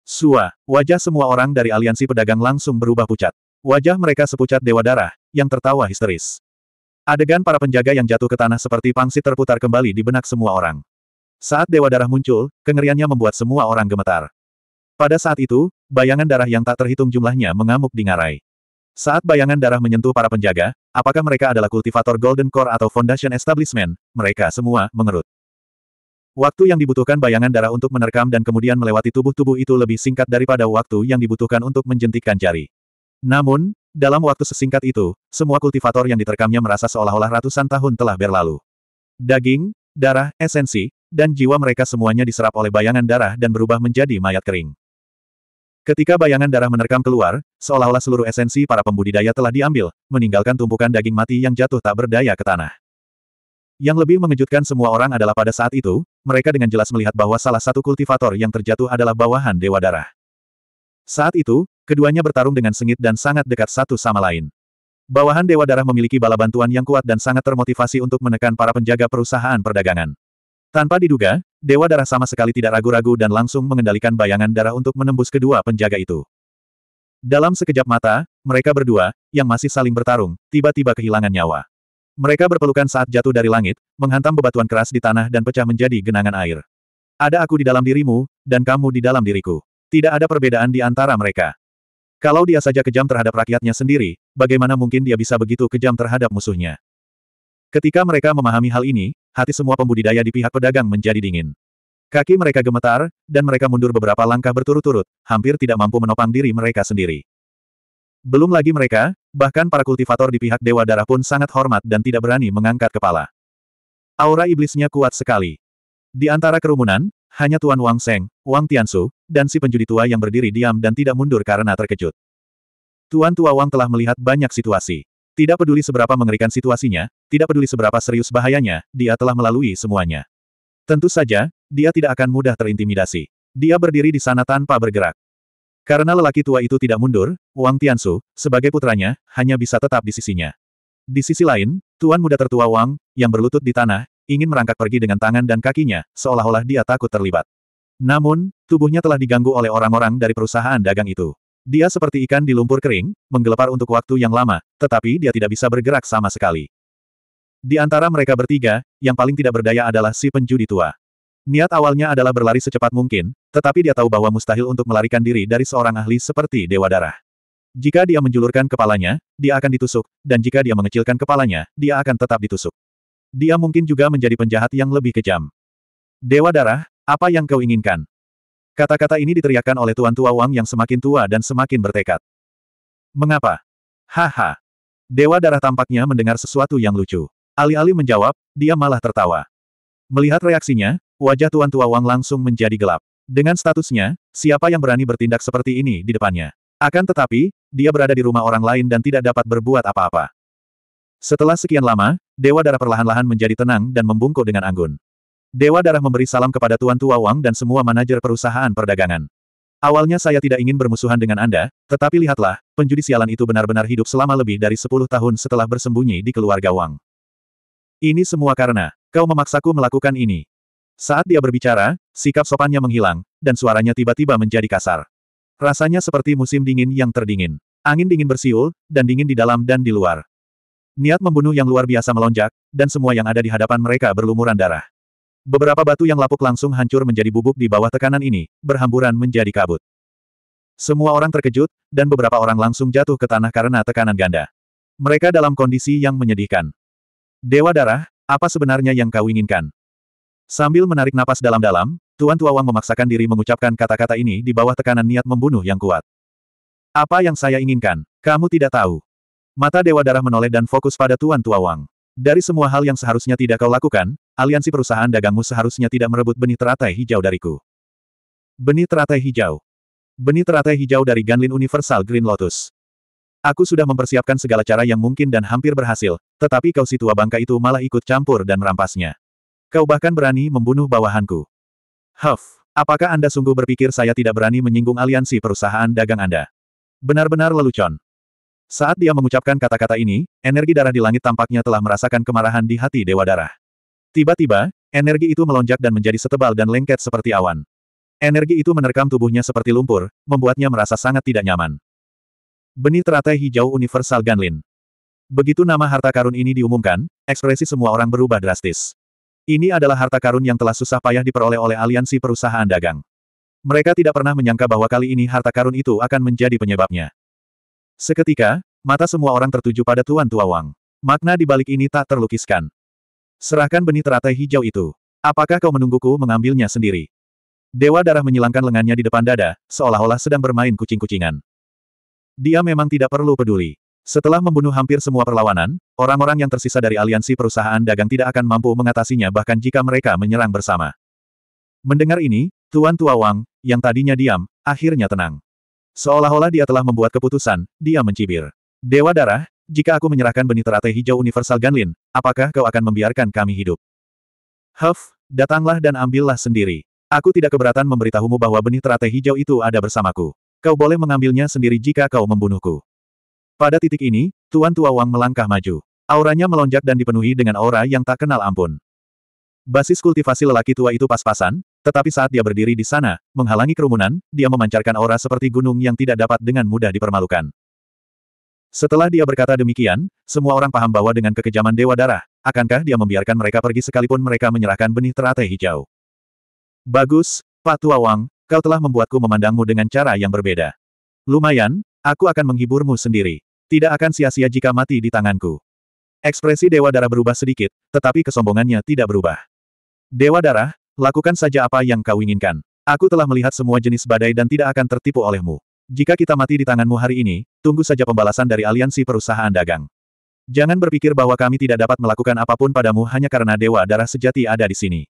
Sua, wajah semua orang dari aliansi pedagang langsung berubah pucat. Wajah mereka sepucat dewa darah, yang tertawa histeris. Adegan para penjaga yang jatuh ke tanah seperti pangsit terputar kembali di benak semua orang. Saat dewa darah muncul, kengeriannya membuat semua orang gemetar. Pada saat itu, bayangan darah yang tak terhitung jumlahnya mengamuk di ngarai. Saat bayangan darah menyentuh para penjaga, apakah mereka adalah kultivator Golden Core atau Foundation Establishment, mereka semua mengerut. Waktu yang dibutuhkan bayangan darah untuk menerkam dan kemudian melewati tubuh-tubuh itu lebih singkat daripada waktu yang dibutuhkan untuk menjentikkan jari. Namun, dalam waktu sesingkat itu, semua kultivator yang diterkamnya merasa seolah-olah ratusan tahun telah berlalu. Daging, darah, esensi, dan jiwa mereka semuanya diserap oleh bayangan darah dan berubah menjadi mayat kering. Ketika bayangan darah menerkam keluar, seolah-olah seluruh esensi para pembudidaya telah diambil, meninggalkan tumpukan daging mati yang jatuh tak berdaya ke tanah. Yang lebih mengejutkan semua orang adalah pada saat itu, mereka dengan jelas melihat bahwa salah satu kultivator yang terjatuh adalah bawahan Dewa Darah. Saat itu, keduanya bertarung dengan sengit dan sangat dekat satu sama lain. Bawahan Dewa Darah memiliki bala bantuan yang kuat dan sangat termotivasi untuk menekan para penjaga perusahaan perdagangan. Tanpa diduga, Dewa Darah sama sekali tidak ragu-ragu dan langsung mengendalikan bayangan darah untuk menembus kedua penjaga itu. Dalam sekejap mata, mereka berdua, yang masih saling bertarung, tiba-tiba kehilangan nyawa. Mereka berpelukan saat jatuh dari langit, menghantam bebatuan keras di tanah dan pecah menjadi genangan air. Ada aku di dalam dirimu, dan kamu di dalam diriku. Tidak ada perbedaan di antara mereka. Kalau dia saja kejam terhadap rakyatnya sendiri, bagaimana mungkin dia bisa begitu kejam terhadap musuhnya? Ketika mereka memahami hal ini, hati semua pembudidaya di pihak pedagang menjadi dingin. Kaki mereka gemetar, dan mereka mundur beberapa langkah berturut-turut, hampir tidak mampu menopang diri mereka sendiri. Belum lagi mereka, Bahkan para kultivator di pihak Dewa Darah pun sangat hormat dan tidak berani mengangkat kepala. Aura iblisnya kuat sekali. Di antara kerumunan, hanya Tuan Wang Seng, Wang Tiansu, dan si penjudi tua yang berdiri diam dan tidak mundur karena terkejut. Tuan Tua Wang telah melihat banyak situasi. Tidak peduli seberapa mengerikan situasinya, tidak peduli seberapa serius bahayanya, dia telah melalui semuanya. Tentu saja, dia tidak akan mudah terintimidasi. Dia berdiri di sana tanpa bergerak. Karena lelaki tua itu tidak mundur, Wang Tiansu, sebagai putranya, hanya bisa tetap di sisinya. Di sisi lain, tuan muda tertua Wang, yang berlutut di tanah, ingin merangkak pergi dengan tangan dan kakinya, seolah-olah dia takut terlibat. Namun, tubuhnya telah diganggu oleh orang-orang dari perusahaan dagang itu. Dia seperti ikan di lumpur kering, menggelepar untuk waktu yang lama, tetapi dia tidak bisa bergerak sama sekali. Di antara mereka bertiga, yang paling tidak berdaya adalah si penjudi tua. Niat awalnya adalah berlari secepat mungkin, tetapi dia tahu bahwa mustahil untuk melarikan diri dari seorang ahli seperti Dewa Darah. Jika dia menjulurkan kepalanya, dia akan ditusuk, dan jika dia mengecilkan kepalanya, dia akan tetap ditusuk. Dia mungkin juga menjadi penjahat yang lebih kejam. Dewa Darah, apa yang kau inginkan? Kata-kata ini diteriakkan oleh Tuan Tua Wang yang semakin tua dan semakin bertekad. Mengapa? Haha. Dewa Darah tampaknya mendengar sesuatu yang lucu. Alih-alih menjawab, dia malah tertawa. Melihat reaksinya, wajah Tuan Tua Wang langsung menjadi gelap. Dengan statusnya, siapa yang berani bertindak seperti ini di depannya? Akan tetapi, dia berada di rumah orang lain dan tidak dapat berbuat apa-apa. Setelah sekian lama, Dewa Darah perlahan-lahan menjadi tenang dan membungkuk dengan anggun. Dewa Darah memberi salam kepada Tuan Tua Wang dan semua manajer perusahaan perdagangan. Awalnya saya tidak ingin bermusuhan dengan Anda, tetapi lihatlah, penjudi sialan itu benar-benar hidup selama lebih dari 10 tahun setelah bersembunyi di keluarga Wang. Ini semua karena, kau memaksaku melakukan ini. Saat dia berbicara, sikap sopannya menghilang, dan suaranya tiba-tiba menjadi kasar. Rasanya seperti musim dingin yang terdingin. Angin dingin bersiul, dan dingin di dalam dan di luar. Niat membunuh yang luar biasa melonjak, dan semua yang ada di hadapan mereka berlumuran darah. Beberapa batu yang lapuk langsung hancur menjadi bubuk di bawah tekanan ini, berhamburan menjadi kabut. Semua orang terkejut, dan beberapa orang langsung jatuh ke tanah karena tekanan ganda. Mereka dalam kondisi yang menyedihkan. Dewa darah, apa sebenarnya yang kau inginkan? Sambil menarik napas dalam-dalam, Tuan Tua Wang memaksakan diri mengucapkan kata-kata ini di bawah tekanan niat membunuh yang kuat. Apa yang saya inginkan, kamu tidak tahu. Mata Dewa Darah menoleh dan fokus pada Tuan Tua Wang. Dari semua hal yang seharusnya tidak kau lakukan, aliansi perusahaan dagangmu seharusnya tidak merebut benih teratai hijau dariku. Benih teratai hijau. Benih teratai hijau dari Ganlin Universal Green Lotus. Aku sudah mempersiapkan segala cara yang mungkin dan hampir berhasil, tetapi kau si tua bangka itu malah ikut campur dan merampasnya. Kau bahkan berani membunuh bawahanku. Huff, apakah Anda sungguh berpikir saya tidak berani menyinggung aliansi perusahaan dagang Anda? Benar-benar lelucon. Saat dia mengucapkan kata-kata ini, energi darah di langit tampaknya telah merasakan kemarahan di hati Dewa Darah. Tiba-tiba, energi itu melonjak dan menjadi setebal dan lengket seperti awan. Energi itu menerkam tubuhnya seperti lumpur, membuatnya merasa sangat tidak nyaman. Benih teratai hijau universal Ganlin. Begitu nama harta karun ini diumumkan, ekspresi semua orang berubah drastis. Ini adalah harta karun yang telah susah payah diperoleh oleh aliansi perusahaan dagang. Mereka tidak pernah menyangka bahwa kali ini harta karun itu akan menjadi penyebabnya. Seketika, mata semua orang tertuju pada Tuan Tua Wang. Makna di balik ini tak terlukiskan. Serahkan benih teratai hijau itu. Apakah kau menungguku mengambilnya sendiri? Dewa darah menyilangkan lengannya di depan dada, seolah-olah sedang bermain kucing-kucingan. Dia memang tidak perlu peduli. Setelah membunuh hampir semua perlawanan, orang-orang yang tersisa dari aliansi perusahaan dagang tidak akan mampu mengatasinya bahkan jika mereka menyerang bersama. Mendengar ini, Tuan Tua Wang, yang tadinya diam, akhirnya tenang. Seolah-olah dia telah membuat keputusan, dia mencibir. Dewa Darah, jika aku menyerahkan benih terate hijau Universal Ganlin, apakah kau akan membiarkan kami hidup? Huff, datanglah dan ambillah sendiri. Aku tidak keberatan memberitahumu bahwa benih terate hijau itu ada bersamaku. Kau boleh mengambilnya sendiri jika kau membunuhku. Pada titik ini, Tuan Tua Wang melangkah maju. Auranya melonjak dan dipenuhi dengan aura yang tak kenal ampun. Basis kultivasi lelaki tua itu pas-pasan, tetapi saat dia berdiri di sana, menghalangi kerumunan, dia memancarkan aura seperti gunung yang tidak dapat dengan mudah dipermalukan. Setelah dia berkata demikian, semua orang paham bahwa dengan kekejaman Dewa Darah, akankah dia membiarkan mereka pergi sekalipun mereka menyerahkan benih teratai hijau. Bagus, Pak Tua Wang, kau telah membuatku memandangmu dengan cara yang berbeda. Lumayan, Aku akan menghiburmu sendiri. Tidak akan sia-sia jika mati di tanganku. Ekspresi Dewa Darah berubah sedikit, tetapi kesombongannya tidak berubah. Dewa Darah, lakukan saja apa yang kau inginkan. Aku telah melihat semua jenis badai dan tidak akan tertipu olehmu. Jika kita mati di tanganmu hari ini, tunggu saja pembalasan dari aliansi perusahaan dagang. Jangan berpikir bahwa kami tidak dapat melakukan apapun padamu hanya karena Dewa Darah sejati ada di sini.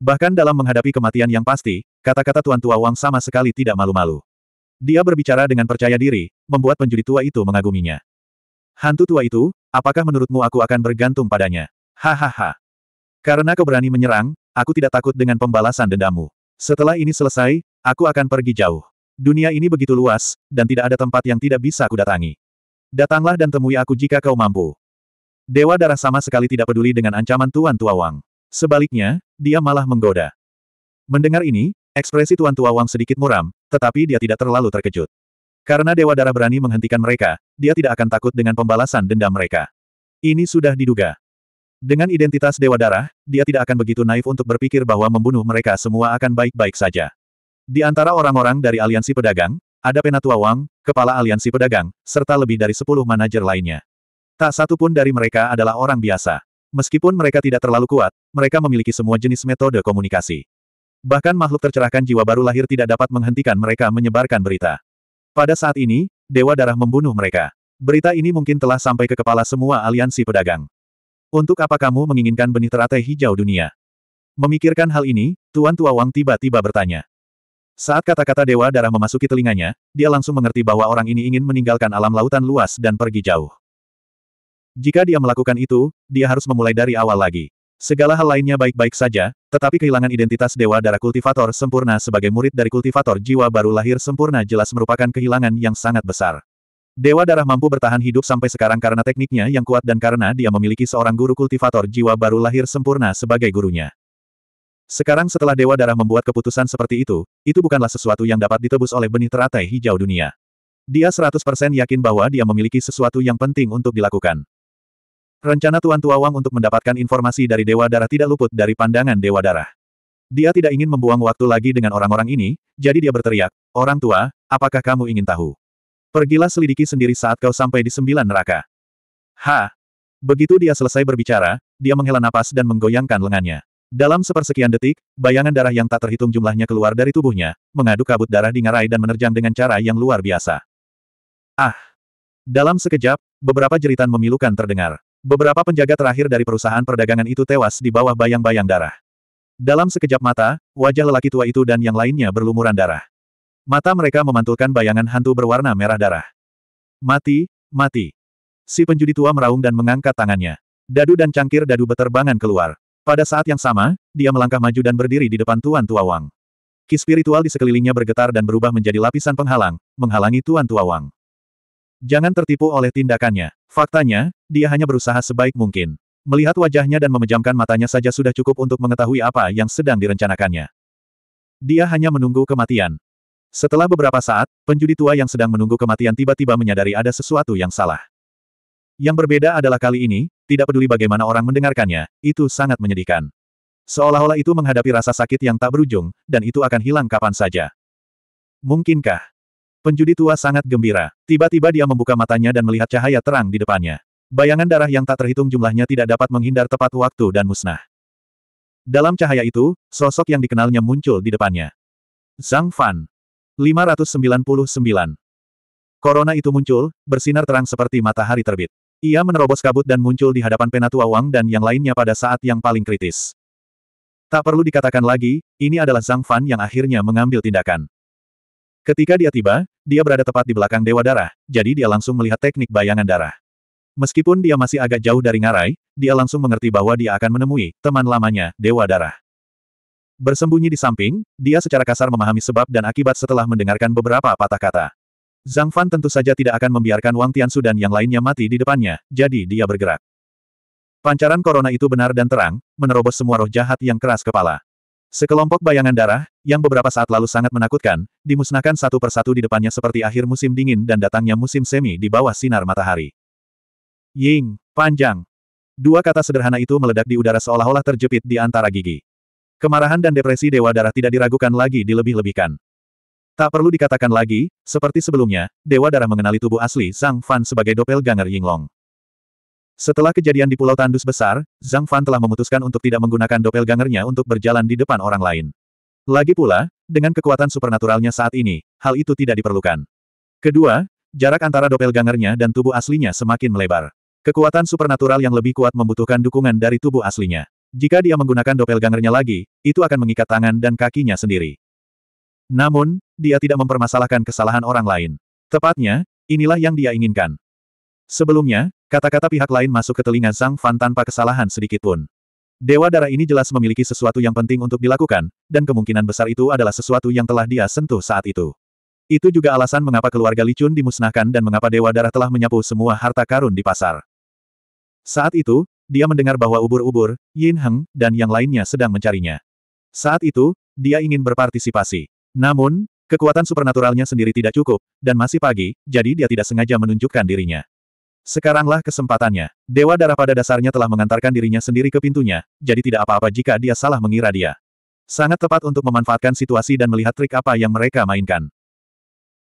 Bahkan dalam menghadapi kematian yang pasti, kata-kata Tuan Tua Wang sama sekali tidak malu-malu. Dia berbicara dengan percaya diri, membuat penjudi tua itu mengaguminya. Hantu tua itu, apakah menurutmu aku akan bergantung padanya? Hahaha. Karena kau berani menyerang, aku tidak takut dengan pembalasan dendamu. Setelah ini selesai, aku akan pergi jauh. Dunia ini begitu luas, dan tidak ada tempat yang tidak bisa kudatangi. Datanglah dan temui aku jika kau mampu. Dewa darah sama sekali tidak peduli dengan ancaman Tuan Tua Wang. Sebaliknya, dia malah menggoda. Mendengar ini, Ekspresi Tuan Tua Wang sedikit muram, tetapi dia tidak terlalu terkejut. Karena Dewa Darah berani menghentikan mereka, dia tidak akan takut dengan pembalasan dendam mereka. Ini sudah diduga. Dengan identitas Dewa Darah, dia tidak akan begitu naif untuk berpikir bahwa membunuh mereka semua akan baik-baik saja. Di antara orang-orang dari Aliansi Pedagang, ada Penatua Wang, Kepala Aliansi Pedagang, serta lebih dari sepuluh manajer lainnya. Tak satu pun dari mereka adalah orang biasa. Meskipun mereka tidak terlalu kuat, mereka memiliki semua jenis metode komunikasi. Bahkan makhluk tercerahkan jiwa baru lahir tidak dapat menghentikan mereka menyebarkan berita. Pada saat ini, Dewa Darah membunuh mereka. Berita ini mungkin telah sampai ke kepala semua aliansi pedagang. Untuk apa kamu menginginkan benih teratai hijau dunia? Memikirkan hal ini, Tuan Tua Wang tiba-tiba bertanya. Saat kata-kata Dewa Darah memasuki telinganya, dia langsung mengerti bahwa orang ini ingin meninggalkan alam lautan luas dan pergi jauh. Jika dia melakukan itu, dia harus memulai dari awal lagi. Segala hal lainnya baik-baik saja, tetapi kehilangan identitas Dewa Darah Kultivator sempurna sebagai murid dari kultivator jiwa baru lahir sempurna jelas merupakan kehilangan yang sangat besar. Dewa Darah mampu bertahan hidup sampai sekarang karena tekniknya yang kuat dan karena dia memiliki seorang guru kultivator jiwa baru lahir sempurna sebagai gurunya. Sekarang setelah Dewa Darah membuat keputusan seperti itu, itu bukanlah sesuatu yang dapat ditebus oleh benih teratai hijau dunia. Dia 100% yakin bahwa dia memiliki sesuatu yang penting untuk dilakukan. Rencana Tuan Tua Wang untuk mendapatkan informasi dari Dewa Darah tidak luput dari pandangan Dewa Darah. Dia tidak ingin membuang waktu lagi dengan orang-orang ini, jadi dia berteriak, Orang tua, apakah kamu ingin tahu? Pergilah selidiki sendiri saat kau sampai di sembilan neraka. Ha! Begitu dia selesai berbicara, dia menghela napas dan menggoyangkan lengannya. Dalam sepersekian detik, bayangan darah yang tak terhitung jumlahnya keluar dari tubuhnya, mengadu kabut darah di ngarai dan menerjang dengan cara yang luar biasa. Ah! Dalam sekejap, beberapa jeritan memilukan terdengar. Beberapa penjaga terakhir dari perusahaan perdagangan itu tewas di bawah bayang-bayang darah. Dalam sekejap mata, wajah lelaki tua itu dan yang lainnya berlumuran darah. Mata mereka memantulkan bayangan hantu berwarna merah darah. Mati, mati. Si penjudi tua meraung dan mengangkat tangannya. Dadu dan cangkir dadu beterbangan keluar. Pada saat yang sama, dia melangkah maju dan berdiri di depan Tuan Tua Wang. Ki spiritual di sekelilingnya bergetar dan berubah menjadi lapisan penghalang, menghalangi Tuan Tua Wang. Jangan tertipu oleh tindakannya. Faktanya, dia hanya berusaha sebaik mungkin. Melihat wajahnya dan memejamkan matanya saja sudah cukup untuk mengetahui apa yang sedang direncanakannya. Dia hanya menunggu kematian. Setelah beberapa saat, penjudi tua yang sedang menunggu kematian tiba-tiba menyadari ada sesuatu yang salah. Yang berbeda adalah kali ini, tidak peduli bagaimana orang mendengarkannya, itu sangat menyedihkan. Seolah-olah itu menghadapi rasa sakit yang tak berujung, dan itu akan hilang kapan saja. Mungkinkah? Penjudi tua sangat gembira. Tiba-tiba dia membuka matanya dan melihat cahaya terang di depannya. Bayangan darah yang tak terhitung jumlahnya tidak dapat menghindar tepat waktu dan musnah. Dalam cahaya itu, sosok yang dikenalnya muncul di depannya. Zhang Fan. 599. Corona itu muncul, bersinar terang seperti matahari terbit. Ia menerobos kabut dan muncul di hadapan Penatua Wang dan yang lainnya pada saat yang paling kritis. Tak perlu dikatakan lagi, ini adalah Zhang Fan yang akhirnya mengambil tindakan. Ketika dia tiba, dia berada tepat di belakang Dewa Darah, jadi dia langsung melihat teknik bayangan darah. Meskipun dia masih agak jauh dari ngarai, dia langsung mengerti bahwa dia akan menemui teman lamanya, Dewa Darah. Bersembunyi di samping, dia secara kasar memahami sebab dan akibat setelah mendengarkan beberapa patah kata. Zhang Fan tentu saja tidak akan membiarkan Wang Tiansu dan yang lainnya mati di depannya, jadi dia bergerak. Pancaran corona itu benar dan terang, menerobos semua roh jahat yang keras kepala. Sekelompok bayangan darah, yang beberapa saat lalu sangat menakutkan, dimusnahkan satu persatu di depannya seperti akhir musim dingin dan datangnya musim semi di bawah sinar matahari. Ying, panjang. Dua kata sederhana itu meledak di udara seolah-olah terjepit di antara gigi. Kemarahan dan depresi Dewa Darah tidak diragukan lagi dilebih-lebihkan. Tak perlu dikatakan lagi, seperti sebelumnya, Dewa Darah mengenali tubuh asli sang Fan sebagai doppelganger Yinglong. Setelah kejadian di Pulau Tandus Besar, Zhang Fan telah memutuskan untuk tidak menggunakan Dopel doppelganger-nya untuk berjalan di depan orang lain. Lagi pula, dengan kekuatan supernaturalnya saat ini, hal itu tidak diperlukan. Kedua, jarak antara Dopel doppelganger-nya dan tubuh aslinya semakin melebar. Kekuatan supernatural yang lebih kuat membutuhkan dukungan dari tubuh aslinya. Jika dia menggunakan Dopel doppelganger-nya lagi, itu akan mengikat tangan dan kakinya sendiri. Namun, dia tidak mempermasalahkan kesalahan orang lain. Tepatnya, inilah yang dia inginkan. Sebelumnya, Kata-kata pihak lain masuk ke telinga Zhang Fan tanpa kesalahan sedikitpun. Dewa darah ini jelas memiliki sesuatu yang penting untuk dilakukan, dan kemungkinan besar itu adalah sesuatu yang telah dia sentuh saat itu. Itu juga alasan mengapa keluarga Licun dimusnahkan dan mengapa Dewa Darah telah menyapu semua harta karun di pasar. Saat itu, dia mendengar bahwa ubur-ubur, Yin Heng, dan yang lainnya sedang mencarinya. Saat itu, dia ingin berpartisipasi. Namun, kekuatan supernaturalnya sendiri tidak cukup, dan masih pagi, jadi dia tidak sengaja menunjukkan dirinya. Sekaranglah kesempatannya. Dewa darah pada dasarnya telah mengantarkan dirinya sendiri ke pintunya, jadi tidak apa-apa jika dia salah mengira dia. Sangat tepat untuk memanfaatkan situasi dan melihat trik apa yang mereka mainkan.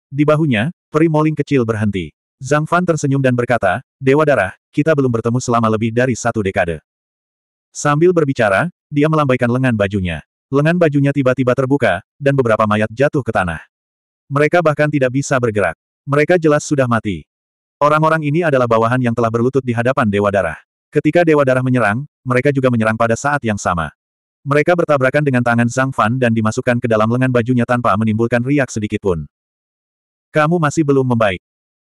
Di bahunya, peri moling kecil berhenti. Zhang Fan tersenyum dan berkata, Dewa Darah, kita belum bertemu selama lebih dari satu dekade. Sambil berbicara, dia melambaikan lengan bajunya. Lengan bajunya tiba-tiba terbuka, dan beberapa mayat jatuh ke tanah. Mereka bahkan tidak bisa bergerak. Mereka jelas sudah mati. Orang-orang ini adalah bawahan yang telah berlutut di hadapan Dewa Darah. Ketika Dewa Darah menyerang, mereka juga menyerang pada saat yang sama. Mereka bertabrakan dengan tangan Zhang Fan dan dimasukkan ke dalam lengan bajunya tanpa menimbulkan riak sedikitpun. Kamu masih belum membaik.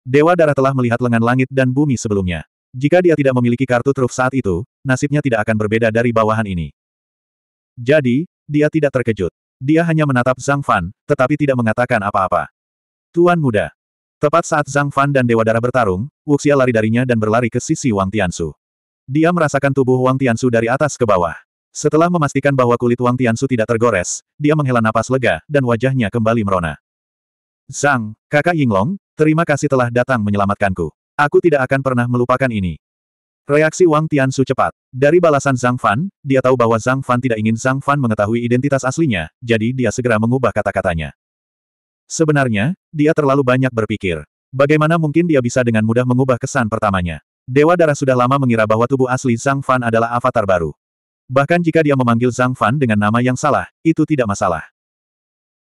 Dewa Darah telah melihat lengan langit dan bumi sebelumnya. Jika dia tidak memiliki kartu truf saat itu, nasibnya tidak akan berbeda dari bawahan ini. Jadi, dia tidak terkejut. Dia hanya menatap Zhang Fan, tetapi tidak mengatakan apa-apa. Tuan muda, Tepat saat Zhang Fan dan Dewa Darah bertarung, Wuxia lari darinya dan berlari ke sisi Wang Tiansu. Dia merasakan tubuh Wang Tiansu dari atas ke bawah. Setelah memastikan bahwa kulit Wang Tiansu tidak tergores, dia menghela napas lega, dan wajahnya kembali merona. Zhang, kakak Yinglong, terima kasih telah datang menyelamatkanku. Aku tidak akan pernah melupakan ini. Reaksi Wang Tiansu cepat. Dari balasan Zhang Fan, dia tahu bahwa Zhang Fan tidak ingin Zhang Fan mengetahui identitas aslinya, jadi dia segera mengubah kata-katanya. Sebenarnya, dia terlalu banyak berpikir. Bagaimana mungkin dia bisa dengan mudah mengubah kesan pertamanya? Dewa Darah sudah lama mengira bahwa tubuh asli Zhang Fan adalah avatar baru. Bahkan jika dia memanggil Zhang Fan dengan nama yang salah, itu tidak masalah.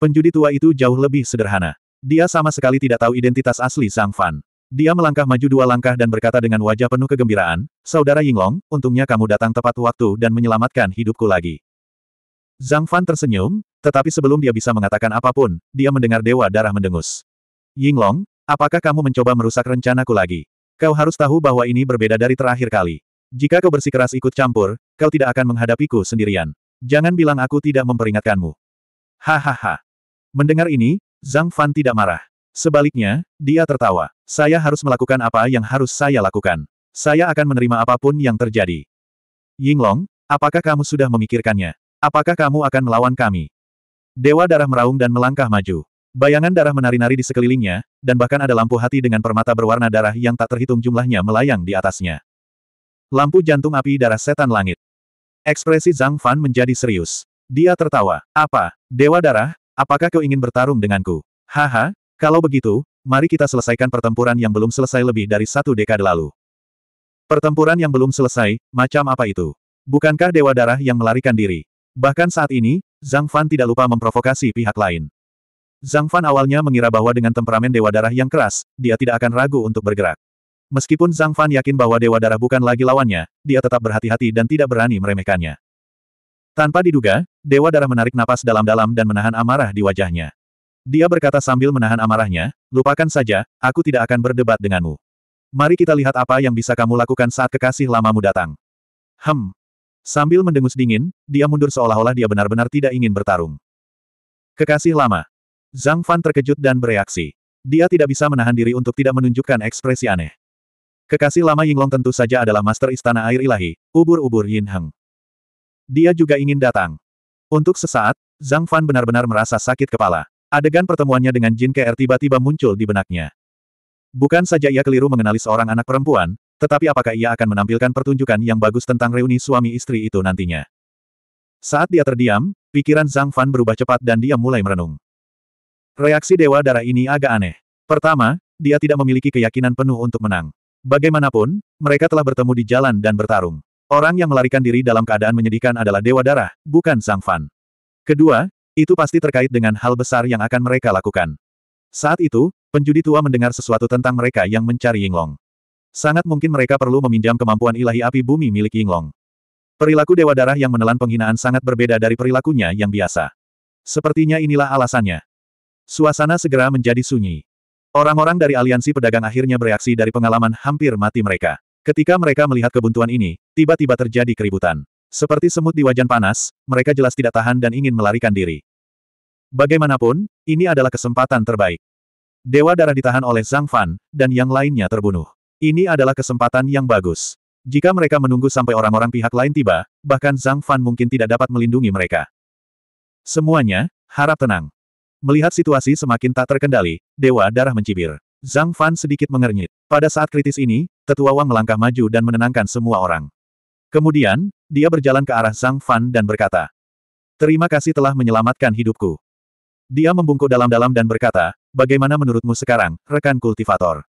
Penjudi tua itu jauh lebih sederhana. Dia sama sekali tidak tahu identitas asli Zhang Fan. Dia melangkah maju dua langkah dan berkata dengan wajah penuh kegembiraan, Saudara Yinglong, untungnya kamu datang tepat waktu dan menyelamatkan hidupku lagi. Zhang Fan tersenyum, tetapi sebelum dia bisa mengatakan apapun, dia mendengar dewa darah mendengus. Yinglong, apakah kamu mencoba merusak rencanaku lagi? Kau harus tahu bahwa ini berbeda dari terakhir kali. Jika kau bersikeras ikut campur, kau tidak akan menghadapiku sendirian. Jangan bilang aku tidak memperingatkanmu. Hahaha. Mendengar ini, Zhang Fan tidak marah. Sebaliknya, dia tertawa. Saya harus melakukan apa yang harus saya lakukan. Saya akan menerima apapun yang terjadi. Yinglong, apakah kamu sudah memikirkannya? Apakah kamu akan melawan kami? Dewa darah meraung dan melangkah maju. Bayangan darah menari-nari di sekelilingnya, dan bahkan ada lampu hati dengan permata berwarna darah yang tak terhitung jumlahnya melayang di atasnya. Lampu jantung api darah setan langit. Ekspresi Zhang Fan menjadi serius. Dia tertawa. Apa, Dewa Darah, apakah kau ingin bertarung denganku? Haha, kalau begitu, mari kita selesaikan pertempuran yang belum selesai lebih dari satu dekade lalu. Pertempuran yang belum selesai, macam apa itu? Bukankah Dewa Darah yang melarikan diri? Bahkan saat ini, Zhang Fan tidak lupa memprovokasi pihak lain. Zhang Fan awalnya mengira bahwa dengan temperamen Dewa Darah yang keras, dia tidak akan ragu untuk bergerak. Meskipun Zhang Fan yakin bahwa Dewa Darah bukan lagi lawannya, dia tetap berhati-hati dan tidak berani meremehkannya. Tanpa diduga, Dewa Darah menarik napas dalam-dalam dan menahan amarah di wajahnya. Dia berkata sambil menahan amarahnya, lupakan saja, aku tidak akan berdebat denganmu. Mari kita lihat apa yang bisa kamu lakukan saat kekasih lamamu datang. Hem, Sambil mendengus dingin, dia mundur seolah-olah dia benar-benar tidak ingin bertarung. Kekasih lama. Zhang Fan terkejut dan bereaksi. Dia tidak bisa menahan diri untuk tidak menunjukkan ekspresi aneh. Kekasih lama Yinglong tentu saja adalah master istana air ilahi, ubur-ubur Yin Heng. Dia juga ingin datang. Untuk sesaat, Zhang Fan benar-benar merasa sakit kepala. Adegan pertemuannya dengan Jin KR er tiba-tiba muncul di benaknya. Bukan saja ia keliru mengenali seorang anak perempuan, tetapi apakah ia akan menampilkan pertunjukan yang bagus tentang reuni suami istri itu nantinya? Saat dia terdiam, pikiran Zhang Fan berubah cepat dan dia mulai merenung. Reaksi Dewa Darah ini agak aneh. Pertama, dia tidak memiliki keyakinan penuh untuk menang. Bagaimanapun, mereka telah bertemu di jalan dan bertarung. Orang yang melarikan diri dalam keadaan menyedihkan adalah Dewa Darah, bukan Zhang Fan. Kedua, itu pasti terkait dengan hal besar yang akan mereka lakukan. Saat itu, penjudi tua mendengar sesuatu tentang mereka yang mencari Yinglong. Sangat mungkin mereka perlu meminjam kemampuan ilahi api bumi milik Yinglong. Perilaku Dewa Darah yang menelan penghinaan sangat berbeda dari perilakunya yang biasa. Sepertinya inilah alasannya. Suasana segera menjadi sunyi. Orang-orang dari aliansi pedagang akhirnya bereaksi dari pengalaman hampir mati mereka. Ketika mereka melihat kebuntuan ini, tiba-tiba terjadi keributan. Seperti semut di wajan panas, mereka jelas tidak tahan dan ingin melarikan diri. Bagaimanapun, ini adalah kesempatan terbaik. Dewa darah ditahan oleh Zhang Fan, dan yang lainnya terbunuh. Ini adalah kesempatan yang bagus. Jika mereka menunggu sampai orang-orang pihak lain tiba, bahkan Zhang Fan mungkin tidak dapat melindungi mereka. Semuanya, harap tenang. Melihat situasi semakin tak terkendali, Dewa Darah mencibir. Zhang Fan sedikit mengernyit. Pada saat kritis ini, Tetua Wang melangkah maju dan menenangkan semua orang. Kemudian, dia berjalan ke arah Zhang Fan dan berkata, Terima kasih telah menyelamatkan hidupku. Dia membungkuk dalam-dalam dan berkata, Bagaimana menurutmu sekarang, rekan kultivator?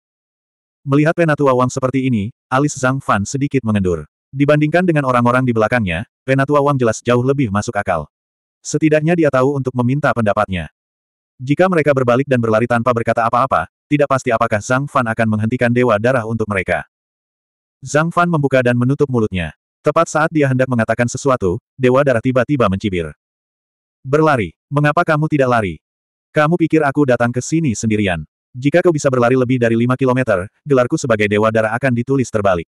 Melihat penatua Wang seperti ini, alis Zhang Fan sedikit mengendur. Dibandingkan dengan orang-orang di belakangnya, penatua Wang jelas jauh lebih masuk akal. Setidaknya dia tahu untuk meminta pendapatnya. Jika mereka berbalik dan berlari tanpa berkata apa-apa, tidak pasti apakah Zhang Fan akan menghentikan dewa darah untuk mereka. Zhang Fan membuka dan menutup mulutnya. Tepat saat dia hendak mengatakan sesuatu, dewa darah tiba-tiba mencibir. Berlari. Mengapa kamu tidak lari? Kamu pikir aku datang ke sini sendirian? Jika kau bisa berlari lebih dari 5 kilometer, gelarku sebagai Dewa darah akan ditulis terbalik.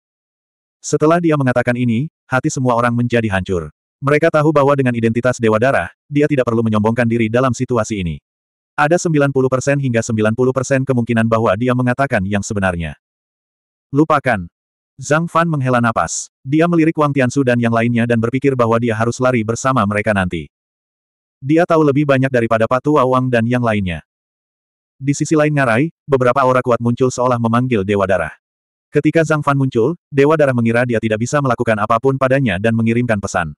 Setelah dia mengatakan ini, hati semua orang menjadi hancur. Mereka tahu bahwa dengan identitas Dewa Darah, dia tidak perlu menyombongkan diri dalam situasi ini. Ada 90% hingga 90% kemungkinan bahwa dia mengatakan yang sebenarnya. Lupakan. Zhang Fan menghela napas. Dia melirik Wang Tiansu dan yang lainnya dan berpikir bahwa dia harus lari bersama mereka nanti. Dia tahu lebih banyak daripada Patu Wang dan yang lainnya. Di sisi lain ngarai, beberapa aura kuat muncul seolah memanggil Dewa Darah. Ketika Zhang Fan muncul, Dewa Darah mengira dia tidak bisa melakukan apapun padanya dan mengirimkan pesan.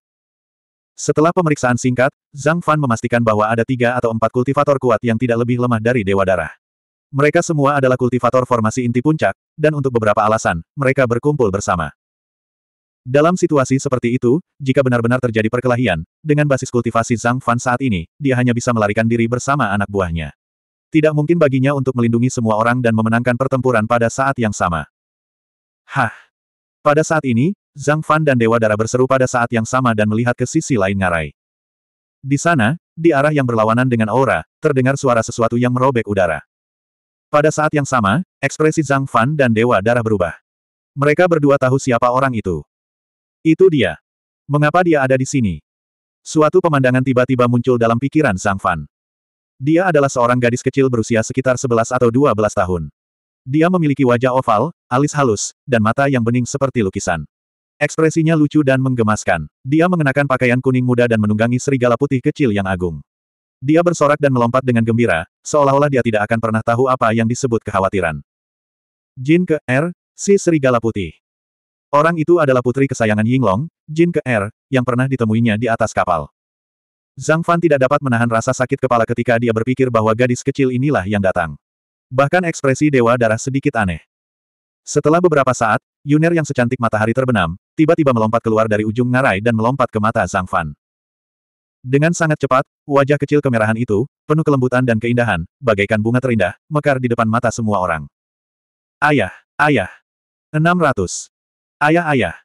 Setelah pemeriksaan singkat, Zhang Fan memastikan bahwa ada tiga atau empat kultivator kuat yang tidak lebih lemah dari Dewa Darah. Mereka semua adalah kultivator formasi inti puncak, dan untuk beberapa alasan, mereka berkumpul bersama. Dalam situasi seperti itu, jika benar-benar terjadi perkelahian, dengan basis kultivasi Zhang Fan saat ini, dia hanya bisa melarikan diri bersama anak buahnya. Tidak mungkin baginya untuk melindungi semua orang dan memenangkan pertempuran pada saat yang sama. Hah! Pada saat ini, Zhang Fan dan Dewa Darah berseru pada saat yang sama dan melihat ke sisi lain ngarai. Di sana, di arah yang berlawanan dengan aura, terdengar suara sesuatu yang merobek udara. Pada saat yang sama, ekspresi Zhang Fan dan Dewa Darah berubah. Mereka berdua tahu siapa orang itu. Itu dia. Mengapa dia ada di sini? Suatu pemandangan tiba-tiba muncul dalam pikiran Zhang Fan. Dia adalah seorang gadis kecil berusia sekitar 11 atau 12 tahun. Dia memiliki wajah oval, alis halus, dan mata yang bening seperti lukisan. Ekspresinya lucu dan menggemaskan. Dia mengenakan pakaian kuning muda dan menunggangi serigala putih kecil yang agung. Dia bersorak dan melompat dengan gembira, seolah-olah dia tidak akan pernah tahu apa yang disebut kekhawatiran. Jin ke R, er, si serigala putih. Orang itu adalah putri kesayangan Yinglong, Jin ke R, er, yang pernah ditemuinya di atas kapal. Zhang Fan tidak dapat menahan rasa sakit kepala ketika dia berpikir bahwa gadis kecil inilah yang datang. Bahkan ekspresi Dewa Darah sedikit aneh. Setelah beberapa saat, Yuner yang secantik matahari terbenam, tiba-tiba melompat keluar dari ujung ngarai dan melompat ke mata Zhang Fan. Dengan sangat cepat, wajah kecil kemerahan itu, penuh kelembutan dan keindahan, bagaikan bunga terindah, mekar di depan mata semua orang. Ayah, ayah. 600. Ayah, ayah.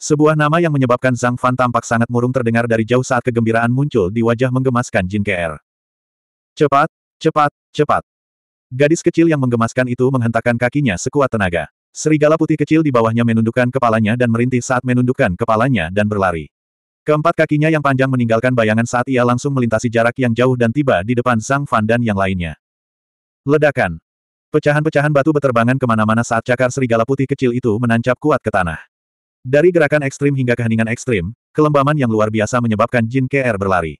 Sebuah nama yang menyebabkan Zhang Fan tampak sangat murung terdengar dari jauh saat kegembiraan muncul di wajah menggemaskan Jin KR. Cepat, cepat, cepat. Gadis kecil yang menggemaskan itu menghentakkan kakinya sekuat tenaga. Serigala putih kecil di bawahnya menundukkan kepalanya dan merintih saat menundukkan kepalanya dan berlari. Keempat kakinya yang panjang meninggalkan bayangan saat ia langsung melintasi jarak yang jauh dan tiba di depan Zhang Fan dan yang lainnya. Ledakan. Pecahan-pecahan batu beterbangan kemana-mana saat cakar serigala putih kecil itu menancap kuat ke tanah. Dari gerakan ekstrim hingga keheningan ekstrim, kelembaman yang luar biasa menyebabkan Jin KR berlari.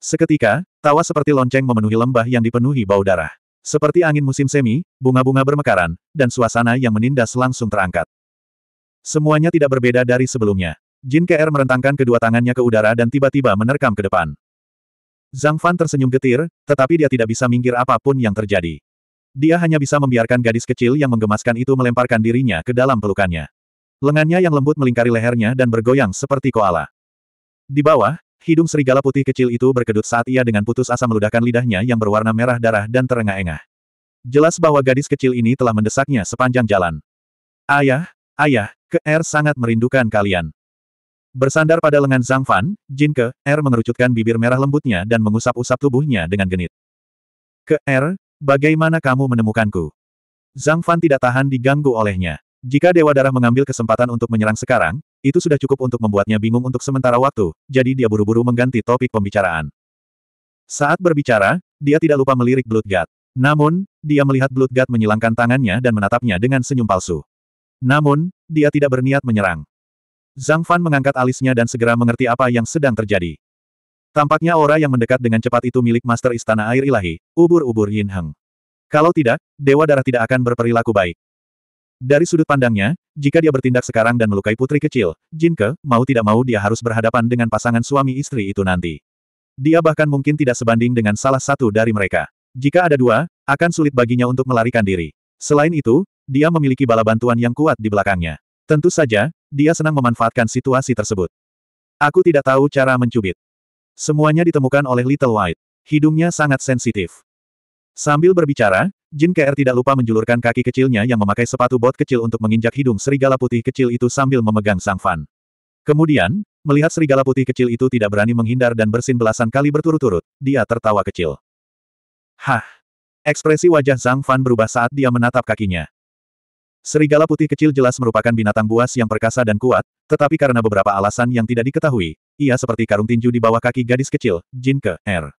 Seketika, tawa seperti lonceng memenuhi lembah yang dipenuhi bau darah. Seperti angin musim semi, bunga-bunga bermekaran, dan suasana yang menindas langsung terangkat. Semuanya tidak berbeda dari sebelumnya. Jin KR merentangkan kedua tangannya ke udara dan tiba-tiba menerkam ke depan. Zhang Fan tersenyum getir, tetapi dia tidak bisa minggir apapun yang terjadi. Dia hanya bisa membiarkan gadis kecil yang menggemaskan itu melemparkan dirinya ke dalam pelukannya. Lengannya yang lembut melingkari lehernya dan bergoyang seperti koala. Di bawah, hidung serigala putih kecil itu berkedut saat ia dengan putus asa meludahkan lidahnya yang berwarna merah darah dan terengah-engah. Jelas bahwa gadis kecil ini telah mendesaknya sepanjang jalan. Ayah, ayah, ke R er sangat merindukan kalian. Bersandar pada lengan Zhang Fan, Jin Ke, R er mengerucutkan bibir merah lembutnya dan mengusap-usap tubuhnya dengan genit. Ke R, er, bagaimana kamu menemukanku? Zhang Fan tidak tahan diganggu olehnya. Jika Dewa Darah mengambil kesempatan untuk menyerang sekarang, itu sudah cukup untuk membuatnya bingung untuk sementara waktu, jadi dia buru-buru mengganti topik pembicaraan. Saat berbicara, dia tidak lupa melirik Blood God. Namun, dia melihat Blood God menyilangkan tangannya dan menatapnya dengan senyum palsu. Namun, dia tidak berniat menyerang. Zhang Fan mengangkat alisnya dan segera mengerti apa yang sedang terjadi. Tampaknya aura yang mendekat dengan cepat itu milik Master Istana Air Ilahi, ubur-ubur Yin Heng. Kalau tidak, Dewa Darah tidak akan berperilaku baik. Dari sudut pandangnya, jika dia bertindak sekarang dan melukai putri kecil, Jinke, mau tidak mau dia harus berhadapan dengan pasangan suami istri itu nanti. Dia bahkan mungkin tidak sebanding dengan salah satu dari mereka. Jika ada dua, akan sulit baginya untuk melarikan diri. Selain itu, dia memiliki bala bantuan yang kuat di belakangnya. Tentu saja, dia senang memanfaatkan situasi tersebut. Aku tidak tahu cara mencubit. Semuanya ditemukan oleh Little White. Hidungnya sangat sensitif. Sambil berbicara, Jin KR tidak lupa menjulurkan kaki kecilnya yang memakai sepatu bot kecil untuk menginjak hidung serigala putih kecil itu sambil memegang sang fan. Kemudian, melihat serigala putih kecil itu tidak berani menghindar dan bersin belasan kali berturut-turut, dia tertawa kecil. Hah! Ekspresi wajah Zhang Fan berubah saat dia menatap kakinya. Serigala putih kecil jelas merupakan binatang buas yang perkasa dan kuat, tetapi karena beberapa alasan yang tidak diketahui, ia seperti karung tinju di bawah kaki gadis kecil, Jin Ke R.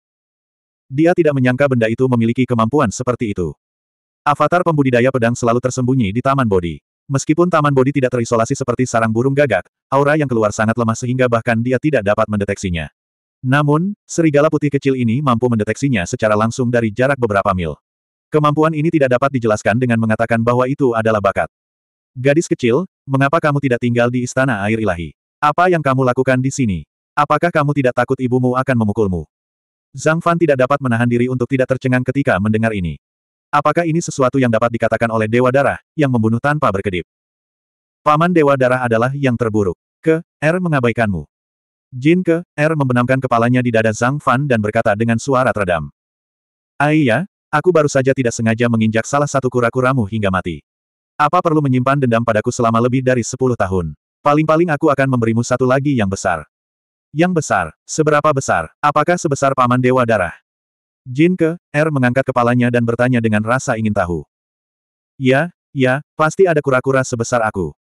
Dia tidak menyangka benda itu memiliki kemampuan seperti itu. Avatar pembudidaya pedang selalu tersembunyi di Taman Bodi. Meskipun Taman Bodi tidak terisolasi seperti sarang burung gagak, aura yang keluar sangat lemah sehingga bahkan dia tidak dapat mendeteksinya. Namun, serigala putih kecil ini mampu mendeteksinya secara langsung dari jarak beberapa mil. Kemampuan ini tidak dapat dijelaskan dengan mengatakan bahwa itu adalah bakat. Gadis kecil, mengapa kamu tidak tinggal di istana air ilahi? Apa yang kamu lakukan di sini? Apakah kamu tidak takut ibumu akan memukulmu? Zhang Fan tidak dapat menahan diri untuk tidak tercengang ketika mendengar ini. Apakah ini sesuatu yang dapat dikatakan oleh Dewa Darah, yang membunuh tanpa berkedip? Paman Dewa Darah adalah yang terburuk. Ke, R er mengabaikanmu. Jin Ke, R er membenamkan kepalanya di dada Zhang Fan dan berkata dengan suara teredam. "Aiyah, aku baru saja tidak sengaja menginjak salah satu kura-kuramu hingga mati. Apa perlu menyimpan dendam padaku selama lebih dari sepuluh tahun? Paling-paling aku akan memberimu satu lagi yang besar. Yang besar, seberapa besar, apakah sebesar paman Dewa Darah? Jin ke, R er mengangkat kepalanya dan bertanya dengan rasa ingin tahu. Ya, ya, pasti ada kura-kura sebesar aku.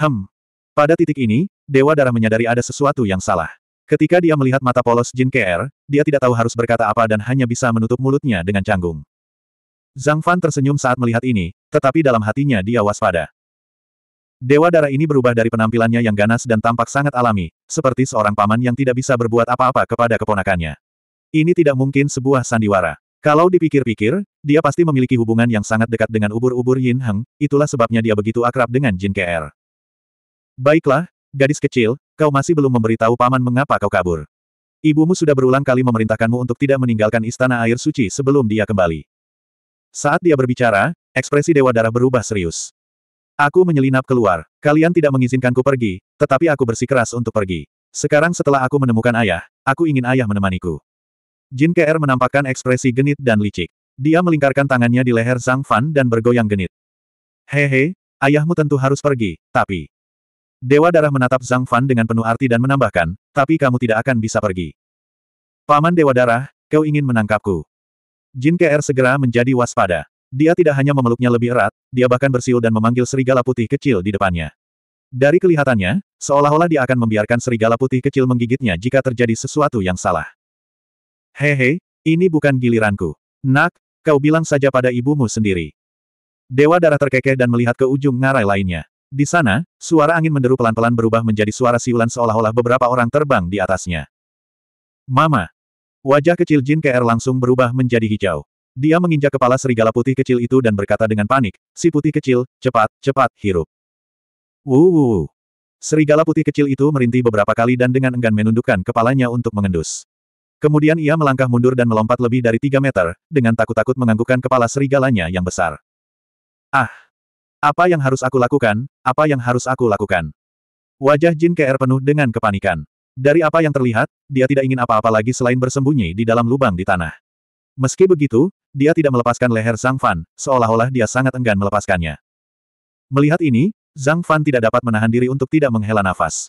Hem. Pada titik ini, Dewa Darah menyadari ada sesuatu yang salah. Ketika dia melihat mata polos Jin KR, er, dia tidak tahu harus berkata apa dan hanya bisa menutup mulutnya dengan canggung. Zhang Fan tersenyum saat melihat ini, tetapi dalam hatinya dia waspada. Dewa darah ini berubah dari penampilannya yang ganas dan tampak sangat alami, seperti seorang paman yang tidak bisa berbuat apa-apa kepada keponakannya. Ini tidak mungkin sebuah sandiwara. Kalau dipikir-pikir, dia pasti memiliki hubungan yang sangat dekat dengan ubur-ubur Yin Heng, itulah sebabnya dia begitu akrab dengan Jin Ke'er. Baiklah, gadis kecil, kau masih belum memberitahu paman mengapa kau kabur. Ibumu sudah berulang kali memerintahkanmu untuk tidak meninggalkan istana air suci sebelum dia kembali. Saat dia berbicara, ekspresi Dewa Darah berubah serius. Aku menyelinap keluar. Kalian tidak mengizinkanku pergi, tetapi aku bersikeras untuk pergi. Sekarang setelah aku menemukan ayah, aku ingin ayah menemaniku. Jin KR menampakkan ekspresi genit dan licik. Dia melingkarkan tangannya di leher Zhang Fan dan bergoyang genit. Hehe, ayahmu tentu harus pergi, tapi... Dewa Darah menatap Zhang Fan dengan penuh arti dan menambahkan, tapi kamu tidak akan bisa pergi. Paman Dewa Darah, kau ingin menangkapku. Jin KR segera menjadi waspada. Dia tidak hanya memeluknya lebih erat, dia bahkan bersiul dan memanggil serigala putih kecil di depannya. Dari kelihatannya, seolah-olah dia akan membiarkan serigala putih kecil menggigitnya jika terjadi sesuatu yang salah. Hehe, ini bukan giliranku. Nak, kau bilang saja pada ibumu sendiri. Dewa darah terkekeh dan melihat ke ujung ngarai lainnya. Di sana, suara angin menderu pelan-pelan berubah menjadi suara siulan seolah-olah beberapa orang terbang di atasnya. Mama. Wajah kecil Jin KR er langsung berubah menjadi hijau. Dia menginjak kepala serigala putih kecil itu dan berkata dengan panik, si putih kecil, cepat, cepat, hirup. Wuuu. Serigala putih kecil itu merintih beberapa kali dan dengan enggan menundukkan kepalanya untuk mengendus. Kemudian ia melangkah mundur dan melompat lebih dari tiga meter, dengan takut-takut menganggukkan kepala serigalanya yang besar. Ah! Apa yang harus aku lakukan? Apa yang harus aku lakukan? Wajah Jin KR penuh dengan kepanikan. Dari apa yang terlihat, dia tidak ingin apa-apa lagi selain bersembunyi di dalam lubang di tanah. Meski begitu, dia tidak melepaskan leher Zhang Fan, seolah-olah dia sangat enggan melepaskannya. Melihat ini, Zhang Fan tidak dapat menahan diri untuk tidak menghela nafas.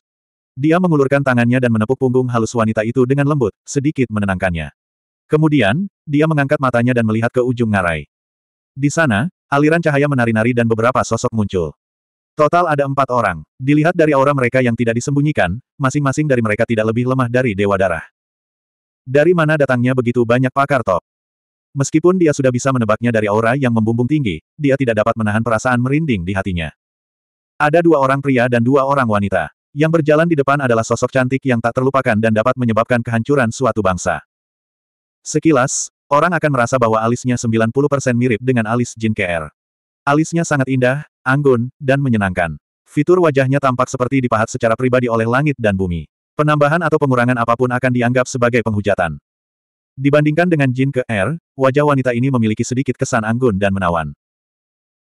Dia mengulurkan tangannya dan menepuk punggung halus wanita itu dengan lembut, sedikit menenangkannya. Kemudian, dia mengangkat matanya dan melihat ke ujung ngarai. Di sana, aliran cahaya menari-nari dan beberapa sosok muncul. Total ada empat orang. Dilihat dari aura mereka yang tidak disembunyikan, masing-masing dari mereka tidak lebih lemah dari Dewa Darah. Dari mana datangnya begitu banyak pakar top? Meskipun dia sudah bisa menebaknya dari aura yang membumbung tinggi, dia tidak dapat menahan perasaan merinding di hatinya. Ada dua orang pria dan dua orang wanita. Yang berjalan di depan adalah sosok cantik yang tak terlupakan dan dapat menyebabkan kehancuran suatu bangsa. Sekilas, orang akan merasa bahwa alisnya 90% mirip dengan alis Jin KR. Alisnya sangat indah, anggun, dan menyenangkan. Fitur wajahnya tampak seperti dipahat secara pribadi oleh langit dan bumi. Penambahan atau pengurangan apapun akan dianggap sebagai penghujatan. Dibandingkan dengan Jin ke R, wajah wanita ini memiliki sedikit kesan anggun dan menawan.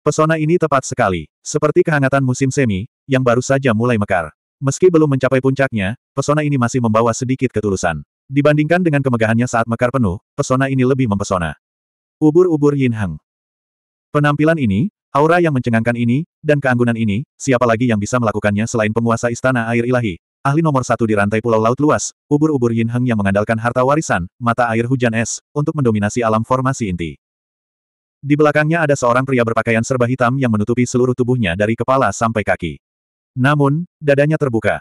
Pesona ini tepat sekali, seperti kehangatan musim semi, yang baru saja mulai mekar. Meski belum mencapai puncaknya, pesona ini masih membawa sedikit ketulusan. Dibandingkan dengan kemegahannya saat mekar penuh, pesona ini lebih mempesona. Ubur-ubur Yin Heng. Penampilan ini, aura yang mencengangkan ini, dan keanggunan ini, siapa lagi yang bisa melakukannya selain penguasa istana air ilahi, Ahli nomor satu di rantai pulau laut luas, ubur-ubur Yin Heng yang mengandalkan harta warisan, mata air hujan es, untuk mendominasi alam formasi inti. Di belakangnya ada seorang pria berpakaian serba hitam yang menutupi seluruh tubuhnya dari kepala sampai kaki. Namun, dadanya terbuka.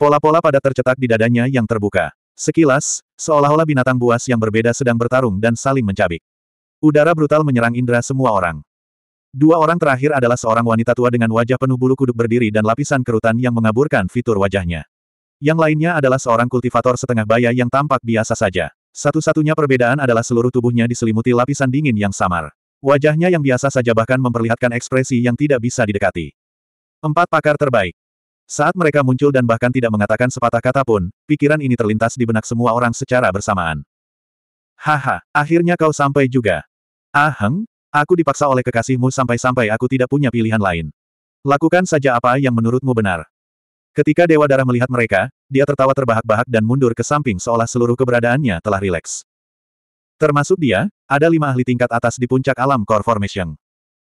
Pola-pola pada tercetak di dadanya yang terbuka. Sekilas, seolah-olah binatang buas yang berbeda sedang bertarung dan saling mencabik. Udara brutal menyerang indera semua orang. Dua orang terakhir adalah seorang wanita tua dengan wajah penuh bulu kuduk berdiri dan lapisan kerutan yang mengaburkan fitur wajahnya. Yang lainnya adalah seorang kultivator setengah baya yang tampak biasa saja. Satu-satunya perbedaan adalah seluruh tubuhnya diselimuti lapisan dingin yang samar. Wajahnya yang biasa saja bahkan memperlihatkan ekspresi yang tidak bisa didekati. Empat pakar terbaik. Saat mereka muncul dan bahkan tidak mengatakan sepatah kata pun, pikiran ini terlintas di benak semua orang secara bersamaan. Haha, akhirnya kau sampai juga. Aheng, ah, aku dipaksa oleh kekasihmu sampai-sampai aku tidak punya pilihan lain. Lakukan saja apa yang menurutmu benar. Ketika Dewa Darah melihat mereka, dia tertawa terbahak-bahak dan mundur ke samping seolah seluruh keberadaannya telah rileks. Termasuk dia, ada lima ahli tingkat atas di puncak alam Core Formation.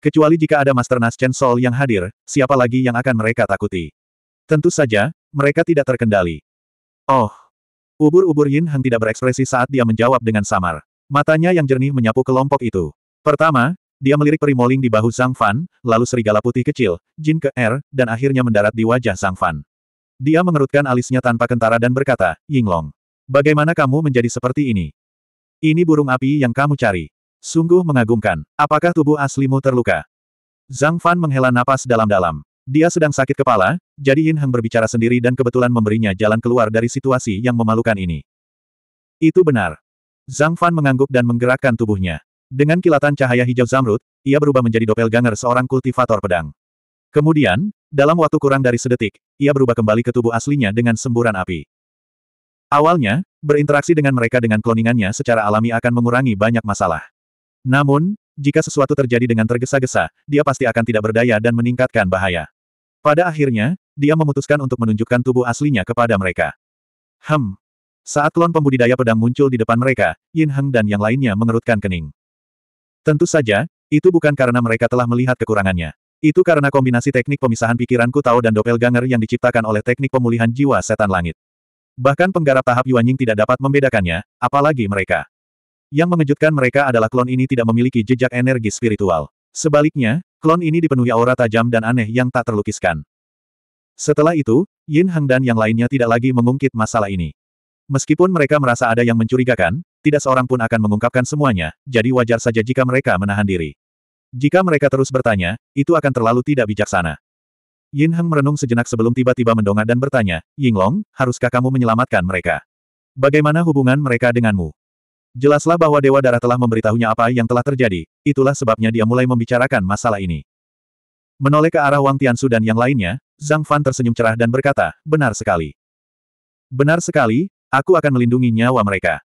Kecuali jika ada Master Naschen Sol yang hadir, siapa lagi yang akan mereka takuti? Tentu saja, mereka tidak terkendali. Oh! Ubur-ubur Yin Heng tidak berekspresi saat dia menjawab dengan samar. Matanya yang jernih menyapu kelompok itu. Pertama, dia melirik primoling di bahu Zhang Fan, lalu serigala putih kecil, Jin ke R, er, dan akhirnya mendarat di wajah Zhang Fan. Dia mengerutkan alisnya tanpa kentara dan berkata, Yinglong. Bagaimana kamu menjadi seperti ini? Ini burung api yang kamu cari. Sungguh mengagumkan. Apakah tubuh aslimu terluka? Zhang Fan menghela napas dalam-dalam. Dia sedang sakit kepala, jadi Yin Heng berbicara sendiri dan kebetulan memberinya jalan keluar dari situasi yang memalukan ini. Itu benar. Zhang Fan mengangguk dan menggerakkan tubuhnya. Dengan kilatan cahaya hijau zamrud, ia berubah menjadi doppelganger seorang kultivator pedang. Kemudian, dalam waktu kurang dari sedetik, ia berubah kembali ke tubuh aslinya dengan semburan api. Awalnya, berinteraksi dengan mereka dengan kloningannya secara alami akan mengurangi banyak masalah. Namun, jika sesuatu terjadi dengan tergesa-gesa, dia pasti akan tidak berdaya dan meningkatkan bahaya. Pada akhirnya, dia memutuskan untuk menunjukkan tubuh aslinya kepada mereka. Hem. Saat klon pembudidaya pedang muncul di depan mereka, Yin Heng dan yang lainnya mengerutkan kening. Tentu saja, itu bukan karena mereka telah melihat kekurangannya. Itu karena kombinasi teknik pemisahan pikiranku Tao dan Doppelganger yang diciptakan oleh teknik pemulihan jiwa setan langit. Bahkan penggarap tahap Yuan Ying tidak dapat membedakannya, apalagi mereka. Yang mengejutkan mereka adalah klon ini tidak memiliki jejak energi spiritual. Sebaliknya, klon ini dipenuhi aura tajam dan aneh yang tak terlukiskan. Setelah itu, Yin Hang dan yang lainnya tidak lagi mengungkit masalah ini. Meskipun mereka merasa ada yang mencurigakan, tidak seorang pun akan mengungkapkan semuanya, jadi wajar saja jika mereka menahan diri. Jika mereka terus bertanya, itu akan terlalu tidak bijaksana. Yin Heng merenung sejenak sebelum tiba-tiba mendongak dan bertanya, Yinglong, haruskah kamu menyelamatkan mereka? Bagaimana hubungan mereka denganmu? Jelaslah bahwa Dewa Darah telah memberitahunya apa yang telah terjadi, itulah sebabnya dia mulai membicarakan masalah ini. Menoleh ke arah Wang Tiansu dan yang lainnya, Zhang Fan tersenyum cerah dan berkata, benar sekali. Benar sekali, aku akan melindungi nyawa mereka.